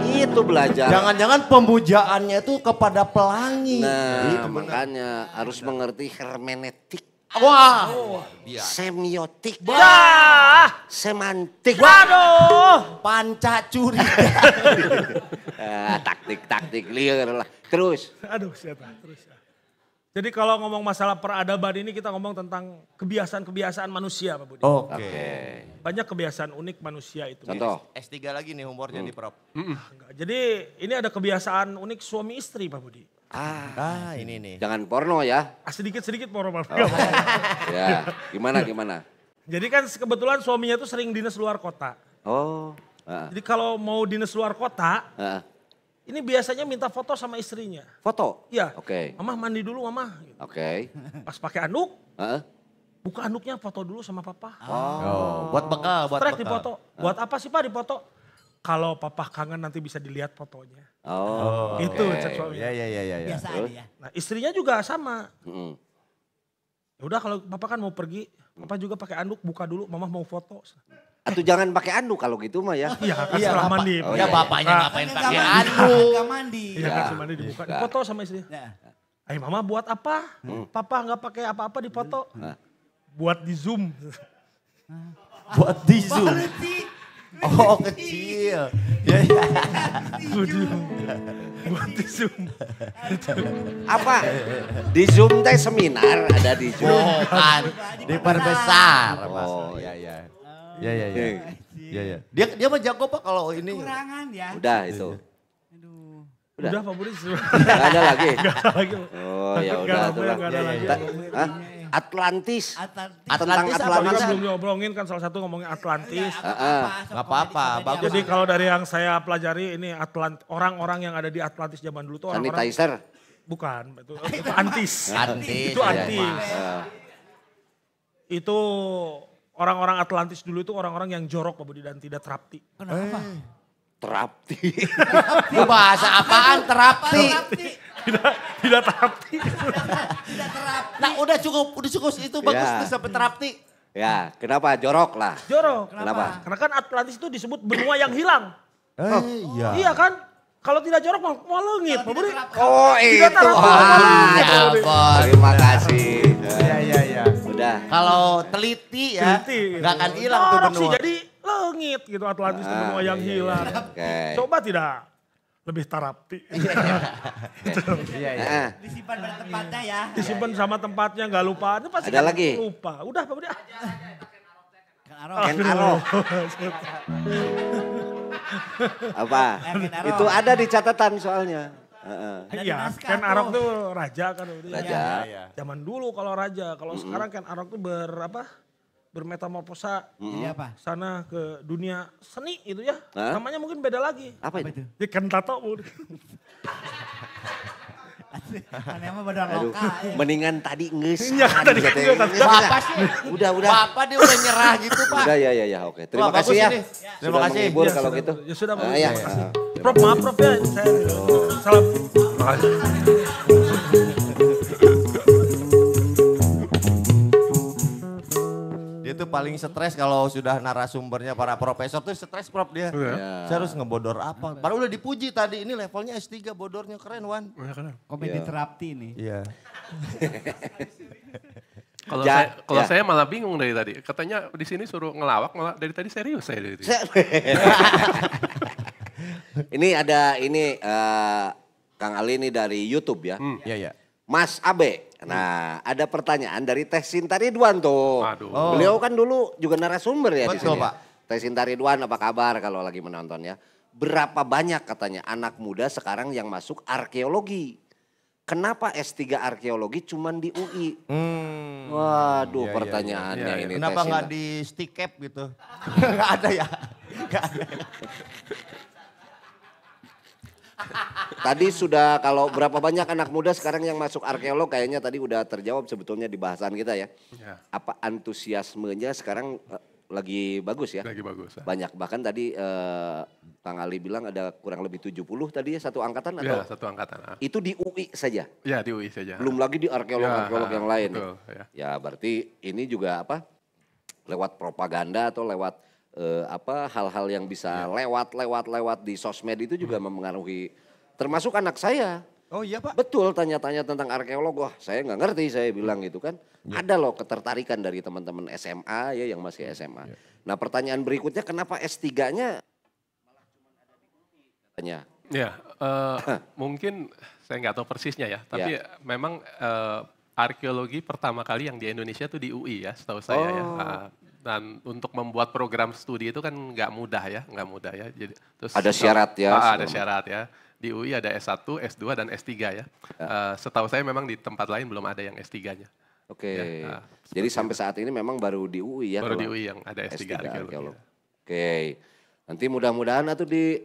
itu belajar. Jangan-jangan pemujaannya itu kepada pelangi. Nah, itu iya, makanya harus mengerti hermeneutik Wah, semiotik. Wah, semantik. Waduh, panca curi. Ah, taktik, taktik liar lah. Terus. Aduh, siapa? Terus. Ya. Jadi kalau ngomong masalah peradaban ini kita ngomong tentang kebiasaan-kebiasaan manusia Pak Budi. Oke. Banyak kebiasaan unik manusia itu. Contoh. S3 lagi nih humornya hmm. di Prop. Hmm. Ah, Jadi ini ada kebiasaan unik suami istri Pak Budi. Ah, ah iya. ini nih. Jangan porno ya. Ah Sedikit-sedikit porno Oh. ya, gimana gimana? Jadi kan kebetulan suaminya tuh sering dinas luar kota. Oh. Uh. Jadi kalau mau dinas luar kota, uh. ini biasanya minta foto sama istrinya. Foto? Iya. Oke. Okay. Mama mandi dulu mama. Oke. Okay. Pas pakai anduk, uh. buka anduknya foto dulu sama papa. Oh. oh. Buat bekal, buat Strek bekal. Buat apa sih pak di foto? kalau papa kangen nanti bisa dilihat fotonya. Oh. Itu okay. chat suaminya. Iya, iya, iya. Ya, ya. Biasa Terus? aja. Nah istrinya juga sama. Hmm. udah kalau papa kan mau pergi, papa juga pakai anduk buka dulu, mama mau foto. Atau jangan pakai anduk kalau gitu mah ya. Iya kan iya, setelah mandi. Oh, iya, iya, iya, bapaknya nah, ngapain iya, pakai anduk. Gak mandi. Iya kan mandi dibuka, foto sama istri. Ya. Eh mama buat apa? Hmm. Papa gak pakai apa-apa di foto. Hmm. Nah. Buat di zoom. buat di zoom. Oh kecil. Ya, ya. di di Zoom. Apa? Di Zoom teh seminar ada di Zoom. Bukan. Oh, Diperbesar. Oh ya ya, ya ya, ya. Ya ya. Dia dia mah jago Pak kalau ini. Kurangan ya. Udah itu. Iya, iya. Udah. Udah, Pak Budi. Enggak ada lagi. Enggak ada lagi. Oh ya udah. Enggak ada lagi. Hah? Atlantis. Atlantis. Atlantis Atlantis. belum diobrongin kan salah satu ngomongin Atlantis. Enggak apa-apa. apa, Jadi kalau dari yang saya pelajari ini Atlant orang-orang yang ada di Atlantis zaman dulu tuh orang-orang. Sanitizer? Bukan. Itu, itu antis. antis. Itu iya, iya. antis. Iya. Itu orang-orang Atlantis dulu itu orang-orang yang jorok Pak Budi dan tidak terapti. Kenapa? Eh. Terapti. Bahasa apaan terapti? terapti tidak tidak terapi tidak terapi Nah udah cukup, udah cukup itu iya. bagus yeah. tuh sampai terapi. Ya, kenapa jorok lah? Jorok. Kenapa? kenapa? Karena kan Atlantis itu disebut benua yang hilang. Eh, oh. iya. Iya kan? Kalau tidak jorok mau mau lengit. Oh, tidak terapkan. oh tidak itu. Ah, ya Terima kasih. Iya, iya, iya. Udah. Kalau teliti ya, teliti, iya. gak akan hilang tuh benua. sih jadi lengit gitu Atlantis ah, itu benua yang iya, iya hilang. Iya. Okay. Coba tidak lebih tarapti. Iya, iya. iya, iya. Ah. Disimpan pada tempatnya ya. Disimpan sama tempatnya, nggak lupa. Itu pasti Ada lagi. lupa. Udah, Pak Budi. Ken Arok. Apa? Itu ada di catatan soalnya. Iya, Ken Arok tuh raja kan. Raja. Zaman dulu kalau raja, kalau sekarang Ken Arok tuh berapa? bermetamorfosa mm -hmm. apa? sana ke dunia seni itu ya. Hah? Namanya mungkin beda lagi. Apa itu? Di ya, kentato. Aneh mah badan ya. Mendingan tadi ngeus. Iya, kan tadi kan Bapak sih. Udah, udah. Bapak dia udah nyerah gitu, Pak. Udah, ya, ya, ya. Oke, terima Wah, kasih ya. Ini. terima kasih. Menghibur ya, kalau sudah, gitu. Ya sudah, Uh, ya. Prof, maaf Prof ya. Saya salam. Oh. itu paling stres kalau sudah narasumbernya para profesor tuh stres prop dia. Yeah. Saya harus ngebodor apa. Baru udah dipuji tadi ini levelnya S3 bodornya keren Wan. Oh, iya, Komedi iya. terapi ini. Iya. Kalau saya kalau yeah. saya malah bingung dari tadi. Katanya di sini suruh ngelawak malah dari tadi serius saya dari tadi. ini ada ini uh, Kang Ali ini dari YouTube ya. Hmm. iya. ya. Mas Abe Nah, ada pertanyaan dari Teh Sinta Ridwan tuh. Aduh. Oh. Beliau kan dulu juga narasumber ya Betul, di sini. Pak. Teh Sinta Ridwan apa kabar kalau lagi menonton ya? Berapa banyak katanya anak muda sekarang yang masuk arkeologi? Kenapa S3 arkeologi cuman di UI? Hmm. Waduh ya, pertanyaannya ya, ya, ya. ini. Kenapa nggak di stikep gitu? Nggak ada ya? Nggak ada. Ya? Tadi sudah kalau berapa banyak anak muda sekarang yang masuk arkeolog kayaknya tadi udah terjawab sebetulnya di bahasan kita ya. Yeah. Apa antusiasmenya sekarang eh, lagi bagus ya? Lagi bagus. Ya. Banyak bahkan tadi eh, Kang Ali bilang ada kurang lebih 70 tadi ya satu angkatan atau? Ya, satu angkatan. Ah. Itu di UI saja. Ya, di UI saja. Belum lagi di arkeolog-arkeolog ya, yang lain. Betul, ya. ya, berarti ini juga apa? lewat propaganda atau lewat eh, apa hal-hal yang bisa lewat-lewat-lewat iya. di sosmed itu juga hmm. mempengaruhi termasuk anak saya. Oh iya pak. Betul tanya-tanya tentang arkeolog, wah saya nggak ngerti saya bilang gitu kan. Ya. Ada loh ketertarikan dari teman-teman SMA ya yang masih SMA. Ya. Nah pertanyaan berikutnya kenapa S3-nya malah cuma ada di katanya. Ya uh, mungkin saya nggak tahu persisnya ya, tapi ya. memang uh, arkeologi pertama kali yang di Indonesia tuh di UI ya setahu saya ya. oh. ya. Uh, dan untuk membuat program studi itu kan nggak mudah ya, nggak mudah ya. Jadi terus ada syarat ya. Ah, ada syarat ya. Di UI ada S1, S2 dan S3 ya. ya. Uh, setahu saya memang di tempat lain belum ada yang S3-nya. Oke. Okay. Ya, uh, Jadi sampai saat ini memang baru di UI ya. Baru di UI yang ada S3, S3 Ya. Oke. Okay. Nanti mudah-mudahan atau di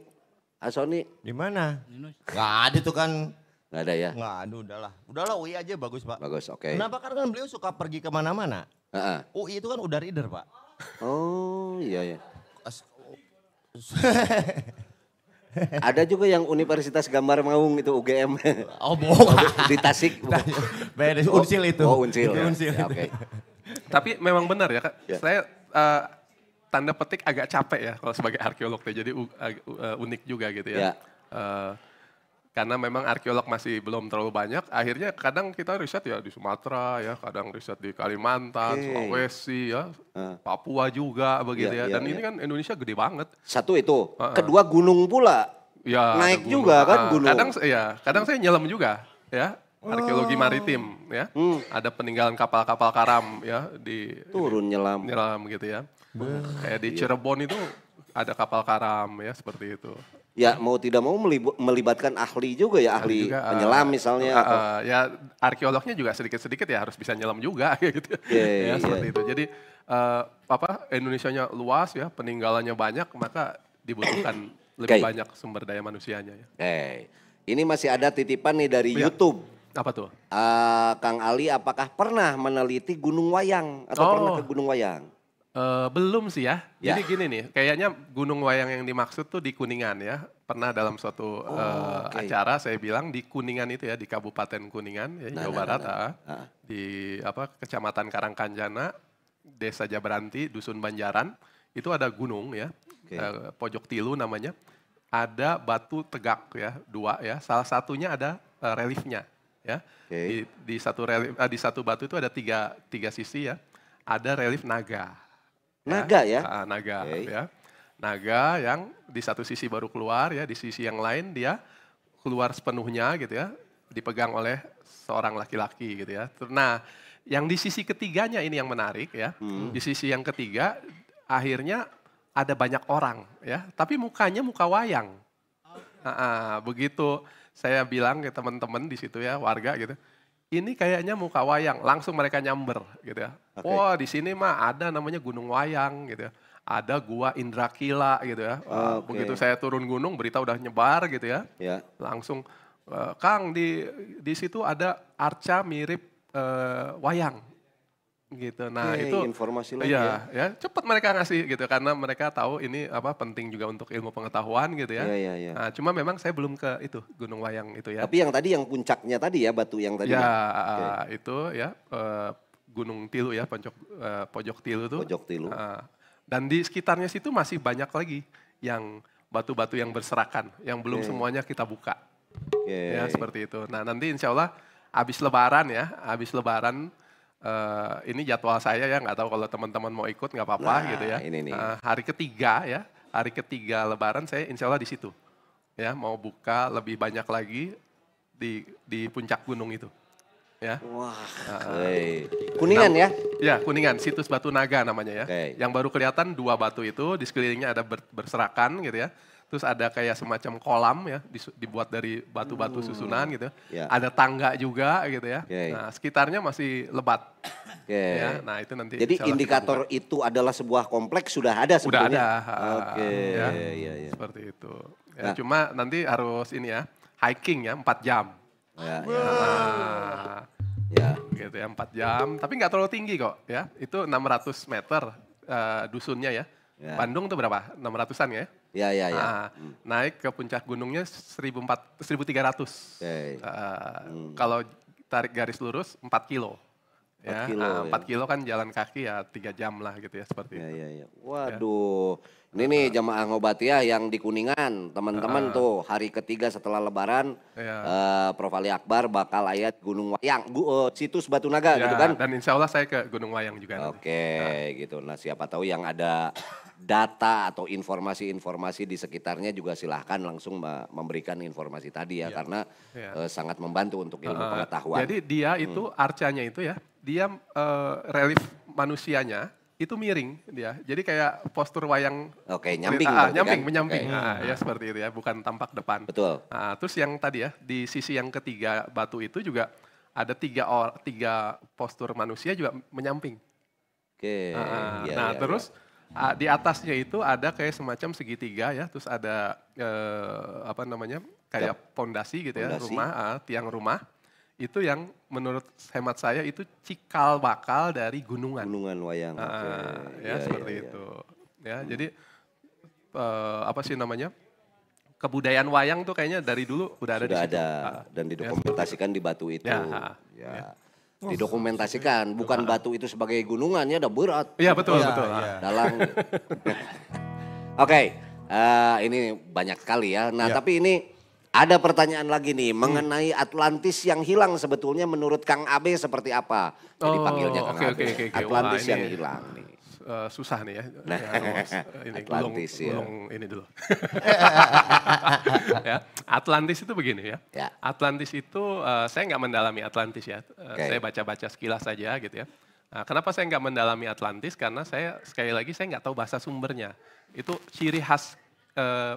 Asoni. Di mana? Gak ada tuh kan Gak ada ya? Gak ada, udahlah. Udahlah UI aja bagus Pak. Bagus, oke. Okay. Kenapa? Karena kan beliau suka pergi kemana-mana. Uh-uh. UI itu kan udah reader pak. Oh iya iya. Ada juga yang Universitas Gambar Maung itu UGM. Oh bohong. Di Tasik. Beda oh, Unsil itu. Oh Unsil. ya. Unsil. Ya, okay. Tapi memang benar ya kak. Ya. Saya uh, tanda petik agak capek ya kalau sebagai arkeolog. Ya. Jadi uh, uh, unik juga gitu ya. ya. Uh, karena memang arkeolog masih belum terlalu banyak, akhirnya kadang kita riset ya di Sumatera ya, kadang riset di Kalimantan, okay. Sulawesi ya, uh. Papua juga begitu yeah, ya. Iya, Dan yeah. ini iya. kan Indonesia gede banget. Satu itu, uh -uh. kedua gunung pula. Ya, naik gunung. juga kan gunung. Kadang ya, kadang saya nyelam juga ya. Arkeologi oh. maritim ya. Hmm. Ada peninggalan kapal-kapal karam ya di turun nyelam. Nyelam gitu ya. Kayak di iya. Cirebon itu ada kapal karam ya seperti itu ya mau tidak mau melibatkan ahli juga ya ahli juga, uh, misalnya uh, uh, ya arkeolognya juga sedikit-sedikit ya harus bisa nyelam juga gitu yeah, iya, ya yeah. seperti itu jadi uh, apa Indonesia-nya luas ya peninggalannya banyak maka dibutuhkan lebih okay. banyak sumber daya manusianya ya okay. ini masih ada titipan nih dari ya. YouTube apa tuh uh, Kang Ali apakah pernah meneliti Gunung Wayang atau oh. pernah ke Gunung Wayang Uh, belum sih ya. ya. Jadi gini nih, kayaknya Gunung Wayang yang dimaksud tuh di Kuningan ya. Pernah dalam suatu oh, uh, eh, okay. acara saya bilang di Kuningan itu ya, di Kabupaten Kuningan ya, nah, Jawa nah, nah Barat, nah, nah. di apa Kecamatan Karangkanjana, Desa Jabaranti, Dusun Banjaran, itu ada gunung ya, okay. uh, eh, Pojok Tilu namanya. Ada batu tegak ya, dua ya. Salah satunya ada uh, reliefnya ya. Okay. Di, di satu relief, uh, di satu batu itu ada tiga tiga sisi ya. Ada relief naga Ya. Naga ya? ya? Uh, naga okay. ya. Naga yang di satu sisi baru keluar ya, di sisi yang lain dia keluar sepenuhnya gitu ya, dipegang oleh seorang laki-laki gitu ya. Nah, yang di sisi ketiganya ini yang menarik ya. Hmm. Di sisi yang ketiga akhirnya ada banyak orang ya, tapi mukanya muka wayang. Okay. Uh, ah, ah, begitu saya bilang ke teman-teman di situ ya, warga gitu ini kayaknya muka wayang, langsung mereka nyamber gitu ya. Okay. Wah, di sini mah ada namanya Gunung Wayang gitu ya. Ada gua Indrakila gitu ya. Ah, okay. Begitu saya turun gunung, berita udah nyebar gitu ya. Yeah. Langsung eh, Kang di di situ ada arca mirip uh, wayang gitu. Iya, nah, hey, iya, itu informasi lagi iya, ya, ya. ya, cepat mereka ngasih gitu karena mereka tahu ini apa penting juga untuk ilmu pengetahuan gitu ya. Iya, iya, Nah, cuma memang saya belum ke itu Gunung Wayang itu ya. Tapi yang tadi yang puncaknya tadi ya, batu yang tadi. Ya, ya? Ah, ah, okay. itu ya eh, Gunung Tilu ya, pojok eh, pojok Tilu tuh. Pojok Tilu. Ah, dan di sekitarnya situ masih banyak lagi yang batu-batu yang berserakan, yang belum okay. semuanya kita buka. Okay. Ya seperti itu. Nah nanti insya Allah habis Lebaran ya, habis Lebaran uh, ini jadwal saya ya nggak tahu kalau teman-teman mau ikut nggak apa-apa nah, gitu ya. Ini nih. Uh, hari ketiga ya, hari ketiga Lebaran saya insya Allah di situ ya mau buka lebih banyak lagi di di puncak gunung itu. Ya. Wah. Uh, kuningan nah, ya? Ya kuningan, situs Batu Naga namanya ya. Okay. Yang baru kelihatan dua batu itu di sekelilingnya ada ber, berserakan gitu ya terus ada kayak semacam kolam ya dibuat dari batu-batu hmm, susunan gitu. Yeah. Ada tangga juga gitu ya. okay. Nah, sekitarnya masih lebat. okay. Ya, nah, itu nanti Jadi indikator itu adalah sebuah kompleks sudah ada Sudah ada. Oke. Okay. Ya, ya, ya. Seperti itu. Ya, nah. cuma nanti harus ini ya, hiking ya empat jam. Ya, ya. Nah, ya. Gitu ya empat jam, tapi nggak terlalu tinggi kok ya. Itu 600 meter uh, dusunnya ya. ya. Bandung tuh berapa? 600-an ya? Ya, ya, ya. Nah, hmm. Naik ke puncak gunungnya 1400, 1300. Okay. Uh, hmm. Kalau tarik garis lurus 4 kilo. 4 ya, kilo, nah, 4 ya. kilo kan jalan kaki ya 3 jam lah gitu ya seperti ya, itu. Ya, ya. ya. Waduh, ya. ini ah, ah. nih jemaah ngobatiah yang di Kuningan, teman-teman uh, tuh hari ketiga setelah Lebaran, ya. uh, Prof Ali Akbar bakal ayat Gunung Wayang, gu, uh, situs Batu Naga ya, gitu kan? Dan insya Allah saya ke Gunung Wayang juga. Oke, okay, Nah. gitu. Nah siapa tahu yang ada data atau informasi-informasi di sekitarnya juga silahkan langsung memberikan informasi tadi ya, ya. karena ya. Uh, sangat membantu untuk ilmu uh, pengetahuan. Jadi dia hmm. itu hmm. arcanya itu ya, dia uh, relief manusianya itu miring dia. Jadi kayak postur wayang. Oke, okay, nyamping. Ah, kan? nyamping, kan? menyamping. Okay. Ah, ya hmm. seperti itu ya, bukan tampak depan. Betul. Ah, terus yang tadi ya, di sisi yang ketiga batu itu juga ada tiga or, tiga postur manusia juga menyamping. Oke. Okay. Ah, ya, nah, ya, terus ya Ah, di atasnya itu ada kayak semacam segitiga ya, terus ada eh, apa namanya kayak pondasi gitu ya, fondasi. rumah, ah, tiang rumah. Itu yang menurut hemat saya itu cikal bakal dari gunungan. Gunungan wayang. Ah, okay. ya, ya seperti ya, itu. Ya, hmm. jadi eh, apa sih namanya? Kebudayaan wayang tuh kayaknya dari dulu udah ada Sudah di situ. ada ah. dan ya. didokumentasikan ya. di batu itu. Ya, ya. ya didokumentasikan bukan batu itu sebagai gunungannya udah berat iya betul ya, betul ya. dalang oke okay, uh, eh, ini banyak sekali ya nah ya. tapi ini ada pertanyaan lagi nih hmm. mengenai Atlantis yang hilang sebetulnya menurut Kang Abe seperti apa? Jadi oh, panggilnya Kang okay, Abe. Okay, okay, okay. Atlantis Wah, yang hilang nih. Eh, susah nih ya. Nah, ya, eh, ini gulung, ya. gulung ini dulu. ya, Atlantis itu begini ya. ya. Atlantis itu uh, saya nggak mendalami Atlantis ya. okay. Saya baca-baca sekilas saja gitu ya. Nah, kenapa saya nggak mendalami Atlantis? Karena saya sekali lagi saya nggak tahu bahasa sumbernya. Itu ciri khas uh,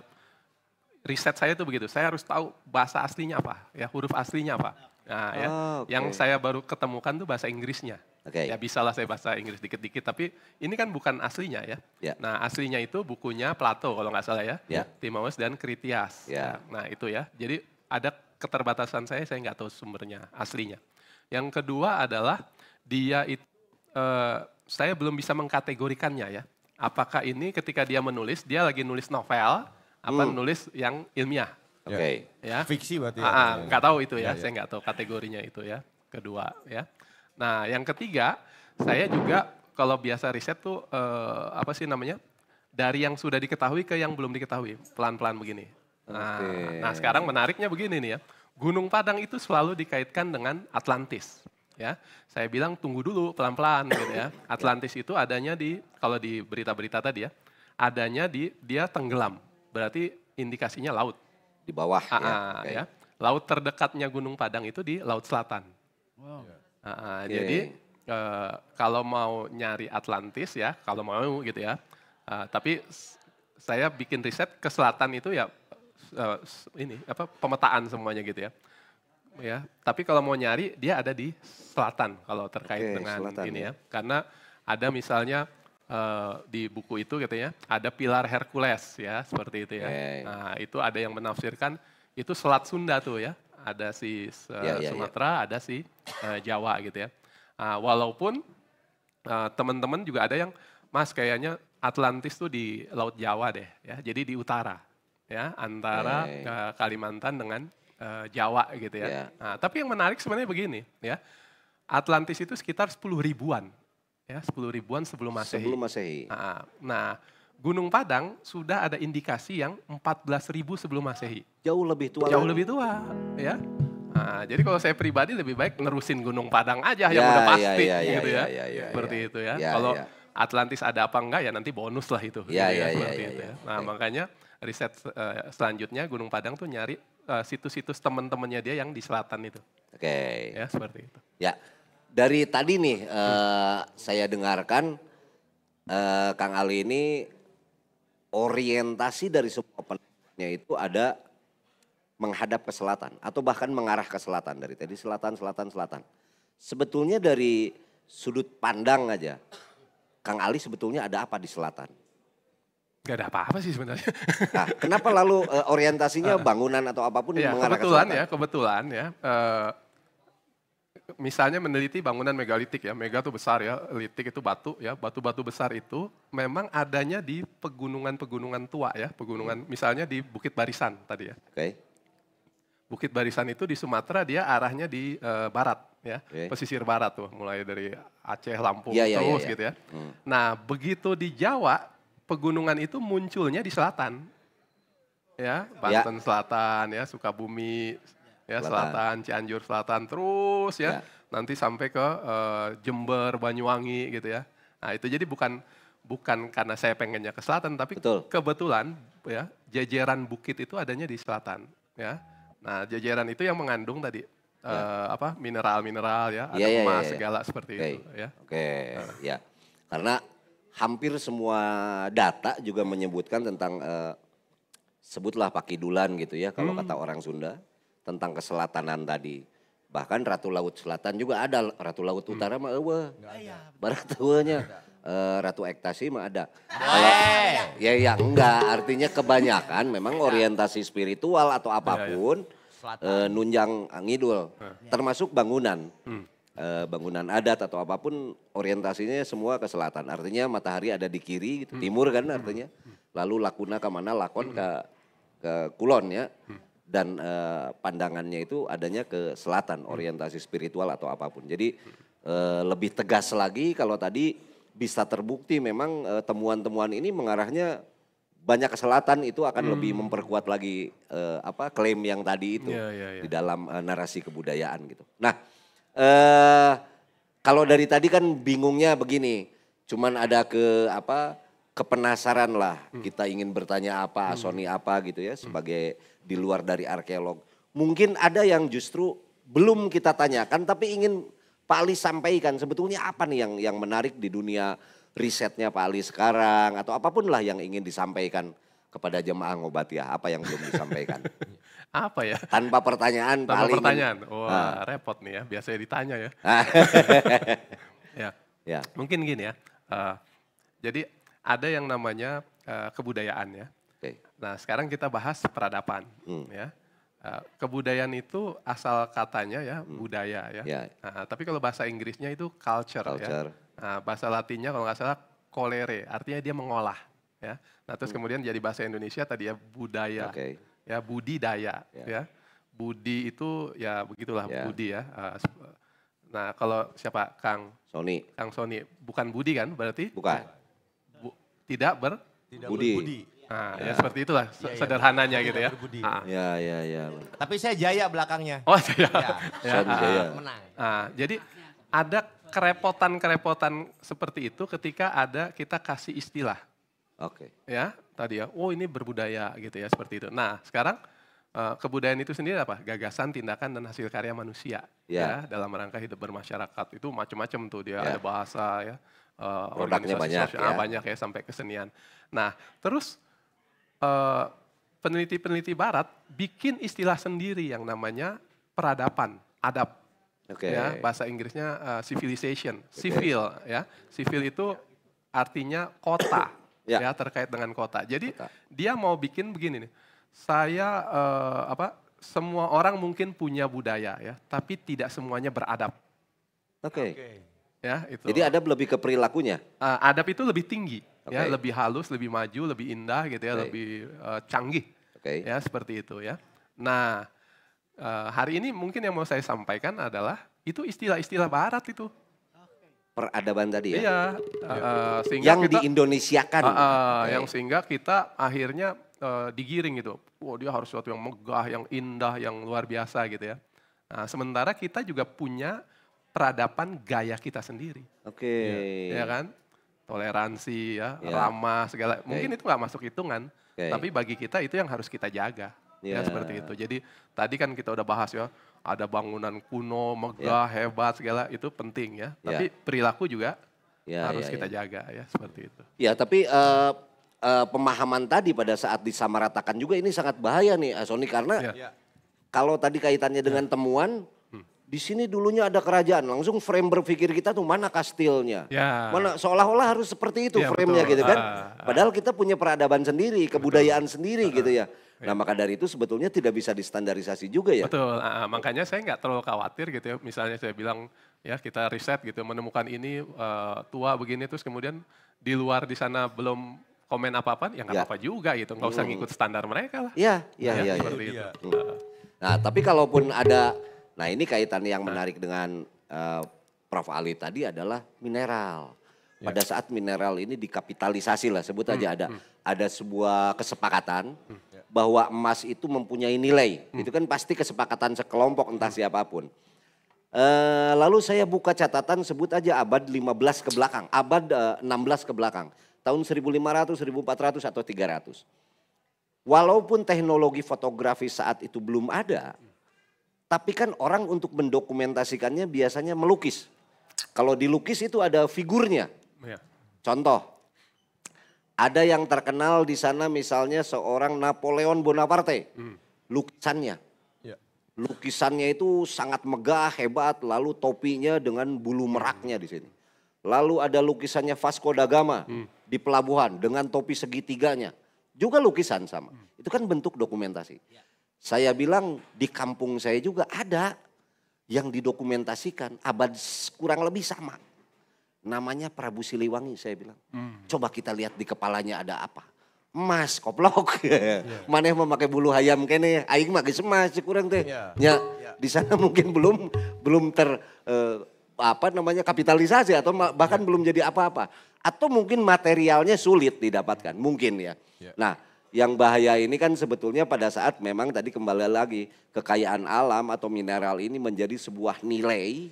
riset saya itu begitu. Saya harus tahu bahasa aslinya apa, ya huruf aslinya apa. Nah, ya. Oh, okay. Yang saya baru ketemukan tuh bahasa Inggrisnya. Okay. Ya bisa lah saya bahasa Inggris dikit-dikit, tapi ini kan bukan aslinya ya. Yeah. Nah aslinya itu bukunya Plato kalau nggak salah ya, yeah. Timaeus dan Critias. Yeah. Ya. Nah itu ya, jadi ada keterbatasan saya, saya nggak tahu sumbernya aslinya. Yang kedua adalah dia itu, eh, saya belum bisa mengkategorikannya ya. Apakah ini ketika dia menulis, dia lagi nulis novel, apa hmm. nulis yang ilmiah? Oke. Okay. Ya. ya. Fiksi berarti. Ya. Ah, ah, nggak tahu itu ya, ya, ya. saya nggak tahu kategorinya itu ya. Kedua ya. Nah yang ketiga, saya juga kalau biasa riset tuh eh, apa sih namanya? Dari yang sudah diketahui ke yang belum diketahui, pelan-pelan begini. Nah, okay. nah sekarang menariknya begini nih ya. Gunung Padang itu selalu dikaitkan dengan Atlantis. Ya, saya bilang tunggu dulu pelan-pelan gitu ya. Atlantis itu adanya di kalau di berita-berita tadi ya, adanya di dia tenggelam. Berarti indikasinya laut di bawah ah, ya. Ah, okay. ya. Laut terdekatnya Gunung Padang itu di Laut Selatan. Wow. Ah, okay. Jadi uh, kalau mau nyari Atlantis ya, kalau mau gitu ya. Uh, tapi saya bikin riset ke selatan itu ya uh, ini apa pemetaan semuanya gitu ya. Ya, tapi kalau mau nyari dia ada di selatan kalau terkait okay, dengan selatan, ini ya. ya. Karena ada misalnya Eh, di buku itu gitu ya, ada pilar Hercules ya, seperti itu ya. Okay. Nah, itu ada yang menafsirkan itu selat Sunda tuh ya. Ada si uh, eh, yeah, yeah, ya. Sumatera, yeah. ada si uh, Jawa gitu ya. Uh, walaupun uh, teman-teman juga ada yang Mas kayaknya Atlantis tuh di Laut Jawa deh ya. Jadi di utara ya, antara uh, Kalimantan dengan uh, Jawa gitu ya. Yeah. Nah, tapi yang menarik sebenarnya begini ya. Atlantis itu sekitar 10 ribuan ya 10 ribuan sebelum Masehi. Sebelum Masehi. Nah, Gunung Padang sudah ada indikasi yang 14 ribu sebelum Masehi. Jauh lebih tua. Jauh lebih tua, ya. Nah, jadi kalau saya pribadi lebih baik nerusin Gunung Padang aja ya, yang udah ya, pasti ya, ya, gitu ya. ya, ya, ya Seperti ya. itu ya. ya kalau ya. Atlantis ada apa enggak ya nanti bonus lah itu. Ya, gitu ya, ya, ya, ya itu ya. ya. Nah, makanya riset uh, selanjutnya Gunung Padang tuh nyari uh, situs-situs teman-temannya dia yang di selatan itu. Oke. Okay. Ya, seperti itu. Ya dari tadi nih uh, saya dengarkan uh, Kang Ali ini orientasi dari semua penanya itu ada menghadap ke selatan atau bahkan mengarah ke selatan dari tadi selatan selatan selatan. Sebetulnya dari sudut pandang aja Kang Ali sebetulnya ada apa di selatan? Gak ada apa-apa sih sebenarnya. Nah, kenapa lalu uh, orientasinya bangunan atau apapun ya, mengarah ke selatan? Kebetulan ya, kebetulan ya. Uh, misalnya meneliti bangunan megalitik ya, mega itu besar ya, litik itu batu ya, batu-batu besar itu memang adanya di pegunungan-pegunungan tua ya, pegunungan misalnya di Bukit Barisan tadi ya. Oke. Okay. Bukit Barisan itu di Sumatera dia arahnya di uh, barat ya, okay. pesisir barat tuh, mulai dari Aceh, Lampung yeah, iya, iya, terus yeah, yeah. gitu ya. Hmm. Nah, begitu di Jawa pegunungan itu munculnya di selatan. Ya, ya. Banten ya. Selatan ya, Sukabumi, ya selatan. selatan Cianjur selatan terus ya, ya. nanti sampai ke uh, Jember Banyuwangi gitu ya nah itu jadi bukan bukan karena saya pengennya ke selatan tapi Betul. kebetulan ya jajaran bukit itu adanya di selatan ya nah jajaran itu yang mengandung tadi ya. uh, apa mineral-mineral ya, ya ada ya, ya, emas ya, ya. segala seperti okay. itu ya oke okay. uh. ya karena hampir semua data juga menyebutkan tentang uh, sebutlah pakidulan gitu ya kalau hmm. kata orang Sunda tentang keselatanan tadi. Bahkan Ratu Laut Selatan juga ada, Ratu Laut hmm. Utara hmm. mah ewe. Barat tuanya Ratu Ektasi mah ada. Eh. Kalau ya ya enggak, artinya kebanyakan memang iya. orientasi spiritual atau iya, iya. apapun eh, nunjang ngidul, termasuk bangunan. Hmm. Eh, bangunan adat atau apapun orientasinya semua ke selatan. Artinya matahari ada di kiri, gitu, hmm. timur kan artinya. Lalu lakuna ke mana, lakon ke ke kulon ya dan uh, pandangannya itu adanya ke selatan orientasi spiritual atau apapun. Jadi uh, lebih tegas lagi kalau tadi bisa terbukti memang temuan eh, temuan-temuan ini mengarahnya banyak ke selatan itu akan hmm. lebih memperkuat lagi uh, apa klaim yang tadi itu yeah, yeah, yeah. di dalam uh, narasi kebudayaan gitu. Nah, uh, kalau dari tadi kan bingungnya begini, cuman ada ke apa kepenasaran lah hmm. kita ingin bertanya apa, hmm. Sony apa gitu ya sebagai di luar dari arkeolog. Mungkin ada yang justru belum kita tanyakan tapi ingin Pak Ali sampaikan sebetulnya apa nih yang yang menarik di dunia risetnya Pak Ali sekarang atau apapun lah yang ingin disampaikan kepada jemaah ya apa yang belum disampaikan? apa ya? Tanpa pertanyaan Tanpa Pak pertanyaan. Wah, ah. repot nih ya, biasanya ditanya ya. Ah. ya. Ya. Mungkin gini ya. Uh, jadi ada yang namanya uh, eh, kebudayaan ya. Okay. Nah sekarang kita bahas peradaban hmm. ya. Eh, kebudayaan itu asal katanya ya hmm. budaya ya. Yeah. Nah, tapi kalau bahasa Inggrisnya itu culture, ya. culture. ya. Nah, bahasa Latinnya kalau nggak salah colere artinya dia mengolah ya. Nah terus hmm. kemudian jadi bahasa Indonesia tadi ya budaya, okay. ya budidaya yeah. ya. Budi itu ya begitulah yeah. budi ya. Eh, nah kalau siapa Kang Sony? Kang Sony bukan budi kan berarti? Bukan. Bu, tidak ber. Tidak budi. budi. Nah, ya. ya seperti itulah ya, ya, sederhananya gitu ya. Ya, ya, ya. Tapi saya jaya belakangnya. Oh, saya. Ya. ya. Saya jaya. Menang. Ah, jadi ada kerepotan-kerepotan seperti itu ketika ada kita kasih istilah. Oke. Okay. Ya, tadi ya. Oh, ini berbudaya gitu ya seperti itu. Nah, sekarang eh, kebudayaan itu sendiri apa? Gagasan, tindakan, dan hasil karya manusia. Ya. Ya, dalam rangka hidup bermasyarakat itu macam-macam tuh dia ya. ada bahasa ya, uh, Produknya banyak, sosial, ah, ya. banyak ya sampai kesenian. Nah, terus Eh, peneliti-peneliti uh, barat bikin istilah sendiri yang namanya peradaban, adab. Okay. Ya, bahasa Inggrisnya uh, civilization, civil ya. Civil itu artinya kota ya. ya terkait dengan kota. Jadi kota. dia mau bikin begini nih. Saya uh, apa semua orang mungkin punya budaya ya, tapi tidak semuanya beradab. Oke. Okay. Okay. Ya, itu. Jadi adab lebih ke perilakunya. Uh, adab itu lebih tinggi okay. ya lebih halus, lebih maju, lebih indah gitu ya, okay. lebih uh, canggih, okay. ya seperti itu ya. Nah uh, hari ini mungkin yang mau saya sampaikan adalah itu istilah-istilah Barat itu peradaban tadi ya. Iya. Uh, sehingga yang kita, diindonesiakan. Uh, uh, okay. Yang sehingga kita akhirnya uh, digiring gitu. wow, dia harus sesuatu yang megah, yang indah, yang luar biasa gitu ya. Nah, sementara kita juga punya peradaban gaya kita sendiri. Oke. Okay. Ya, ya kan? toleransi ya, ya. ramah segala. Mungkin itu nggak masuk hitungan, okay. tapi bagi kita itu yang harus kita jaga. Ya. ya seperti itu. Jadi tadi kan kita udah bahas ya, ada bangunan kuno, megah, ya. hebat segala itu penting ya. Iya. Tapi ya. perilaku juga ya, harus ya, kita ya. jaga ya seperti itu. Ya, tapi uh, uh, pemahaman tadi pada saat disamaratakan juga ini sangat bahaya nih Sony karena ya. kalau tadi kaitannya dengan ya. temuan di sini dulunya ada kerajaan. Langsung frame berpikir kita tuh mana kastilnya. Ya. Mana seolah-olah harus seperti itu ya, nya betul. gitu kan. Ah, ah. Padahal kita punya peradaban sendiri, kebudayaan betul. sendiri uh, gitu ya. ya. Nah maka dari itu sebetulnya tidak bisa distandarisasi juga ya. Betul, uh, makanya saya nggak terlalu khawatir gitu ya. Misalnya saya bilang ya kita riset gitu menemukan ini uh, tua begini terus kemudian di luar di sana belum komen apa-apa ya nggak ya. apa-apa juga gitu. Nggak usah hmm. ngikut standar mereka lah. Iya, iya, iya. Nah tapi kalaupun ada Nah ini kaitannya yang nah. menarik dengan uh, Prof. Ali tadi adalah mineral. Ya. Pada saat mineral ini dikapitalisasi lah, sebut aja hmm, ada hmm. ada sebuah kesepakatan hmm, ya. bahwa emas itu mempunyai nilai. Hmm. Itu kan pasti kesepakatan sekelompok entah hmm. siapapun. E, lalu saya buka catatan sebut aja abad 15 ke belakang, abad e, eh, 16 ke belakang. Tahun 1500, 1400 atau 300. Walaupun teknologi fotografi saat itu belum ada, hmm tapi kan orang untuk mendokumentasikannya biasanya melukis. Kalau dilukis itu ada figurnya. Iya. Contoh, ada yang terkenal di sana misalnya seorang Napoleon Bonaparte, hmm. lukisannya. Iya. Lukisannya itu sangat megah, hebat, lalu topinya dengan bulu meraknya di sini. Lalu ada lukisannya Vasco da Gama hmm. di pelabuhan dengan topi segitiganya. Juga lukisan sama. Hmm. Itu kan bentuk dokumentasi. Ya. Saya bilang di kampung saya juga ada yang didokumentasikan abad kurang lebih sama. Namanya Prabu Siliwangi saya bilang. Hmm. Coba kita lihat di kepalanya ada apa. Emas koplok. Yeah. Iya. Mana yang memakai bulu ayam kene aing mah geus emas kurang teh. Yeah. Ya, iya. di sana mungkin belum belum ter uh, apa namanya kapitalisasi atau bahkan yeah. belum jadi apa-apa atau mungkin materialnya sulit didapatkan mungkin ya. Yeah. Nah, yang bahaya ini kan sebetulnya pada saat memang tadi kembali lagi kekayaan alam atau mineral ini menjadi sebuah nilai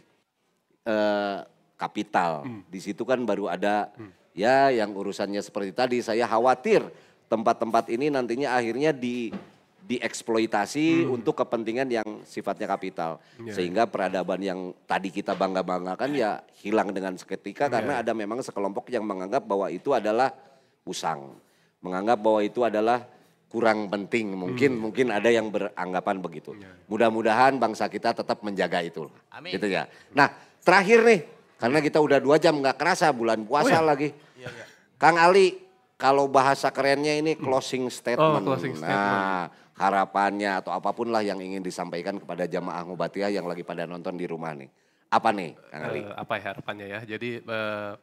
eh, kapital. Hmm. Di situ kan baru ada hmm. ya yang urusannya seperti tadi saya khawatir tempat-tempat ini nantinya akhirnya di dieksploitasi hmm. untuk kepentingan yang sifatnya kapital. Ya, Sehingga peradaban yang tadi kita bangga-banggakan ya hilang dengan seketika ya. karena iya. ada memang sekelompok yang menganggap bahwa itu adalah usang menganggap bahwa itu adalah kurang penting. Mungkin hmm. mungkin ada yang beranggapan begitu. Ya. Mudah-mudahan bangsa kita tetap menjaga itu. Amin. Gitu ya. Nah, terakhir nih karena kita udah dua jam nggak kerasa bulan puasa oh, iya. lagi. Iya, iya. Kang Ali, kalau bahasa kerennya ini hmm. closing oh, statement. Oh, closing nah, statement. Nah, harapannya atau apapun lah yang ingin disampaikan kepada jamaah Mubatiyah yang lagi pada nonton di rumah nih. Apa nih Kang Ali? Uh, apa ya harapannya ya? Jadi uh,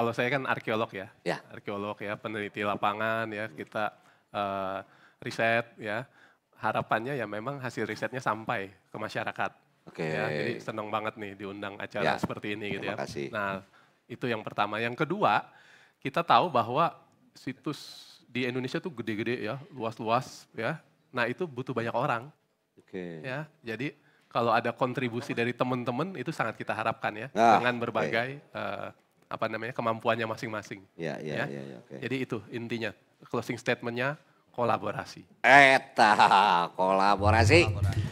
kalau saya kan arkeolog ya, ya. arkeolog ya, peneliti lapangan ya, kita uh, riset ya, harapannya ya memang hasil risetnya sampai ke masyarakat. Oke. Okay. Ya, jadi senang banget nih diundang acara ya. seperti ini gitu Terima ya. Nah itu yang pertama. Yang kedua kita tahu bahwa situs di Indonesia tuh gede-gede ya, luas-luas ya. Nah itu butuh banyak orang. Oke. Okay. Ya, jadi kalau ada kontribusi dari teman-teman itu sangat kita harapkan ya, ah, dengan berbagai okay. Eh, apa namanya kemampuannya masing-masing. Iya, iya, iya. Ya, ya, ya. ya, ya okay. Jadi itu intinya closing statementnya kolaborasi. Eta kolaborasi. kolaborasi.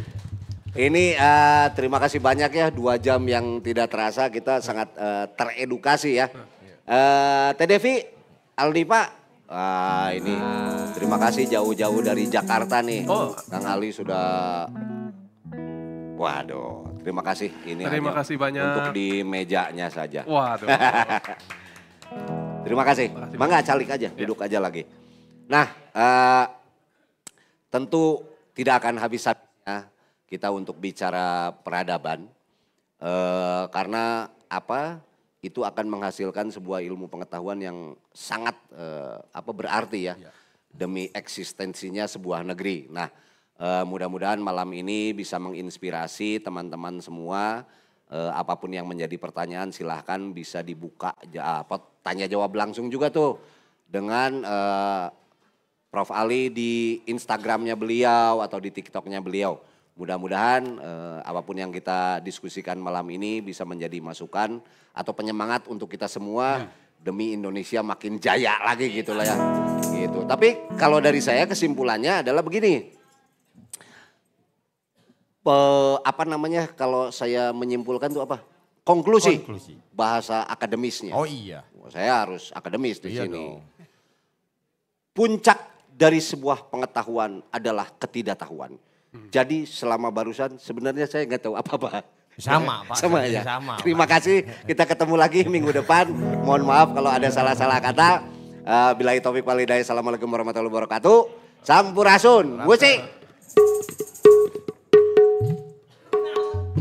Ini uh, terima kasih banyak ya dua jam yang tidak terasa kita sangat uh, teredukasi ya. Uh, Teh Devi, Aldi Pak, Ah, ini terima kasih jauh-jauh dari Jakarta nih. Oh. Kang Ali sudah. Waduh. Terima kasih. Ini Terima kasih banyak. Untuk di mejanya saja. Waduh. Terima kasih. kasih Mangga calik aja, ya. duduk aja lagi. Nah, uh, tentu tidak akan habis habisnya kita untuk bicara peradaban. Uh, karena apa? Itu akan menghasilkan sebuah ilmu pengetahuan yang sangat uh, apa berarti ya, ya. demi eksistensinya sebuah negeri. Nah, Uh, Mudah-mudahan malam ini bisa menginspirasi teman-teman semua. Uh, apapun yang menjadi pertanyaan silahkan bisa dibuka apa tanya jawab langsung juga tuh dengan uh, Prof Ali di Instagramnya beliau atau di TikToknya beliau. Mudah-mudahan uh, apapun yang kita diskusikan malam ini bisa menjadi masukan atau penyemangat untuk kita semua ya. demi Indonesia makin jaya lagi gitu lah ya. Gitu. Tapi kalau dari saya kesimpulannya adalah begini apa namanya kalau saya menyimpulkan itu apa? Konklusi. Konklusi. Bahasa akademisnya. Oh iya. Oh, saya harus akademis di iya sini. Dong. Puncak dari sebuah pengetahuan adalah ketidaktahuan. Hmm. Jadi selama barusan sebenarnya saya nggak tahu apa-apa. Sama Pak. Sama ya. Sama, Terima kasih. Kita ketemu lagi minggu depan. Mohon maaf kalau ada salah-salah kata. Uh, eh, itu topik walidaya. Assalamualaikum warahmatullahi wabarakatuh. Sampurasun. Musik.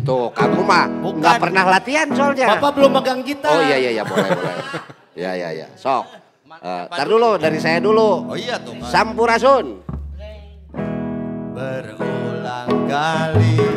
Tuh, kamu mah nggak pernah latihan soalnya. Bapak belum megang gitar. Oh iya iya iya boleh boleh. Iya iya iya. Sok. Uh, eh, tar dulu dari saya dulu. Oh iya tuh. Sampurasun. Berulang kali